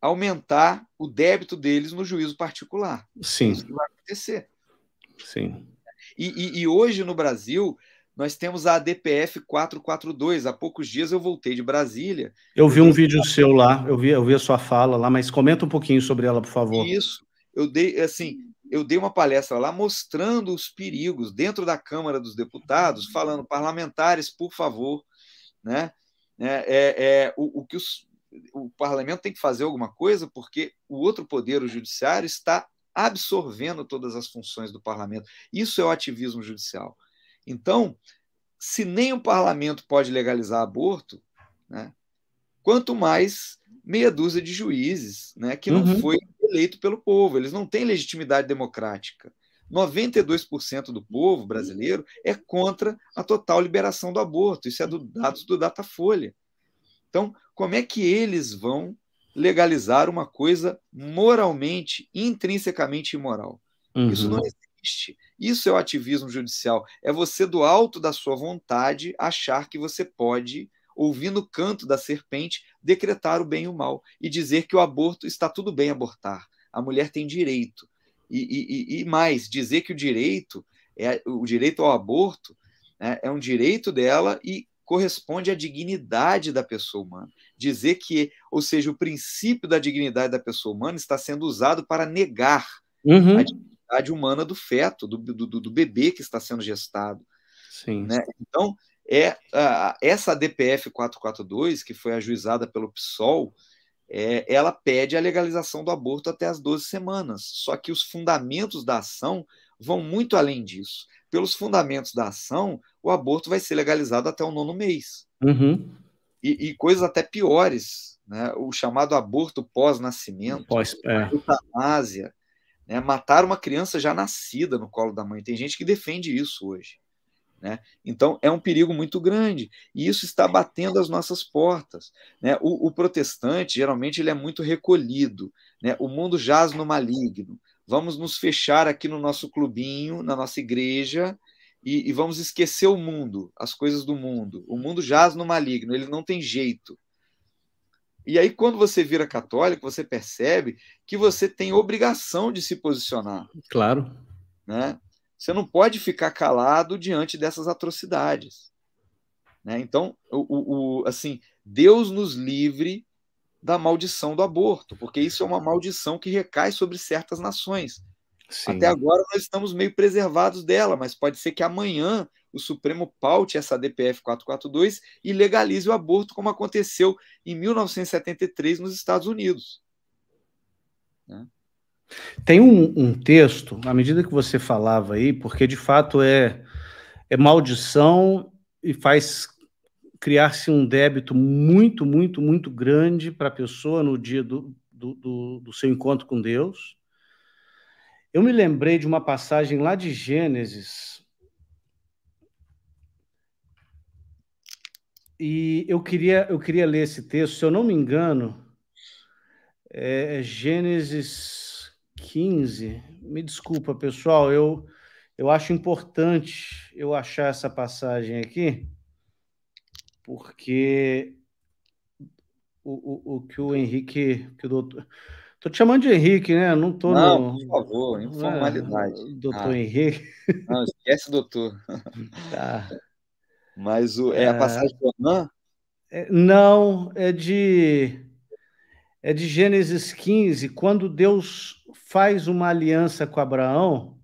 aumentar o débito deles no juízo particular. Sim. Isso que vai acontecer. Sim. E, e, e hoje no Brasil, nós temos a ADPF 442. Há poucos dias eu voltei de Brasília. Eu vi um vídeo seu lá, eu vi, eu vi a sua fala lá, mas comenta um pouquinho sobre ela, por favor. Isso. Eu dei, assim, eu dei uma palestra lá mostrando os perigos dentro da Câmara dos Deputados, falando parlamentares, por favor, né? É, é, é o, o, que os, o parlamento tem que fazer alguma coisa porque o outro poder, o judiciário, está absorvendo todas as funções do parlamento. Isso é o ativismo judicial. Então, se nem o parlamento pode legalizar aborto, né? quanto mais meia dúzia de juízes, né, que não uhum. foi eleito pelo povo, eles não têm legitimidade democrática. 92% do povo brasileiro é contra a total liberação do aborto. Isso é do dados do Datafolha. Então, como é que eles vão legalizar uma coisa moralmente, intrinsecamente imoral? Uhum. Isso não existe. Isso é o ativismo judicial. É você, do alto da sua vontade, achar que você pode ouvindo o canto da serpente, decretar o bem e o mal e dizer que o aborto está tudo bem abortar. A mulher tem direito. E, e, e mais, dizer que o direito, é o direito ao aborto, né, é um direito dela e corresponde à dignidade da pessoa humana. Dizer que, ou seja, o princípio da dignidade da pessoa humana está sendo usado para negar uhum. a dignidade humana do feto, do, do, do bebê que está sendo gestado. Sim. Né? Então, é uh, essa DPF 442, que foi ajuizada pelo PSOL, é, ela pede a legalização do aborto até as 12 semanas. Só que os fundamentos da ação vão muito além disso. Pelos fundamentos da ação, o aborto vai ser legalizado até o nono mês. Uhum. E, e, coisas até piores, né? o chamado aborto pós-nascimento, pós, é. eutanásia, né? matar uma criança já nascida no colo da mãe. Tem gente que defende isso hoje. Né? Então, é um perigo muito grande e isso está batendo as nossas portas. Né? O, o, protestante, geralmente, ele é muito recolhido. Né? O mundo jaz no maligno. Vamos nos fechar aqui no nosso clubinho, na nossa igreja, e, e vamos esquecer o mundo, as coisas do mundo. O mundo jaz no maligno, ele não tem jeito. E aí, quando você vira católico, você percebe que você tem obrigação de se posicionar. Claro. Né? Você não pode ficar calado diante dessas atrocidades. Né? Então, o, o, assim, Deus nos livre da maldição do aborto, porque isso é uma maldição que recai sobre certas nações. Sim. Até agora nós estamos meio preservados dela, mas pode ser que amanhã o Supremo paute essa DPF 442 e legalize o aborto, como aconteceu em 1973 nos Estados Unidos. Né? Tem um, um, texto, à medida que você falava aí, porque de fato é, é maldição e faz criar-se um débito muito, muito, muito grande para a pessoa no dia do, do, do, do seu encontro com Deus. Eu me lembrei de uma passagem lá de Gênesis. E eu queria, eu queria ler esse texto, se eu não me engano, é, é Gênesis 15. Me desculpa, pessoal, eu, eu acho importante eu achar essa passagem aqui, porque o, o, o que o Henrique, que o doutor. Tô te chamando de Henrique, né? Não tô Não, no... por favor, informalidade. É, doutor ah. Henrique. [laughs] Não, esquece doutor. Tá. Mas o, é, é a passagem do Anã? É, não, é de é de Gênesis 15, quando Deus faz uma aliança com Abraão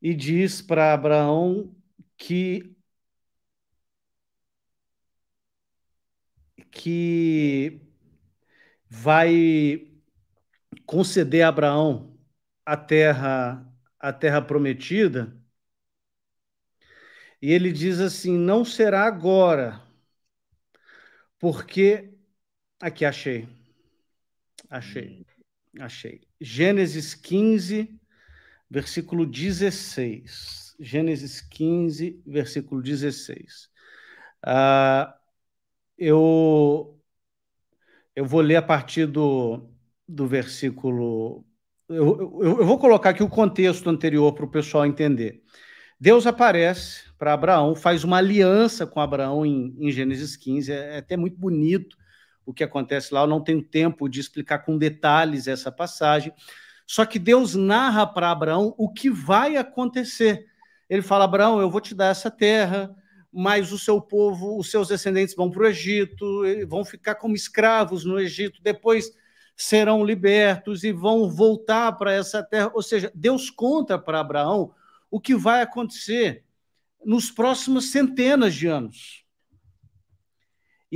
e diz para Abraão que que vai conceder a Abraão a terra a terra prometida. E ele diz assim: "Não será agora, porque aqui achei. Achei. Hum. Achei. Gênesis 15, versículo 16. Gênesis 15, versículo 16. Uh, ah, eu, eu vou ler a partir do, do versículo. Eu, eu, eu vou colocar aqui o contexto anterior para o pessoal entender. Deus aparece para Abraão, faz uma aliança com Abraão em, em Gênesis 15, é, é até muito bonito o que acontece lá. Eu não tenho tempo de explicar com detalhes essa passagem. Só que Deus narra para Abraão o que vai acontecer. Ele fala: Abraão, eu vou te dar essa terra, mas o seu povo, os seus descendentes vão para o Egito, vão ficar como escravos no Egito, depois serão libertos e vão voltar para essa terra. Ou seja, Deus conta para Abraão o que vai acontecer nos próximos centenas de anos.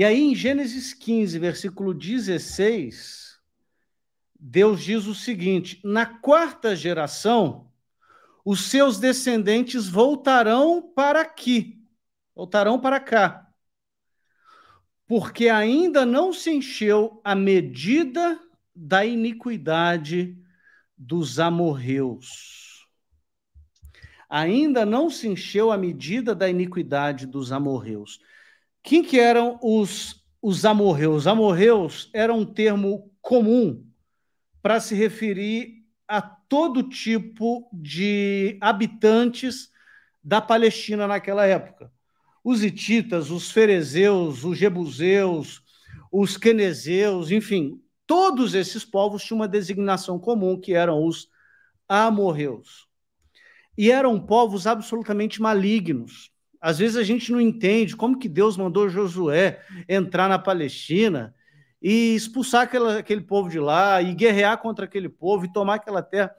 E aí, em Gênesis 15, versículo 16, Deus diz o seguinte: na quarta geração, os seus descendentes voltarão para aqui, voltarão para cá, porque ainda não se encheu a medida da iniquidade dos amorreus. Ainda não se encheu a medida da iniquidade dos amorreus. Quem que eram os, os amorreus? Amorreus era um termo comum para se referir a todo tipo de habitantes da Palestina naquela época. Os hititas, os ferezeus, os jebuseus, os quenezeus, enfim, todos esses povos tinham uma designação comum, que eram os amorreus. E eram povos absolutamente malignos. Às vezes a gente não entende como que Deus mandou Josué entrar na Palestina e expulsar aquela, aquele povo de lá e guerrear contra aquele povo e tomar aquela terra.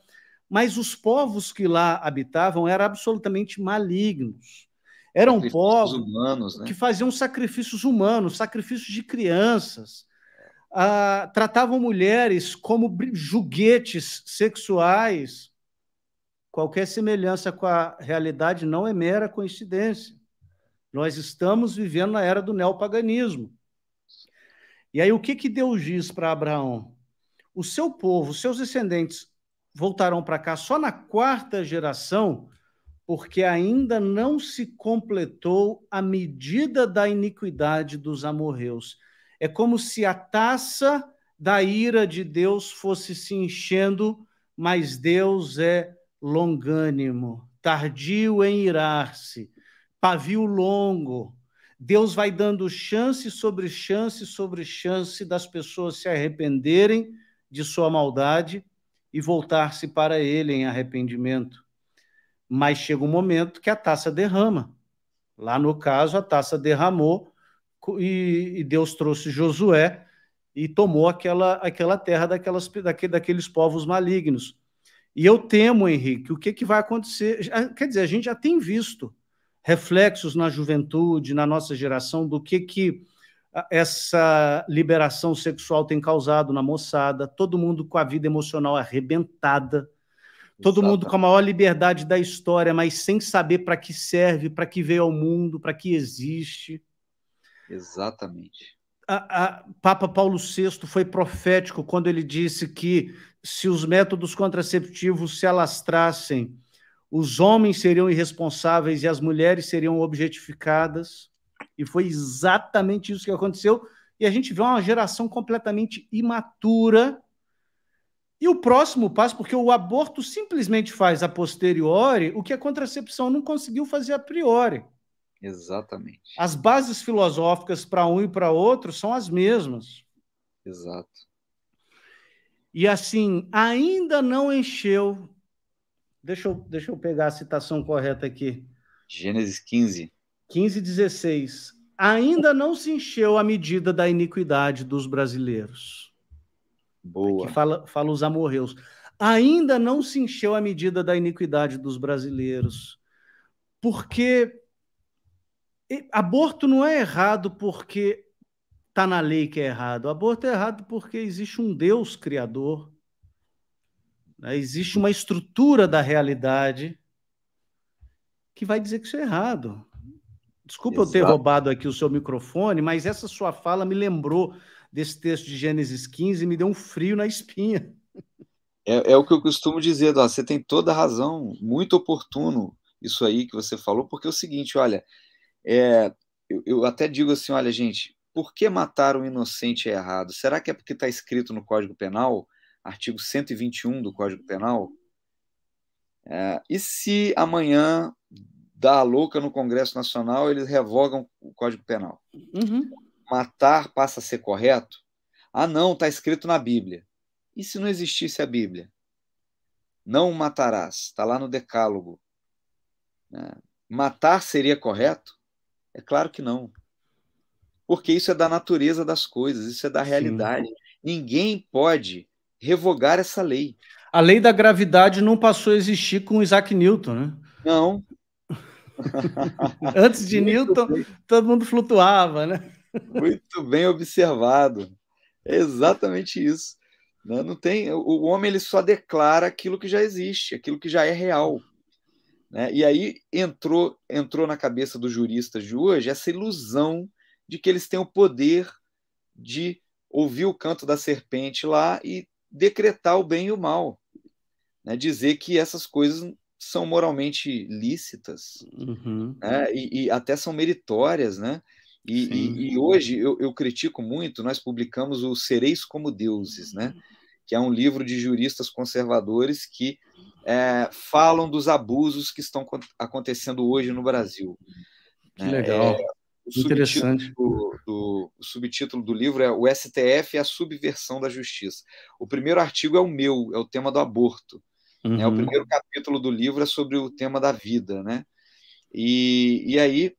Mas os povos que lá habitavam eram absolutamente malignos. Eram povos humanos, né? que faziam sacrifícios humanos, sacrifícios de crianças. Ah, tratavam mulheres como juguetes sexuais Qualquer semelhança com a realidade não é mera coincidência. Nós estamos vivendo na era do neopaganismo. E aí, o que, que Deus diz para Abraão? O seu povo, os seus descendentes voltarão para cá só na quarta geração, porque ainda não se completou a medida da iniquidade dos amorreus. É como se a taça da ira de Deus fosse se enchendo, mas Deus é longânimo, tardio em irar-se, pavio longo. Deus vai dando chance sobre chance sobre chance das pessoas se arrependerem de sua maldade e voltar-se para Ele em arrependimento. Mas chega um momento que a taça derrama. Lá no caso, a taça derramou e, Deus trouxe Josué e tomou aquela, aquela terra daquelas, daqueles povos malignos. E eu temo, Henrique, o que, que vai acontecer? Quer dizer, a gente já tem visto reflexos na juventude, na nossa geração, do que, que essa liberação sexual tem causado na moçada, todo mundo com a vida emocional arrebentada, todo mundo com a maior liberdade da história, mas sem saber para que serve, para que veio ao mundo, para que existe. Exatamente a, a Papa Paulo VI foi profético quando ele disse que se os métodos contraceptivos se alastrassem, os homens seriam irresponsáveis e as mulheres seriam objetificadas. E foi exatamente isso que aconteceu. E a gente vê uma geração completamente imatura. E o próximo passo, porque o aborto simplesmente faz a posteriori o que a contracepção não conseguiu fazer a priori. Exatamente. As bases filosóficas para um e para outro são as mesmas. Exato. E assim, ainda não encheu. Deixa eu, deixa eu pegar a citação correta aqui. Gênesis 15. 15, 16. Ainda não se encheu a medida da iniquidade dos brasileiros. Boa. Que fala, fala os amorreus. Ainda não se encheu a medida da iniquidade dos brasileiros. Porque Aborto não é errado porque está na lei que é errado. Aborto é errado porque existe um Deus criador, né? existe uma estrutura da realidade que vai dizer que isso é errado. Desculpa Exato. eu ter roubado aqui o seu microfone, mas essa sua fala me lembrou desse texto de Gênesis 15 e me deu um frio na espinha. É, é o que eu costumo dizer, Dó, você tem toda a razão, muito oportuno isso aí que você falou, porque é o seguinte, olha, é, eu, eu até digo assim: olha, gente, por que matar um inocente é errado? Será que é porque está escrito no Código Penal, artigo 121 do Código Penal? É, e se amanhã dá a louca no Congresso Nacional, eles revogam o Código Penal? Uhum. Matar passa a ser correto? Ah, não, está escrito na Bíblia. E se não existisse a Bíblia? Não matarás, está lá no Decálogo. É, matar seria correto? É claro que não. Porque isso é da natureza das coisas, isso é da realidade. Sim. Ninguém pode revogar essa lei. A lei da gravidade não passou a existir com Isaac Newton, né? Não. [laughs] Antes de Newton, bem. todo mundo flutuava, né? Muito bem observado. É exatamente isso. Né? não tem. O homem ele só declara aquilo que já existe, aquilo que já é real. Né? E aí entrou, entrou na cabeça dos juristas de hoje essa ilusão de que eles têm o poder de ouvir o canto da serpente lá e decretar o bem e o mal. Né? Dizer que essas coisas são moralmente lícitas uhum. né? e, e, até são meritórias. Né? E, e, e hoje eu, eu, critico muito, nós publicamos o Sereis como Deuses, né? que é um livro de juristas conservadores que é, falam dos abusos que estão acontecendo hoje no Brasil. Que é, legal. É, o Interessante. Do, do, o subtítulo do livro é O STF e a Subversão da Justiça. O primeiro artigo é o meu, é o tema do aborto. Né? Uhum. É, o primeiro capítulo do livro é sobre o tema da vida. Né? E, e aí,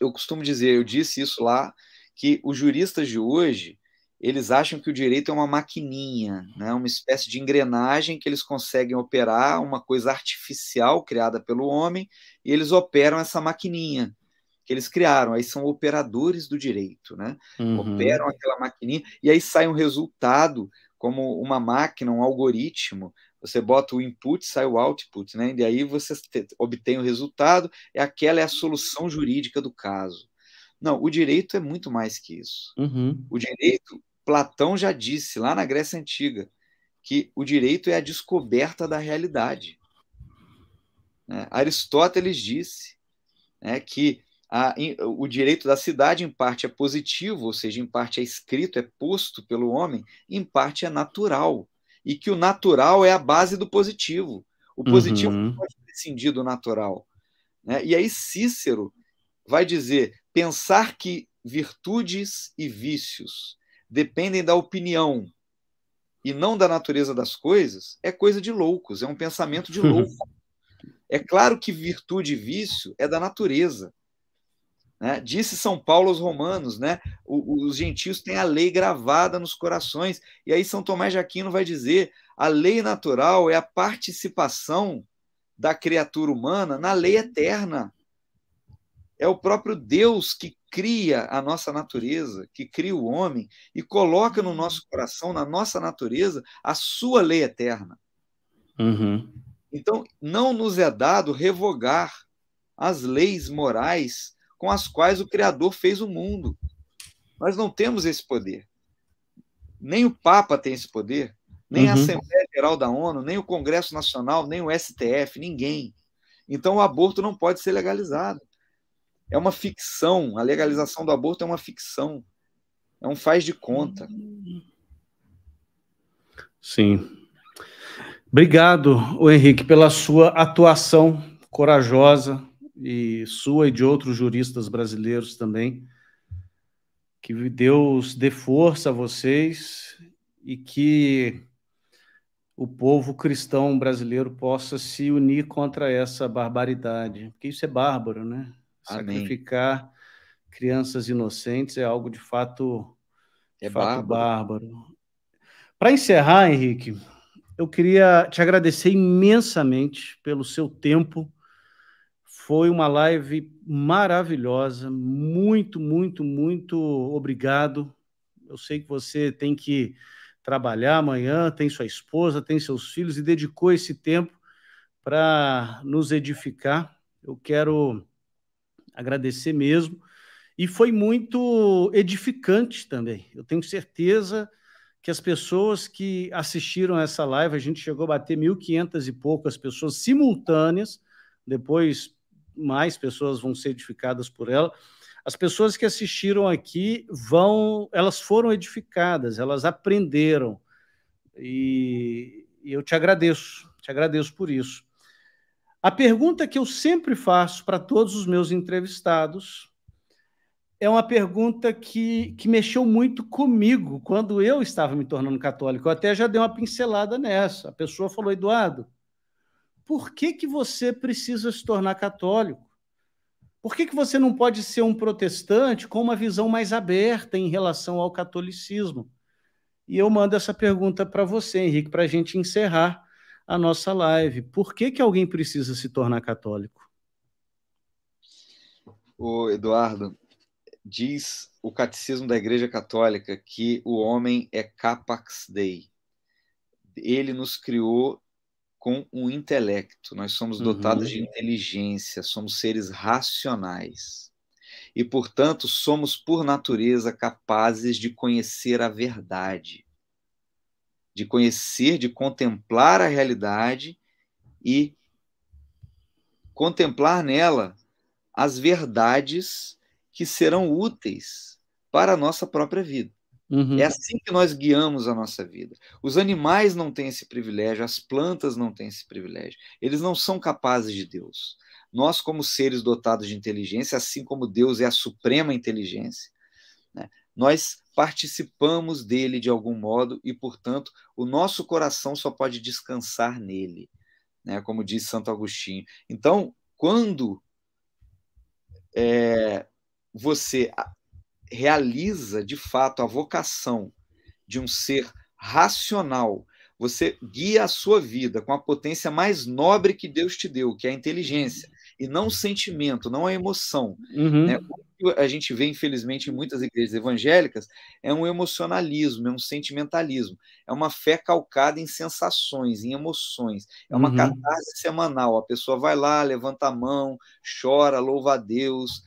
eu costumo dizer, eu disse isso lá, que os juristas de hoje eles acham que o direito é uma maquininha, né? uma espécie de engrenagem que eles conseguem operar, uma coisa artificial criada pelo homem, e eles operam essa maquininha que eles criaram. Aí são operadores do direito, né? Uhum. Operam aquela maquininha e aí sai um resultado como uma máquina, um algoritmo. Você bota o input, sai o output, né? E aí você obtém o resultado, e é aquela é a solução jurídica do caso. Não, o direito é muito mais que isso. Uhum. O direito Platão já disse lá na Grécia Antiga que o direito é a descoberta da realidade. É, Aristóteles disse né, que a, o direito da cidade, em parte, é positivo, ou seja, em parte é escrito, é posto pelo homem, em parte é natural. E que o natural é a base do positivo. O positivo uhum. não pode prescindir do natural. Né? E aí, Cícero vai dizer: pensar que virtudes e vícios dependem da opinião e não da natureza das coisas, é coisa de loucos, é um pensamento de [laughs] louco. É claro que virtude e vício é da natureza. Né? Disse São Paulo aos romanos, né? os gentios têm a lei gravada nos corações. E aí São Tomás de Aquino vai dizer, a lei natural é a participação da criatura humana na lei eterna. É o próprio Deus que cria a nossa natureza, que cria o homem e coloca no nosso uhum. coração, na nossa natureza, a sua lei eterna. Uhum. Então, não nos é dado revogar as leis morais com as quais o Criador fez o mundo. Nós não temos esse poder. Nem o Papa tem esse poder, nem uhum. a Assembleia Geral da ONU, nem o Congresso Nacional, nem o STF, ninguém. Então, o aborto não pode ser legalizado é uma ficção. A legalização do aborto é uma ficção. É um faz de conta. Sim. Obrigado, Henrique, pela sua atuação corajosa e sua e de outros juristas brasileiros também. Que Deus dê força a vocês e que o povo cristão brasileiro possa se unir contra essa barbaridade, porque isso é bárbaro, né? Amém. Sacrificar crianças inocentes é algo de fato, de é fato bárbaro. Para encerrar, Henrique, eu queria te agradecer imensamente pelo seu tempo. Foi uma live maravilhosa. Muito, muito, muito obrigado. Eu sei que você tem que trabalhar amanhã, tem sua esposa, tem seus filhos e dedicou esse tempo para nos edificar. Eu quero agradecer mesmo. E foi muito edificante também. Eu tenho certeza que as pessoas que assistiram essa live, a gente chegou a bater 1.500 e poucas pessoas simultâneas, depois mais pessoas vão ser edificadas por ela. As pessoas que assistiram aqui vão, elas foram edificadas, elas aprenderam. E, e eu te agradeço, te agradeço por isso. A pergunta que eu sempre faço para todos os meus entrevistados é uma pergunta que, que mexeu muito comigo quando eu estava me tornando católico. Eu até já dei uma pincelada nessa. A pessoa falou, Eduardo, por que, que você precisa se tornar católico? Por que, que você não pode ser um protestante com uma visão mais aberta em relação ao catolicismo? E eu mando essa pergunta para você, Henrique, para a gente encerrar a nossa live. Por que, que alguém precisa se tornar católico? O Eduardo diz o catecismo da Igreja Católica que o homem é capax dei. Ele nos criou com um intelecto. Nós somos uhum. dotados uhum. de inteligência, somos seres racionais. E, portanto, somos por natureza capazes de conhecer a verdade de conhecer, de contemplar a realidade e contemplar nela as verdades que serão úteis para a nossa própria vida. Uhum. É assim que nós guiamos a nossa vida. Os animais não têm esse privilégio, as plantas não têm esse privilégio. Eles não são capazes de Deus. Nós, como seres dotados de inteligência, assim como Deus é a suprema inteligência, né, nós participamos dele de algum modo e, portanto, o nosso coração só pode descansar nele, né? como diz Santo Agostinho. Então, quando é, você realiza de fato a vocação de um ser racional, você guia a sua vida com a potência mais nobre que Deus te deu, que é a inteligência e não o sentimento, não a emoção. Uhum. Né? O que a gente vê, infelizmente, em muitas igrejas evangélicas é um emocionalismo, é um sentimentalismo, é uma fé calcada em sensações, em emoções. É uma uhum. catarse semanal. A pessoa vai lá, levanta a mão, chora, louva a Deus,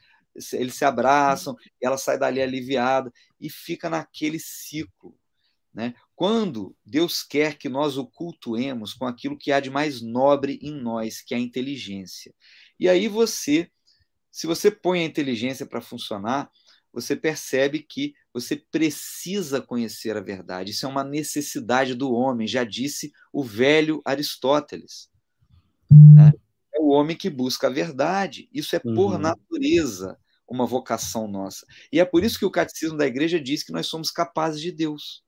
eles se abraçam, ela sai dali aliviada e fica naquele ciclo. Né? Quando Deus quer que nós o cultuemos com aquilo que há de mais nobre em nós, que é a inteligência. E aí você, se você põe a inteligência para funcionar, você percebe que você precisa conhecer a verdade. Isso é uma necessidade do homem, já disse o velho Aristóteles. Né? É o homem que busca a verdade. Isso é por uhum. natureza uma vocação nossa. E é por isso que o catecismo da igreja diz que nós somos capazes de Deus.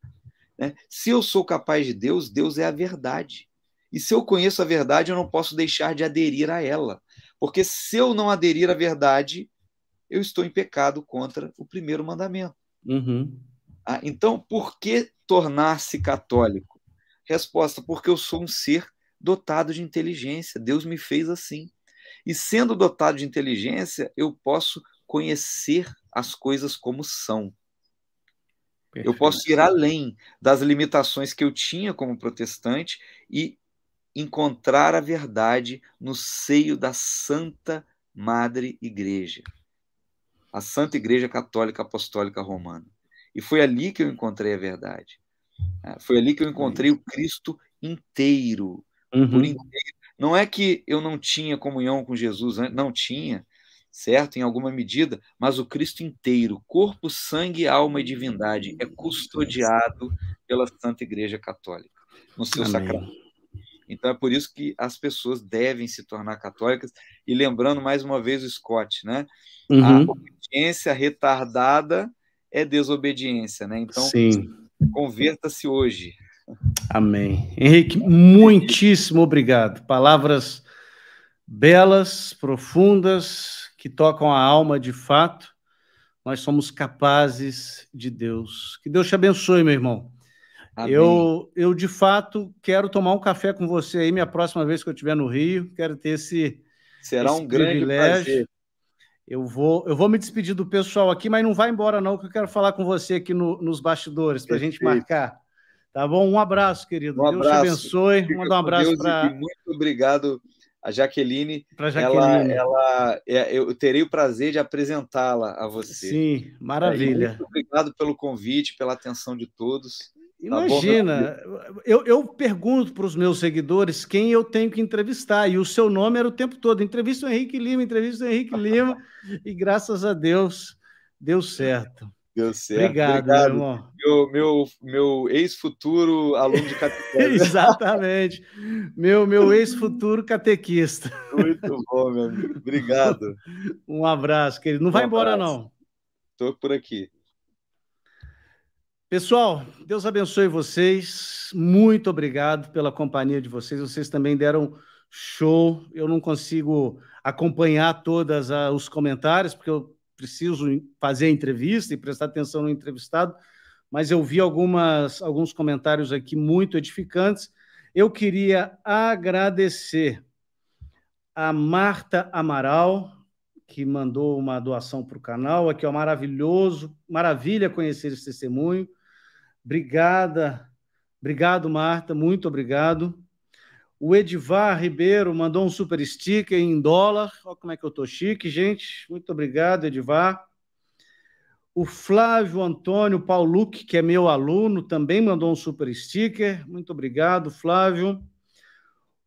Né? Se eu sou capaz de Deus, Deus é a verdade. E se eu conheço a verdade, eu não posso deixar de aderir a ela. Porque se eu não aderir à verdade, eu estou em pecado contra o primeiro mandamento. Uhum. Ah, então, por que tornar-se católico? Resposta: porque eu sou um ser dotado de inteligência. Deus me fez assim. E sendo dotado de inteligência, eu posso conhecer as coisas como são. Perfeito. Eu posso ir além das limitações que eu tinha como protestante e encontrar a verdade no seio da Santa Madre Igreja, a Santa Igreja Católica Apostólica Romana. E foi ali que eu encontrei a verdade. É, foi ali que eu encontrei o Cristo inteiro, uhum. inteiro. Não é que eu não tinha comunhão com Jesus, não tinha, certo? Em alguma medida, mas o Cristo inteiro, corpo, sangue, alma e divindade, é custodiado pela Santa Igreja Católica no seu sacramento. Então é por isso que as pessoas devem se tornar católicas. E lembrando mais uma vez o Scott, né? Uhum. A obediência retardada é desobediência, né? Então, converta-se hoje. Amém. Henrique, muitíssimo obrigado. Palavras belas, profundas, que tocam a alma de fato. Nós somos capazes de Deus. Que Deus te abençoe, meu irmão. Eu, eu, de fato, quero tomar um café com você aí, minha próxima vez que eu estiver no Rio. Quero ter esse. Será esse um privilégio. grande prazer. Eu vou, eu vou me despedir do pessoal aqui, mas não vai embora, não, que eu quero falar com você aqui no, nos bastidores, para a gente marcar. Tá bom? Um abraço, querido. Um Deus te abençoe. Manda um abraço para. Muito obrigado a Jaqueline, Jaqueline. Ela, ela, é, eu terei o prazer de apresentá-la a você. Sim, maravilha. Muito obrigado pelo convite, pela atenção de todos. Tá Imagina, tá eu, eu pergunto para os meus seguidores quem eu tenho que entrevistar, e o seu nome era o tempo todo: entrevista o Henrique Lima, entrevista o Henrique Lima, [laughs] e graças a Deus deu certo. Deu certo. Obrigado, Obrigado. meu irmão. Meu, meu, meu ex-futuro aluno de catequista. [laughs] Exatamente. Meu, meu ex-futuro catequista. Muito bom, meu amigo. Obrigado. [laughs] Um abraço, querido. Não um vai abraço. embora, não. Estou por aqui. Pessoal, Deus abençoe vocês. Muito obrigado pela companhia de vocês. Vocês também deram show. Eu não consigo acompanhar todos ah, os comentários, porque eu preciso fazer a entrevista e prestar atenção no entrevistado, mas eu vi algumas, alguns comentários aqui muito edificantes. Eu queria agradecer a Marta Amaral, que mandou uma doação para o canal. Aqui é maravilhoso, maravilha conhecer esse testemunho. Obrigada. Obrigado, Marta. Muito obrigado. O Edivar Ribeiro mandou um super sticker em dólar. Olha como é que eu estou chique, gente. Muito obrigado, Edivar. O Flávio Antônio Pauluc, que é meu aluno, também mandou um super sticker. Muito obrigado, Flávio.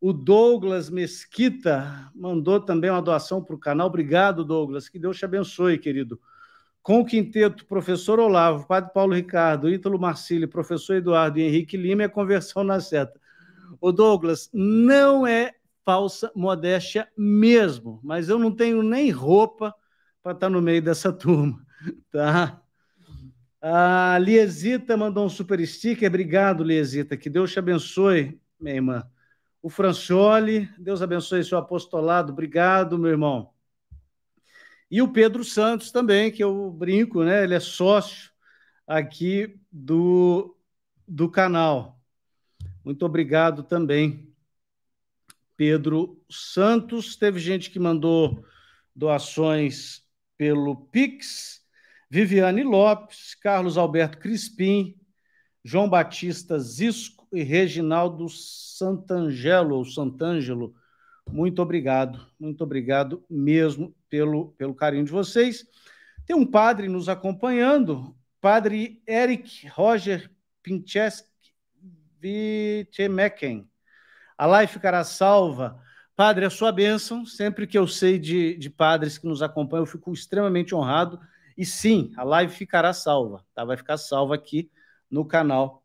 O Douglas Mesquita mandou também uma doação para o canal. Obrigado, Douglas. Que Deus te abençoe, querido com o quinteto professor Olavo, padre Paulo Ricardo, Ítalo Marcílio, professor Eduardo e Henrique Lima, é conversão na seta. O Douglas, não é falsa modéstia mesmo, mas eu não tenho nem roupa para estar tá no meio dessa turma, [laughs] tá? A Liesita mandou um super sticker, obrigado, Liesita, que Deus te abençoe, minha irmã. O Francioli, Deus abençoe seu apostolado, obrigado, meu irmão. E o Pedro Santos também, que eu brinco, né? Ele é sócio aqui do, do canal. Muito obrigado também, Pedro Santos. Teve gente que mandou doações pelo Pix. Viviane Lopes, Carlos Alberto Crispim, João Batista Zisco e Reginaldo Santangelo, ou Santangelo, muito obrigado, muito obrigado mesmo pelo, pelo carinho de vocês. Tem um padre nos acompanhando, padre Eric Roger Pincheski Vitemecken. A live ficará salva. Padre, a é sua bênção. Sempre que eu sei de, de padres que nos acompanham, eu fico extremamente honrado. E sim, a live ficará salva, tá? Vai ficar salva aqui no canal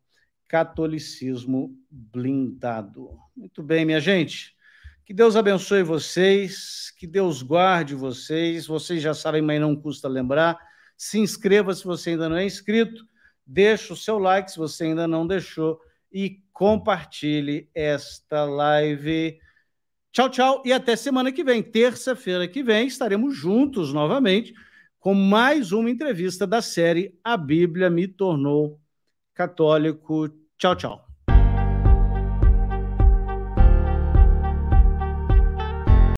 Catolicismo Blindado. Muito bem, minha gente. Que Deus abençoe vocês, que Deus guarde vocês. Vocês já sabem, mas não custa lembrar. Se inscreva se você ainda não é inscrito, deixe o seu like se você ainda não deixou e compartilhe esta live. Tchau, tchau e até semana que vem. Terça-feira que vem estaremos juntos novamente com mais uma entrevista da série A Bíblia me tornou católico. Tchau, tchau.